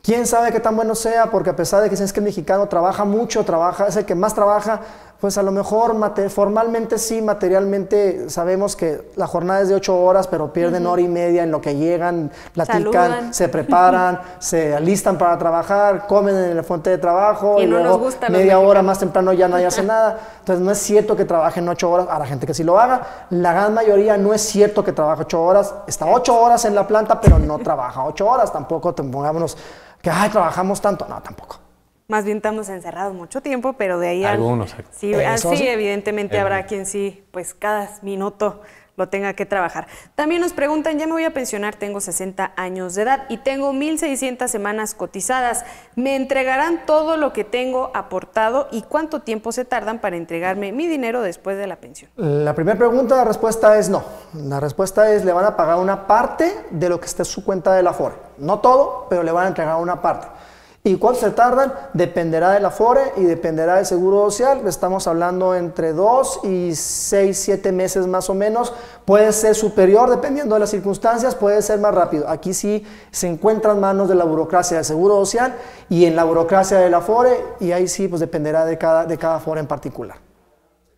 I: Quién sabe qué tan bueno sea, porque a pesar de que es que el mexicano trabaja mucho, trabaja, es el que más trabaja, pues a lo mejor formalmente sí, materialmente sabemos que la jornada es de ocho horas, pero pierden hora y media en lo que llegan, platican, se preparan, se alistan para trabajar, comen en la fuente de trabajo y, luego media hora más temprano ya nadie hace nada. Entonces no es cierto que trabajen ocho horas, a la gente que sí lo haga, la gran mayoría no es cierto que trabaje ocho horas, está ocho horas en la planta, pero no trabaja ocho horas, tampoco pongámonos que, trabajamos tanto, no, tampoco
A: más bien estamos encerrados mucho tiempo, pero de ahí... Algunos. sí, así ah, evidentemente eh. habrá quien sí, pues cada minuto lo tenga que trabajar. También nos preguntan, ya me voy a pensionar, tengo 60 años de edad y tengo 1.600 semanas cotizadas. ¿Me entregarán todo lo que tengo aportado y cuánto tiempo se tardan para entregarme mi dinero después de la pensión?
I: La primera pregunta, la respuesta es no. La respuesta es, le van a pagar una parte de lo que esté en su cuenta de la FORE. No todo, pero le van a entregar una parte. ¿Y cuánto se tardan? Dependerá la Afore y dependerá del Seguro Social. Estamos hablando entre dos y seis, siete meses más o menos. Puede ser superior dependiendo de las circunstancias, puede ser más rápido. Aquí sí se encuentran manos de la burocracia del Seguro Social y en la burocracia de la Afore y ahí sí pues dependerá de cada, de cada Afore en particular.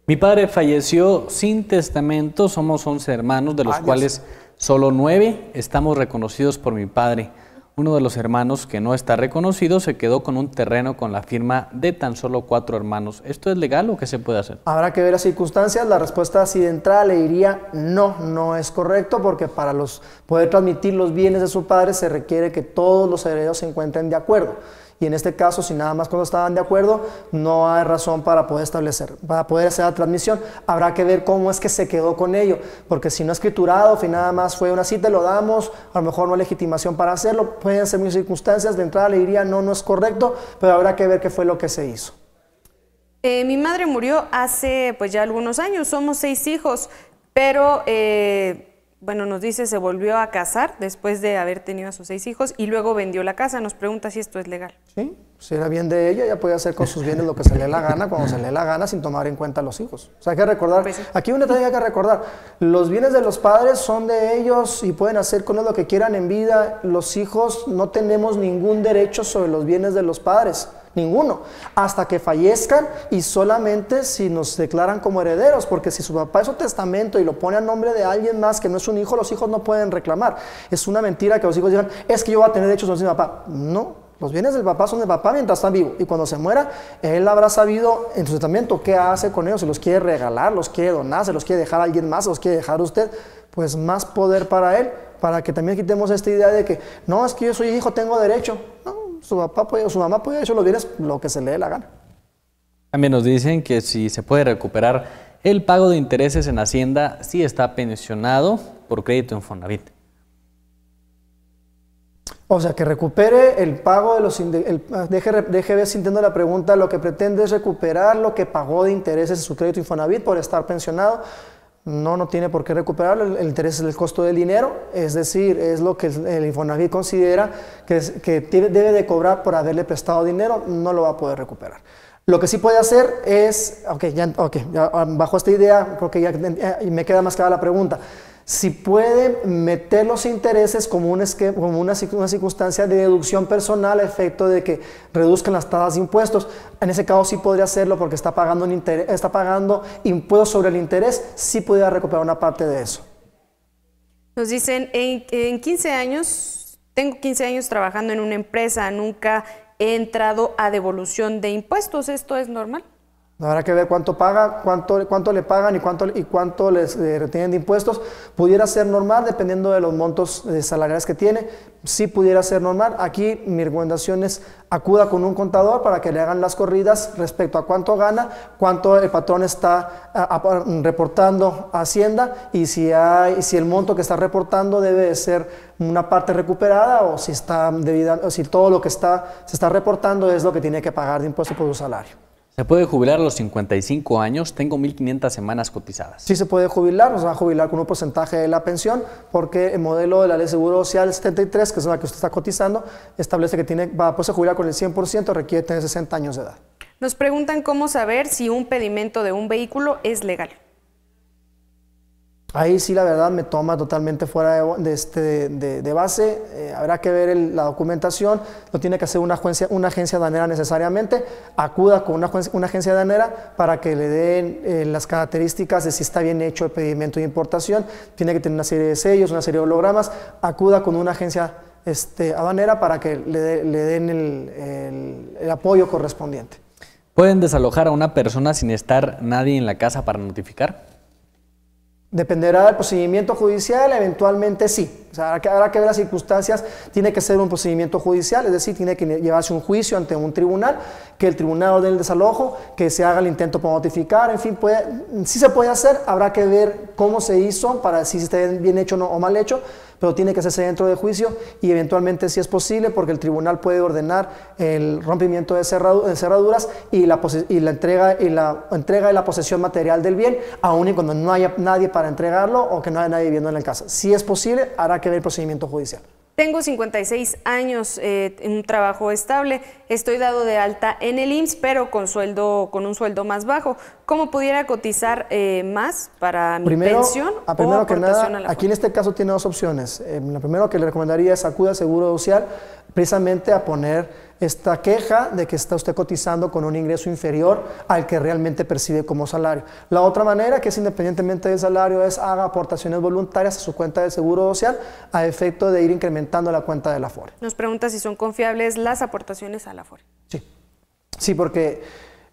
B: Mi padre falleció sin testamento, somos 11 hermanos, de los ah, cuales solo nueve estamos reconocidos por mi padre uno de los hermanos que no está reconocido se quedó con un terreno con la firma de tan solo cuatro hermanos. ¿Esto es legal o qué se puede hacer?
I: Habrá que ver las circunstancias. La respuesta así de entrada le diría no, no es correcto porque para los, poder transmitir los bienes de su padre se requiere que todos los herederos se encuentren de acuerdo. Y en este caso, si nada más cuando estaban de acuerdo, no hay razón para poder establecer, para poder hacer la transmisión. Habrá que ver cómo es que se quedó con ello, porque si no es escriturado, si nada más fue una cita, lo damos, a lo mejor no hay legitimación para hacerlo, pueden ser mis circunstancias, de entrada le diría no, no es correcto, pero habrá que ver qué fue lo que se hizo.
A: Eh, mi madre murió hace pues ya algunos años, somos seis hijos, pero... Eh, bueno, nos dice, se volvió a casar después de haber tenido a sus seis hijos y luego vendió la casa. Nos pregunta si esto es legal.
I: Sí, si era bien de ella, ella podía hacer con sus bienes lo que se le la gana, cuando se le la gana, sin tomar en cuenta a los hijos. O sea, hay que recordar, pues aquí una tarea que hay que recordar, los bienes de los padres son de ellos y pueden hacer con ellos lo que quieran en vida. Los hijos no tenemos ningún derecho sobre los bienes de los padres ninguno, hasta que fallezcan y solamente si nos declaran como herederos, porque si su papá es un testamento y lo pone a nombre de alguien más que no es un hijo, los hijos no pueden reclamar. Es una mentira que los hijos digan, es que yo voy a tener derechos de mi papá. No, los bienes del papá son de papá mientras está vivo. Y cuando se muera, él habrá sabido en su testamento qué hace con ellos. Si los quiere regalar, los quiere donar, se los quiere dejar a alguien más, se los quiere dejar a usted. Pues más poder para él, para que también quitemos esta idea de que no, es que yo soy hijo, tengo derecho. No, su, papá puede, su mamá puede hecho lo que se le dé la gana.
B: También nos dicen que si se puede recuperar el pago de intereses en Hacienda si está pensionado por crédito en
I: O sea, que recupere el pago de los... Ah, deje, deje ver entiendo la pregunta, lo que pretende es recuperar lo que pagó de intereses en su crédito Infonavit por estar pensionado no, no tiene por qué recuperarlo. El, interés es el costo del dinero, es decir, es lo que el, el considera que, debe de cobrar por haberle prestado dinero, no lo va a poder recuperar. Lo que sí puede hacer es, ok, ya, okay, um, bajo esta idea, porque ya, me queda más clara la pregunta si puede meter los intereses como, un como una, circunstancia de deducción personal a efecto de que reduzcan las tasas de impuestos. En ese caso sí podría hacerlo porque está pagando, un está pagando impuestos sobre el interés, sí podría recuperar una parte de eso.
A: Nos dicen, en, en 15 años, tengo 15 años trabajando en una empresa, nunca he entrado a devolución de impuestos, ¿esto es normal?
I: Habrá que ver cuánto paga, cuánto, cuánto le pagan y cuánto, y cuánto les eh, retienen de impuestos. Pudiera ser normal dependiendo de los montos de eh, salariales que tiene. Sí pudiera ser normal. Aquí mi recomendación es acuda con un contador para que le hagan las corridas respecto a cuánto gana, cuánto el patrón está reportando a Hacienda y si, hay, si el monto que está reportando debe ser una parte recuperada o si, está debida, si todo lo que está, se está reportando es lo que tiene que pagar de impuesto por su salario.
B: ¿Se puede jubilar a los 55 años? Tengo 1.500 semanas cotizadas.
I: Sí se puede jubilar, nos va a jubilar con un porcentaje de la pensión, porque el modelo de la Ley de Seguro Social 73, que es la que usted está cotizando, establece que tiene, va pues, a poderse jubilar con el 100%, requiere tener 60 años de edad.
A: Nos preguntan cómo saber si un pedimento de un vehículo es legal.
I: Ahí sí, la verdad, me toma totalmente fuera de, este, de, base. Eh, habrá que ver la documentación. no tiene que hacer una agencia, una agencia danera necesariamente. Acuda con una, una agencia aduanera para que le den eh, las características de si está bien hecho el pedimento de importación. Tiene que tener una serie de sellos, una serie de hologramas. Acuda con una agencia este, para que le, den el apoyo correspondiente.
B: ¿Pueden desalojar a una persona sin estar nadie en la casa para notificar?
I: Dependerá del procedimiento judicial, eventualmente sí. O sea, habrá que, ver las circunstancias, tiene que ser un procedimiento judicial, es decir, tiene que llevarse un juicio ante un tribunal, que el tribunal ordene el desalojo, que se haga el intento por notificar, en fin, puede, sí se puede hacer, habrá que ver cómo se hizo para si está bien hecho o mal hecho, pero tiene que hacerse dentro de juicio y eventualmente si es posible, porque el tribunal puede ordenar el rompimiento de, cerraduras y la, entrega, y la entrega y la posesión material del bien, aun y cuando no haya nadie para entregarlo o que no haya nadie viviendo en la casa. Si es posible, hará que ver el procedimiento judicial.
A: Tengo 56 años eh, en un trabajo estable, estoy dado de alta en el IMSS, pero con, sueldo, con un sueldo más bajo. ¿Cómo pudiera cotizar eh, más para mi pensión? o que aquí
I: en este caso tiene dos opciones. Eh, lo primero que le recomendaría es acuda al Seguro Social precisamente a poner esta queja de que está usted cotizando con un ingreso inferior al que realmente percibe como salario. La otra manera, que es independientemente del salario, es haga aportaciones voluntarias a su cuenta de seguro social a efecto de ir incrementando la cuenta del Afore.
A: Nos pregunta si son confiables las aportaciones al Afore. Sí,
I: sí, porque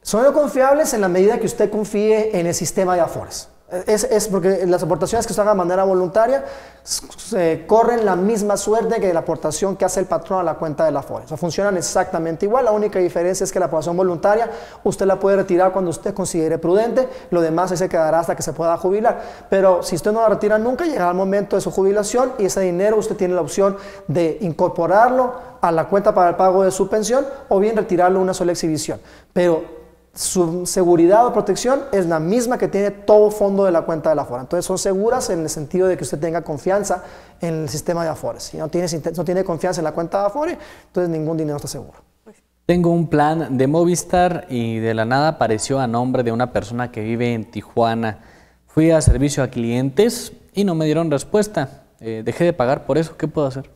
I: son confiables en la medida que usted confíe en el sistema de Afores. Es, porque las aportaciones que se hagan de manera voluntaria se corren la misma suerte que la aportación que hace el patrón a la cuenta de la FORE. O sea, funcionan exactamente igual. La única diferencia es que la aportación voluntaria usted la puede retirar cuando usted considere prudente. Lo demás se quedará hasta que se pueda jubilar. Pero si usted no la retira nunca, llegará el momento de su jubilación y ese dinero usted tiene la opción de incorporarlo a la cuenta para el pago de su pensión o bien retirarlo en una sola exhibición. Pero su seguridad o protección es la misma que tiene todo fondo de la cuenta de la Afore. Entonces son seguras en el sentido de que usted tenga confianza en el sistema de Afore. Si no tiene, no tiene confianza en la cuenta de Afore, entonces ningún dinero está seguro.
B: Tengo un plan de Movistar y de la nada apareció a nombre de una persona que vive en Tijuana. Fui a servicio a clientes y no me dieron respuesta. Eh, dejé de pagar por eso. ¿Qué puedo hacer?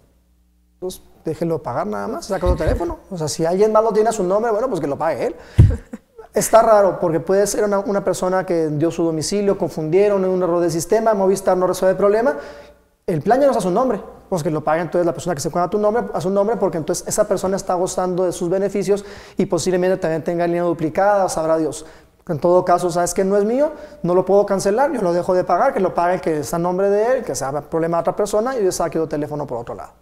I: Pues déjelo pagar nada más, saca tu teléfono. O sea, si alguien más lo tiene a su nombre, bueno, pues que lo pague él. Está raro, porque puede ser una, persona que dio su domicilio, confundieron, un error de sistema, Movistar no resuelve el problema. El plan ya no es a su nombre, pues que lo pague entonces la persona que se cuenta a tu nombre, a su nombre, porque entonces esa persona está gozando de sus beneficios y posiblemente también tenga línea duplicada, sabrá Dios. En todo caso, sabes que no es mío, no lo puedo cancelar, yo lo dejo de pagar, que lo pague el que está a nombre de él, que sea problema de otra persona y yo saque el teléfono por otro lado.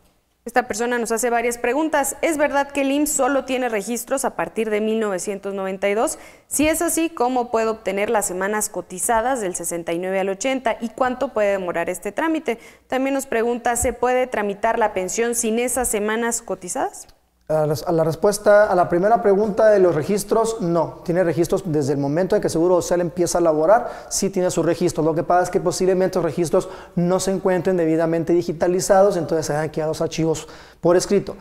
A: Esta persona nos hace varias preguntas. ¿Es verdad que el IMSS solo tiene registros a partir de 1992? Si es así, ¿cómo puedo obtener las semanas cotizadas del 69 al 80 y cuánto puede demorar este trámite? También nos pregunta, ¿se puede tramitar la pensión sin esas semanas cotizadas?
I: A la respuesta, a la primera pregunta de los registros, no. Tiene registros desde el momento en que Seguro Social empieza a laborar, sí tiene sus registros. Lo que pasa es que posiblemente los registros no se encuentren debidamente digitalizados, entonces se dan los archivos por escrito.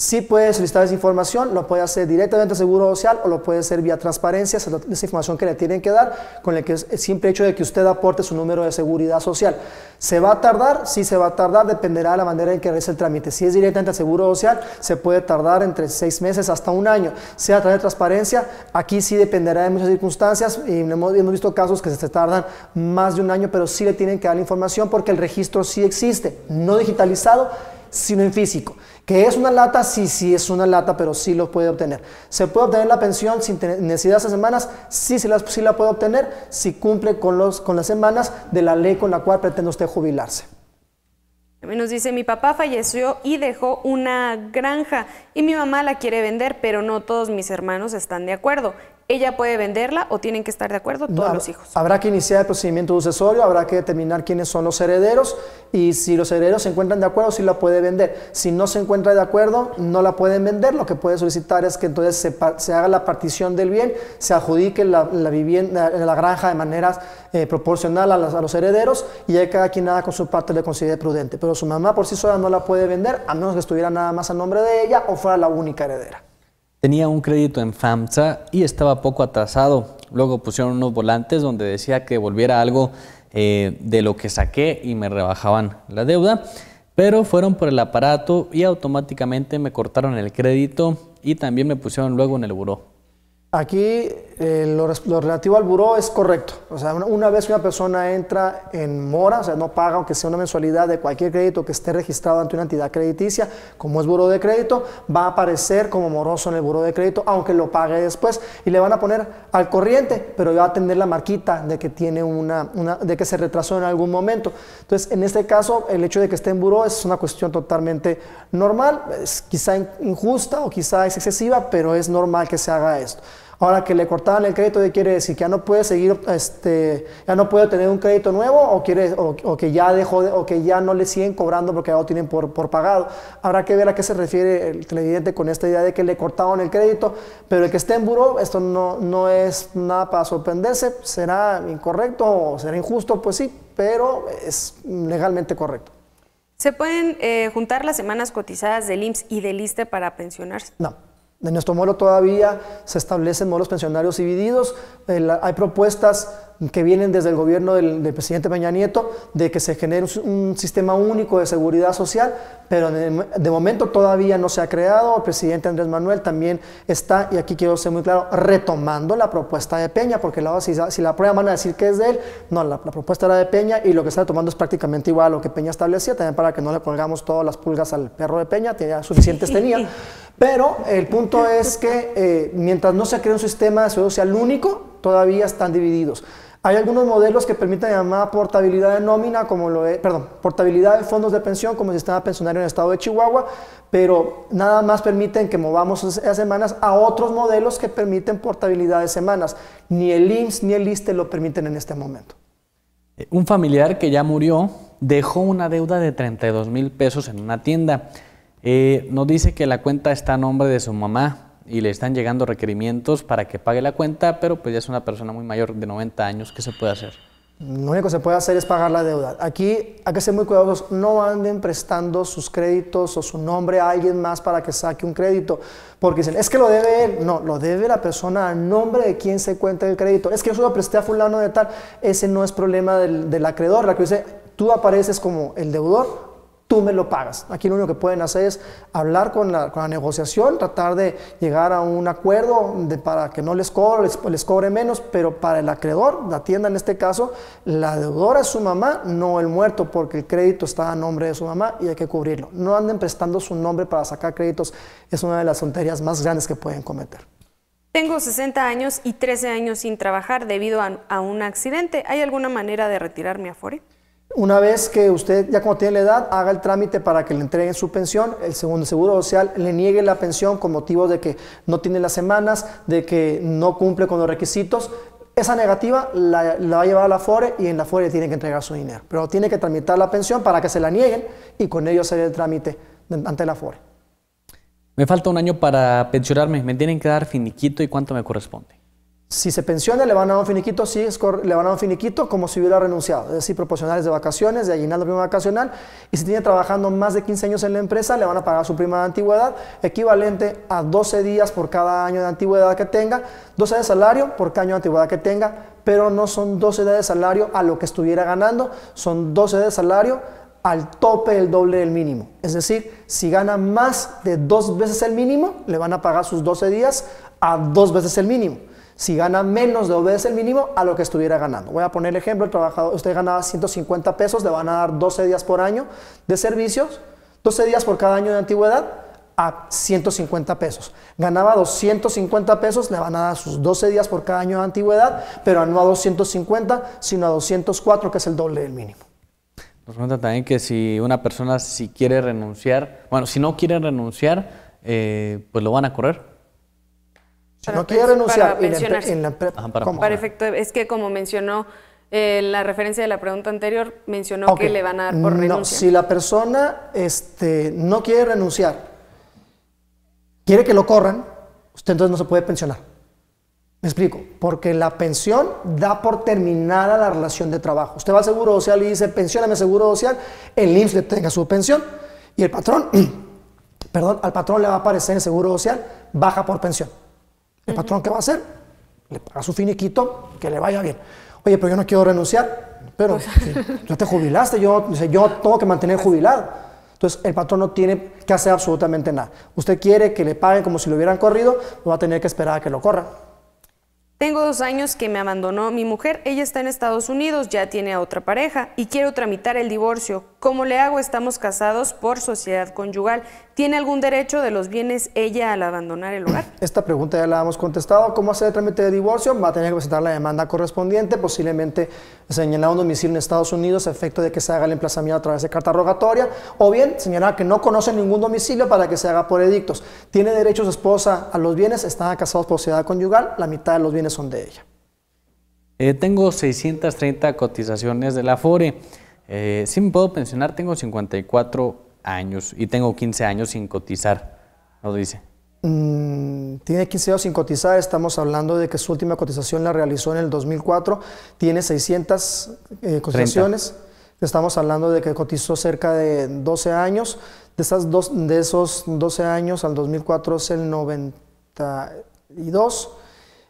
I: Si puede solicitar esa información, lo puede hacer directamente al Seguro Social o lo puede hacer vía transparencia, esa información que le tienen que dar con el, que, el simple hecho de que usted aporte su número de seguridad social. ¿Se va a tardar? Sí, se va a tardar, dependerá de la manera en que realice el trámite. Si es directamente al Seguro Social, se puede tardar entre seis meses hasta un año. Sea a través de transparencia, aquí sí dependerá de muchas circunstancias y hemos visto casos que se tardan más de un año, pero sí le tienen que dar la información porque el registro sí existe, no digitalizado, sino en físico que es una lata, sí, sí es una lata, pero sí lo puede obtener. ¿Se puede obtener la pensión sin necesidad de semanas? Sí, sí la, la puede obtener si cumple con, los, con las semanas de la ley con la cual pretende usted jubilarse.
A: Nos dice, mi papá falleció y dejó una granja y mi mamá la quiere vender, pero no todos mis hermanos están de acuerdo ella puede venderla o tienen que estar de acuerdo todos los
I: hijos. Habrá que iniciar el procedimiento sucesorio, habrá que determinar quiénes son los herederos y si los herederos se encuentran de acuerdo, si la puede vender. Si no se encuentra de acuerdo, no la pueden vender. Lo que puede solicitar es que entonces se, haga la partición del bien, se adjudique la, vivienda, la granja de manera eh, proporcional a, a, los herederos y ya cada quien nada con su parte le considere prudente. Pero su mamá por sí sola no la puede vender a menos que estuviera nada más a nombre de ella o fuera la única heredera.
B: Tenía un crédito en FAMSA y estaba poco atrasado. Luego pusieron unos volantes donde decía que volviera algo eh, de lo que saqué y me rebajaban la deuda. Pero fueron por el aparato y automáticamente me cortaron el crédito y también me pusieron luego en el buró.
I: Aquí eh, lo, relativo al buró es correcto. O sea, una, vez que una persona entra en mora, o sea, no paga aunque sea una mensualidad de cualquier crédito que esté registrado ante una entidad crediticia, como es buró de crédito, va a aparecer como moroso en el buró de crédito, aunque lo pague después. Y le van a poner al corriente, pero va a tener la marquita de que tiene una, de que se retrasó en algún momento. Entonces, en este caso, el hecho de que esté en buró es una cuestión totalmente normal, es quizá injusta o quizá es excesiva, pero es normal que se haga esto. Ahora que le cortaban el crédito, ¿qué quiere decir? ¿Que ya no puede seguir, este, ya no puede tener un crédito nuevo o, quiere, o, que ya dejó, o que ya no le siguen cobrando porque ya lo tienen por, por pagado? Habrá que ver a qué se refiere el televidente con esta idea de que le cortaron el crédito, pero el que esté en buró, esto no, no es nada para sorprenderse, será incorrecto o será injusto, pues sí, pero es legalmente correcto.
A: ¿Se pueden eh, juntar las semanas cotizadas del IMSS y del ISTE para pensionarse?
I: No. En nuestro modelo todavía se establecen modelos pensionarios divididos, hay propuestas que vienen desde el gobierno del, presidente Peña Nieto de que se genere un, sistema único de seguridad social, pero de, momento todavía no se ha creado. El presidente Andrés Manuel también está, y aquí quiero ser muy claro, retomando la propuesta de Peña, porque la, si, la prueba van a decir que es de él, no, la, propuesta era de Peña y lo que está tomando es prácticamente igual a lo que Peña establecía, también para que no le colgamos todas las pulgas al perro de Peña, ya suficientes tenía. Pero el punto es que eh, mientras no se cree un sistema de seguridad social único, todavía están divididos. Hay algunos modelos que permiten llamar portabilidad de nómina, como lo es, perdón, portabilidad de fondos de pensión, como el sistema pensionario en el estado de Chihuahua, pero nada más permiten que movamos esas semanas a otros modelos que permiten portabilidad de semanas. Ni el IMSS ni el ISTE lo permiten en este momento. Eh, un
B: familiar que ya murió dejó una deuda de 32 mil pesos en una tienda. Eh, nos dice que la cuenta está a nombre de su mamá, y le están llegando requerimientos para que pague la cuenta, pero pues ya es una persona muy mayor de 90 años, ¿qué se puede hacer?
I: Lo único que se puede hacer es pagar la deuda. Aquí hay que ser muy cuidadosos, no anden prestando sus créditos o su nombre a alguien más para que saque un crédito, porque dicen, es que lo debe él, no, lo debe la persona a nombre de quien se cuenta el crédito, es que yo solo presté a fulano de tal, ese no es problema del, del acreedor, la que dice, tú apareces como el deudor tú me lo pagas. Aquí lo único que pueden hacer es hablar con la, negociación, tratar de llegar a un acuerdo para que no les cobre, les, cobre menos, pero para el acreedor, la tienda en este caso, la deudora es su mamá, no el muerto, porque el crédito está a nombre de su mamá y hay que cubrirlo. No anden prestando su nombre para sacar créditos, es una de las tonterías más grandes que pueden cometer.
A: Tengo 60 años y 13 años sin trabajar debido a, un accidente. ¿Hay alguna manera de retirarme mi afore?
I: Una vez que usted ya cuando tiene la edad, haga el trámite para que le entreguen su pensión, el segundo seguro social le niegue la pensión con motivo de que no tiene las semanas, de que no cumple con los requisitos. Esa negativa la, va a llevar a la FORE y en la FORE tiene que entregar su dinero. Pero tiene que tramitar la pensión para que se la nieguen y con ello hacer el trámite ante la FORE.
B: Me falta un año para pensionarme, me tienen que dar finiquito y cuánto me corresponde.
I: Si se pensiona, le van a dar un finiquito, sí, le van a dar un finiquito como si hubiera renunciado. Es decir, proporcionales de vacaciones, de aguinaldo prima vacacional. Y si tiene trabajando más de 15 años en la empresa, le van a pagar su prima de antigüedad, equivalente a 12 días por cada año de antigüedad que tenga, 12 de salario por cada año de antigüedad que tenga, pero no son 12 de salario a lo que estuviera ganando, son 12 de salario al tope del doble del mínimo. Es decir, si gana más de dos veces el mínimo, le van a pagar sus 12 días a dos veces el mínimo si gana menos de obedece el mínimo a lo que estuviera ganando. Voy a poner el ejemplo, el trabajador, usted ganaba 150 pesos, le van a dar 12 días por año de servicios, 12 días por cada año de antigüedad a 150 pesos. Ganaba 250 pesos, le van a dar sus 12 días por cada año de antigüedad, pero no a 250, sino a 204, que es el doble del mínimo.
B: Nos cuenta también que si una persona si quiere renunciar, bueno, si no quiere renunciar, eh, pues lo van a correr
E: no quiere
A: renunciar En la, en para, efecto, es que como mencionó eh, la referencia de la pregunta anterior, mencionó que le van a dar por no, Si
I: la persona este, no quiere renunciar, quiere que lo corran, usted entonces no se puede pensionar. Me explico, porque la pensión da por terminada la relación de trabajo. Usted va al seguro social y dice, pensioname seguro social, el IMSS tenga su pensión y el patrón, perdón, al patrón le va a aparecer en seguro social, baja por pensión. ¿El patrón qué va a hacer? Le paga su finiquito, que le vaya bien. Oye, pero yo no quiero renunciar, pero pues ya te jubilaste, yo, yo tengo que mantener pues jubilado. Entonces, el patrón no tiene que hacer absolutamente nada. Usted quiere que le paguen como si lo hubieran corrido, va a tener que esperar a que lo corran.
A: Tengo dos años que me abandonó mi mujer, ella está en Estados Unidos, ya tiene a otra pareja y quiero tramitar el divorcio. ¿Cómo le hago? Estamos casados por sociedad conyugal. ¿Tiene algún derecho de los bienes ella al abandonar el hogar?
I: Esta pregunta ya la hemos contestado. ¿Cómo hacer el trámite de divorcio? Va a tener que presentar la demanda correspondiente, posiblemente señalar un domicilio en Estados Unidos a efecto de que se haga el emplazamiento a través de carta rogatoria, o bien señalar que no conoce ningún domicilio para que se haga por edictos. ¿Tiene derecho su esposa a los bienes? Están casados por sociedad conyugal, la mitad de los bienes son de ella?
B: Eh, tengo 630 cotizaciones de la FORE. Eh, si me puedo pensionar, tengo 54 años y tengo 15 años sin cotizar, nos dice.
I: Mm, tiene 15 años sin cotizar, estamos hablando de que su última cotización la realizó en el 2004, tiene 600 eh, cotizaciones, estamos hablando de que cotizó cerca de 12 años, de, esas dos, de esos 12 años al 2004 es el 92,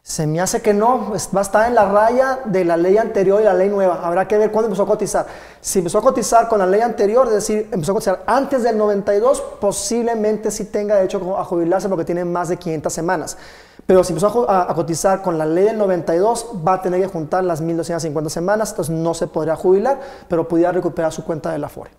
I: se me hace que no, va a estar en la raya de la ley anterior y la ley nueva. Habrá que ver cuándo empezó a cotizar. Si empezó a cotizar con la ley anterior, es decir, empezó a cotizar antes del 92, posiblemente sí tenga derecho a jubilarse porque tiene más de 500 semanas. Pero si empezó a, cotizar con la ley del 92, va a tener que juntar las 1.250 semanas, entonces no se podría jubilar, pero pudiera recuperar su cuenta la FORE.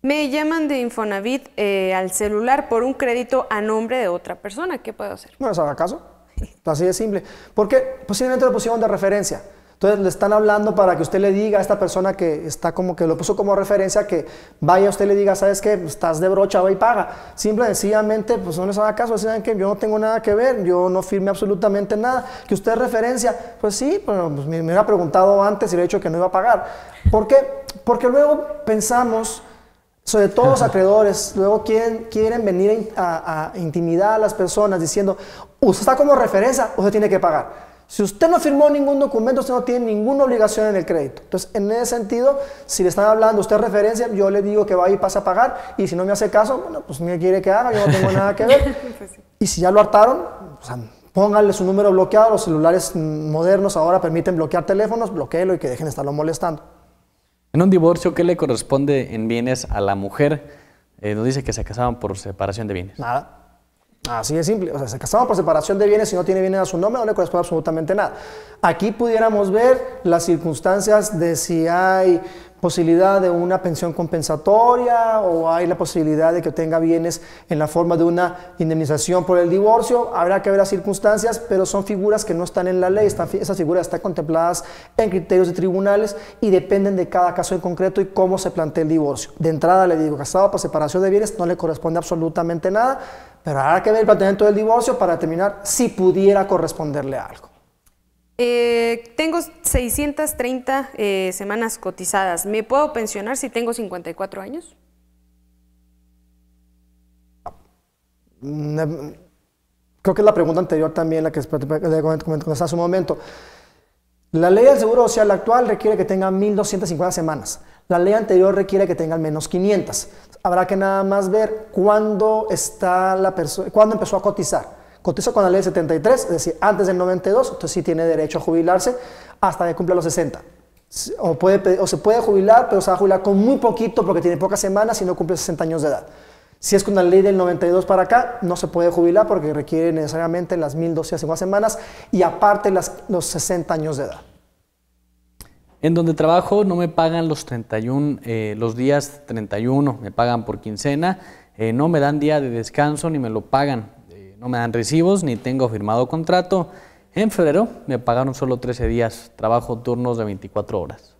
A: Me llaman de Infonavit eh, al celular por un crédito a nombre de otra persona. ¿Qué puedo hacer?
I: No es acaso. Así de simple. Porque posiblemente lo pusieron de referencia. Entonces le están hablando para que usted le diga a esta persona que está como que lo puso como referencia que vaya usted le diga, ¿sabes qué? Estás de brocha, va y paga. Simple, sencillamente, pues no les haga caso. Decían que yo no tengo nada que ver, yo no firme absolutamente nada. Que usted referencia, pues sí, pero pues, me, me hubiera preguntado antes y le he dicho que no iba a pagar. ¿Por qué? Porque luego pensamos sobre todo los acreedores, luego quieren, quieren venir a, intimidar a las personas diciendo, usted está como referencia, usted tiene que pagar. Si usted no firmó ningún documento, usted no tiene ninguna obligación en el crédito. Entonces, en ese sentido, si le están hablando, usted es referencia, yo le digo que vaya y pase a pagar, y si no me hace caso, bueno, pues me quiere que haga, yo no tengo nada que ver. Pues y si ya lo hartaron, pónganle su número bloqueado, los celulares modernos ahora permiten bloquear teléfonos, bloqueelo y que dejen de estarlo molestando.
B: En un divorcio, ¿qué le corresponde en bienes a la mujer? Eh, nos dice que se casaban por separación de bienes.
I: Nada. Así de simple. O sea, se casaban por separación de bienes y no tiene bienes a su nombre, no le corresponde absolutamente nada. Aquí pudiéramos ver las circunstancias de si hay posibilidad de una pensión compensatoria o hay la posibilidad de que tenga bienes en la forma de una indemnización por el divorcio. Habrá que ver las circunstancias, pero son figuras que no están en la ley. esas figuras están contempladas en criterios de tribunales y dependen de cada caso en concreto y cómo se plantea el divorcio. De entrada le digo, casado para separación de bienes no le corresponde absolutamente nada, pero habrá que ver el planteamiento del divorcio para determinar si pudiera corresponderle algo.
A: Eh, tengo 630 eh, semanas cotizadas. ¿Me puedo pensionar si tengo 54 años?
I: Mm, em, creo que es la pregunta anterior también la que le comenté hace un momento. La ley del Seguro Social actual requiere que tenga 1.250 semanas. La ley anterior requiere que tenga al menos 500. Habrá que nada más ver cuándo, está la persona, cuándo empezó a cotizar. Cotiza con la ley 73, es decir, antes del 92, entonces sí tiene derecho a jubilarse hasta que cumpla los 60. O, se puede jubilar, pero se va a jubilar con muy poquito porque tiene pocas semanas y no cumple 60 años de edad. Si es con la ley del 92 para acá, no se puede jubilar porque requiere necesariamente las más semanas y aparte los 60 años de edad.
B: En donde trabajo no me pagan los 31, eh, los días 31, me pagan por quincena, eh, no me dan día de descanso ni me lo pagan. No me dan recibos ni tengo firmado contrato. En febrero me pagaron solo 13 días, trabajo turnos de 24 horas.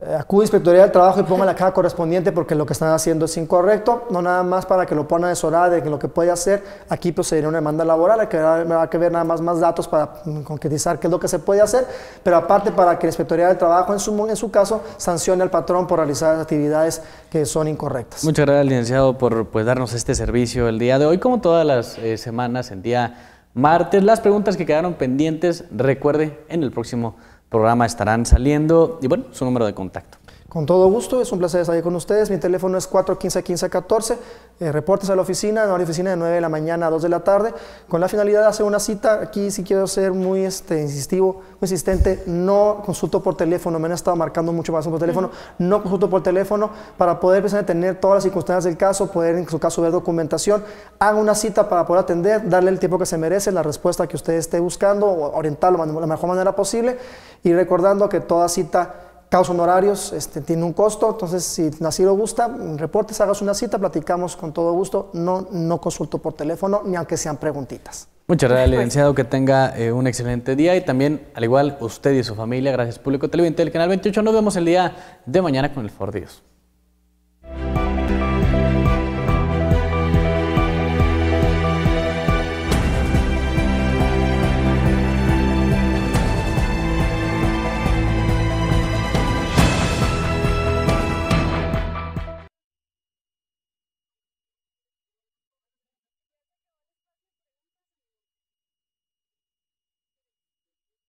I: Eh, acude Inspectoría del Trabajo y ponga la caja correspondiente porque lo que están haciendo es incorrecto, no nada más para que lo pongan deshorada de lo que puede hacer, aquí procederá una demanda laboral, hay que, a que ver nada más más datos para mm, concretizar qué es lo que se puede hacer, pero aparte para que la Inspectoría del Trabajo en su, en su caso sancione al patrón por realizar actividades que son incorrectas.
B: Muchas gracias, licenciado, por pues, darnos este servicio el día de hoy, como todas las eh, semanas, en día martes. Las preguntas que quedaron pendientes, recuerde, en el próximo programa estarán saliendo y bueno, su número de contacto.
I: Con todo gusto, es un placer estar aquí con ustedes. Mi teléfono es 415-1514. Eh, reportes a la oficina, en la oficina de 9 de la mañana a 2 de la tarde, con la finalidad de hacer una cita. Aquí sí quiero ser muy este, insistivo, insistente. No consulto por teléfono, me han estado marcando mucho más por teléfono. No consulto por teléfono para poder pues, tener todas las circunstancias del caso, poder en su caso ver documentación. Haga una cita para poder atender, darle el tiempo que se merece, la respuesta que usted esté buscando, orientarlo de la mejor manera posible y recordando que toda cita Caos honorarios, este, tiene un costo, entonces si así lo gusta, reportes, hagas una cita, platicamos con todo gusto, no, no consulto por teléfono, ni aunque sean preguntitas.
B: Muchas gracias, licenciado, que tenga eh, un excelente día y también, al igual, usted y su familia, gracias público televidente del Canal 28, nos vemos el día de mañana con el Ford Dios.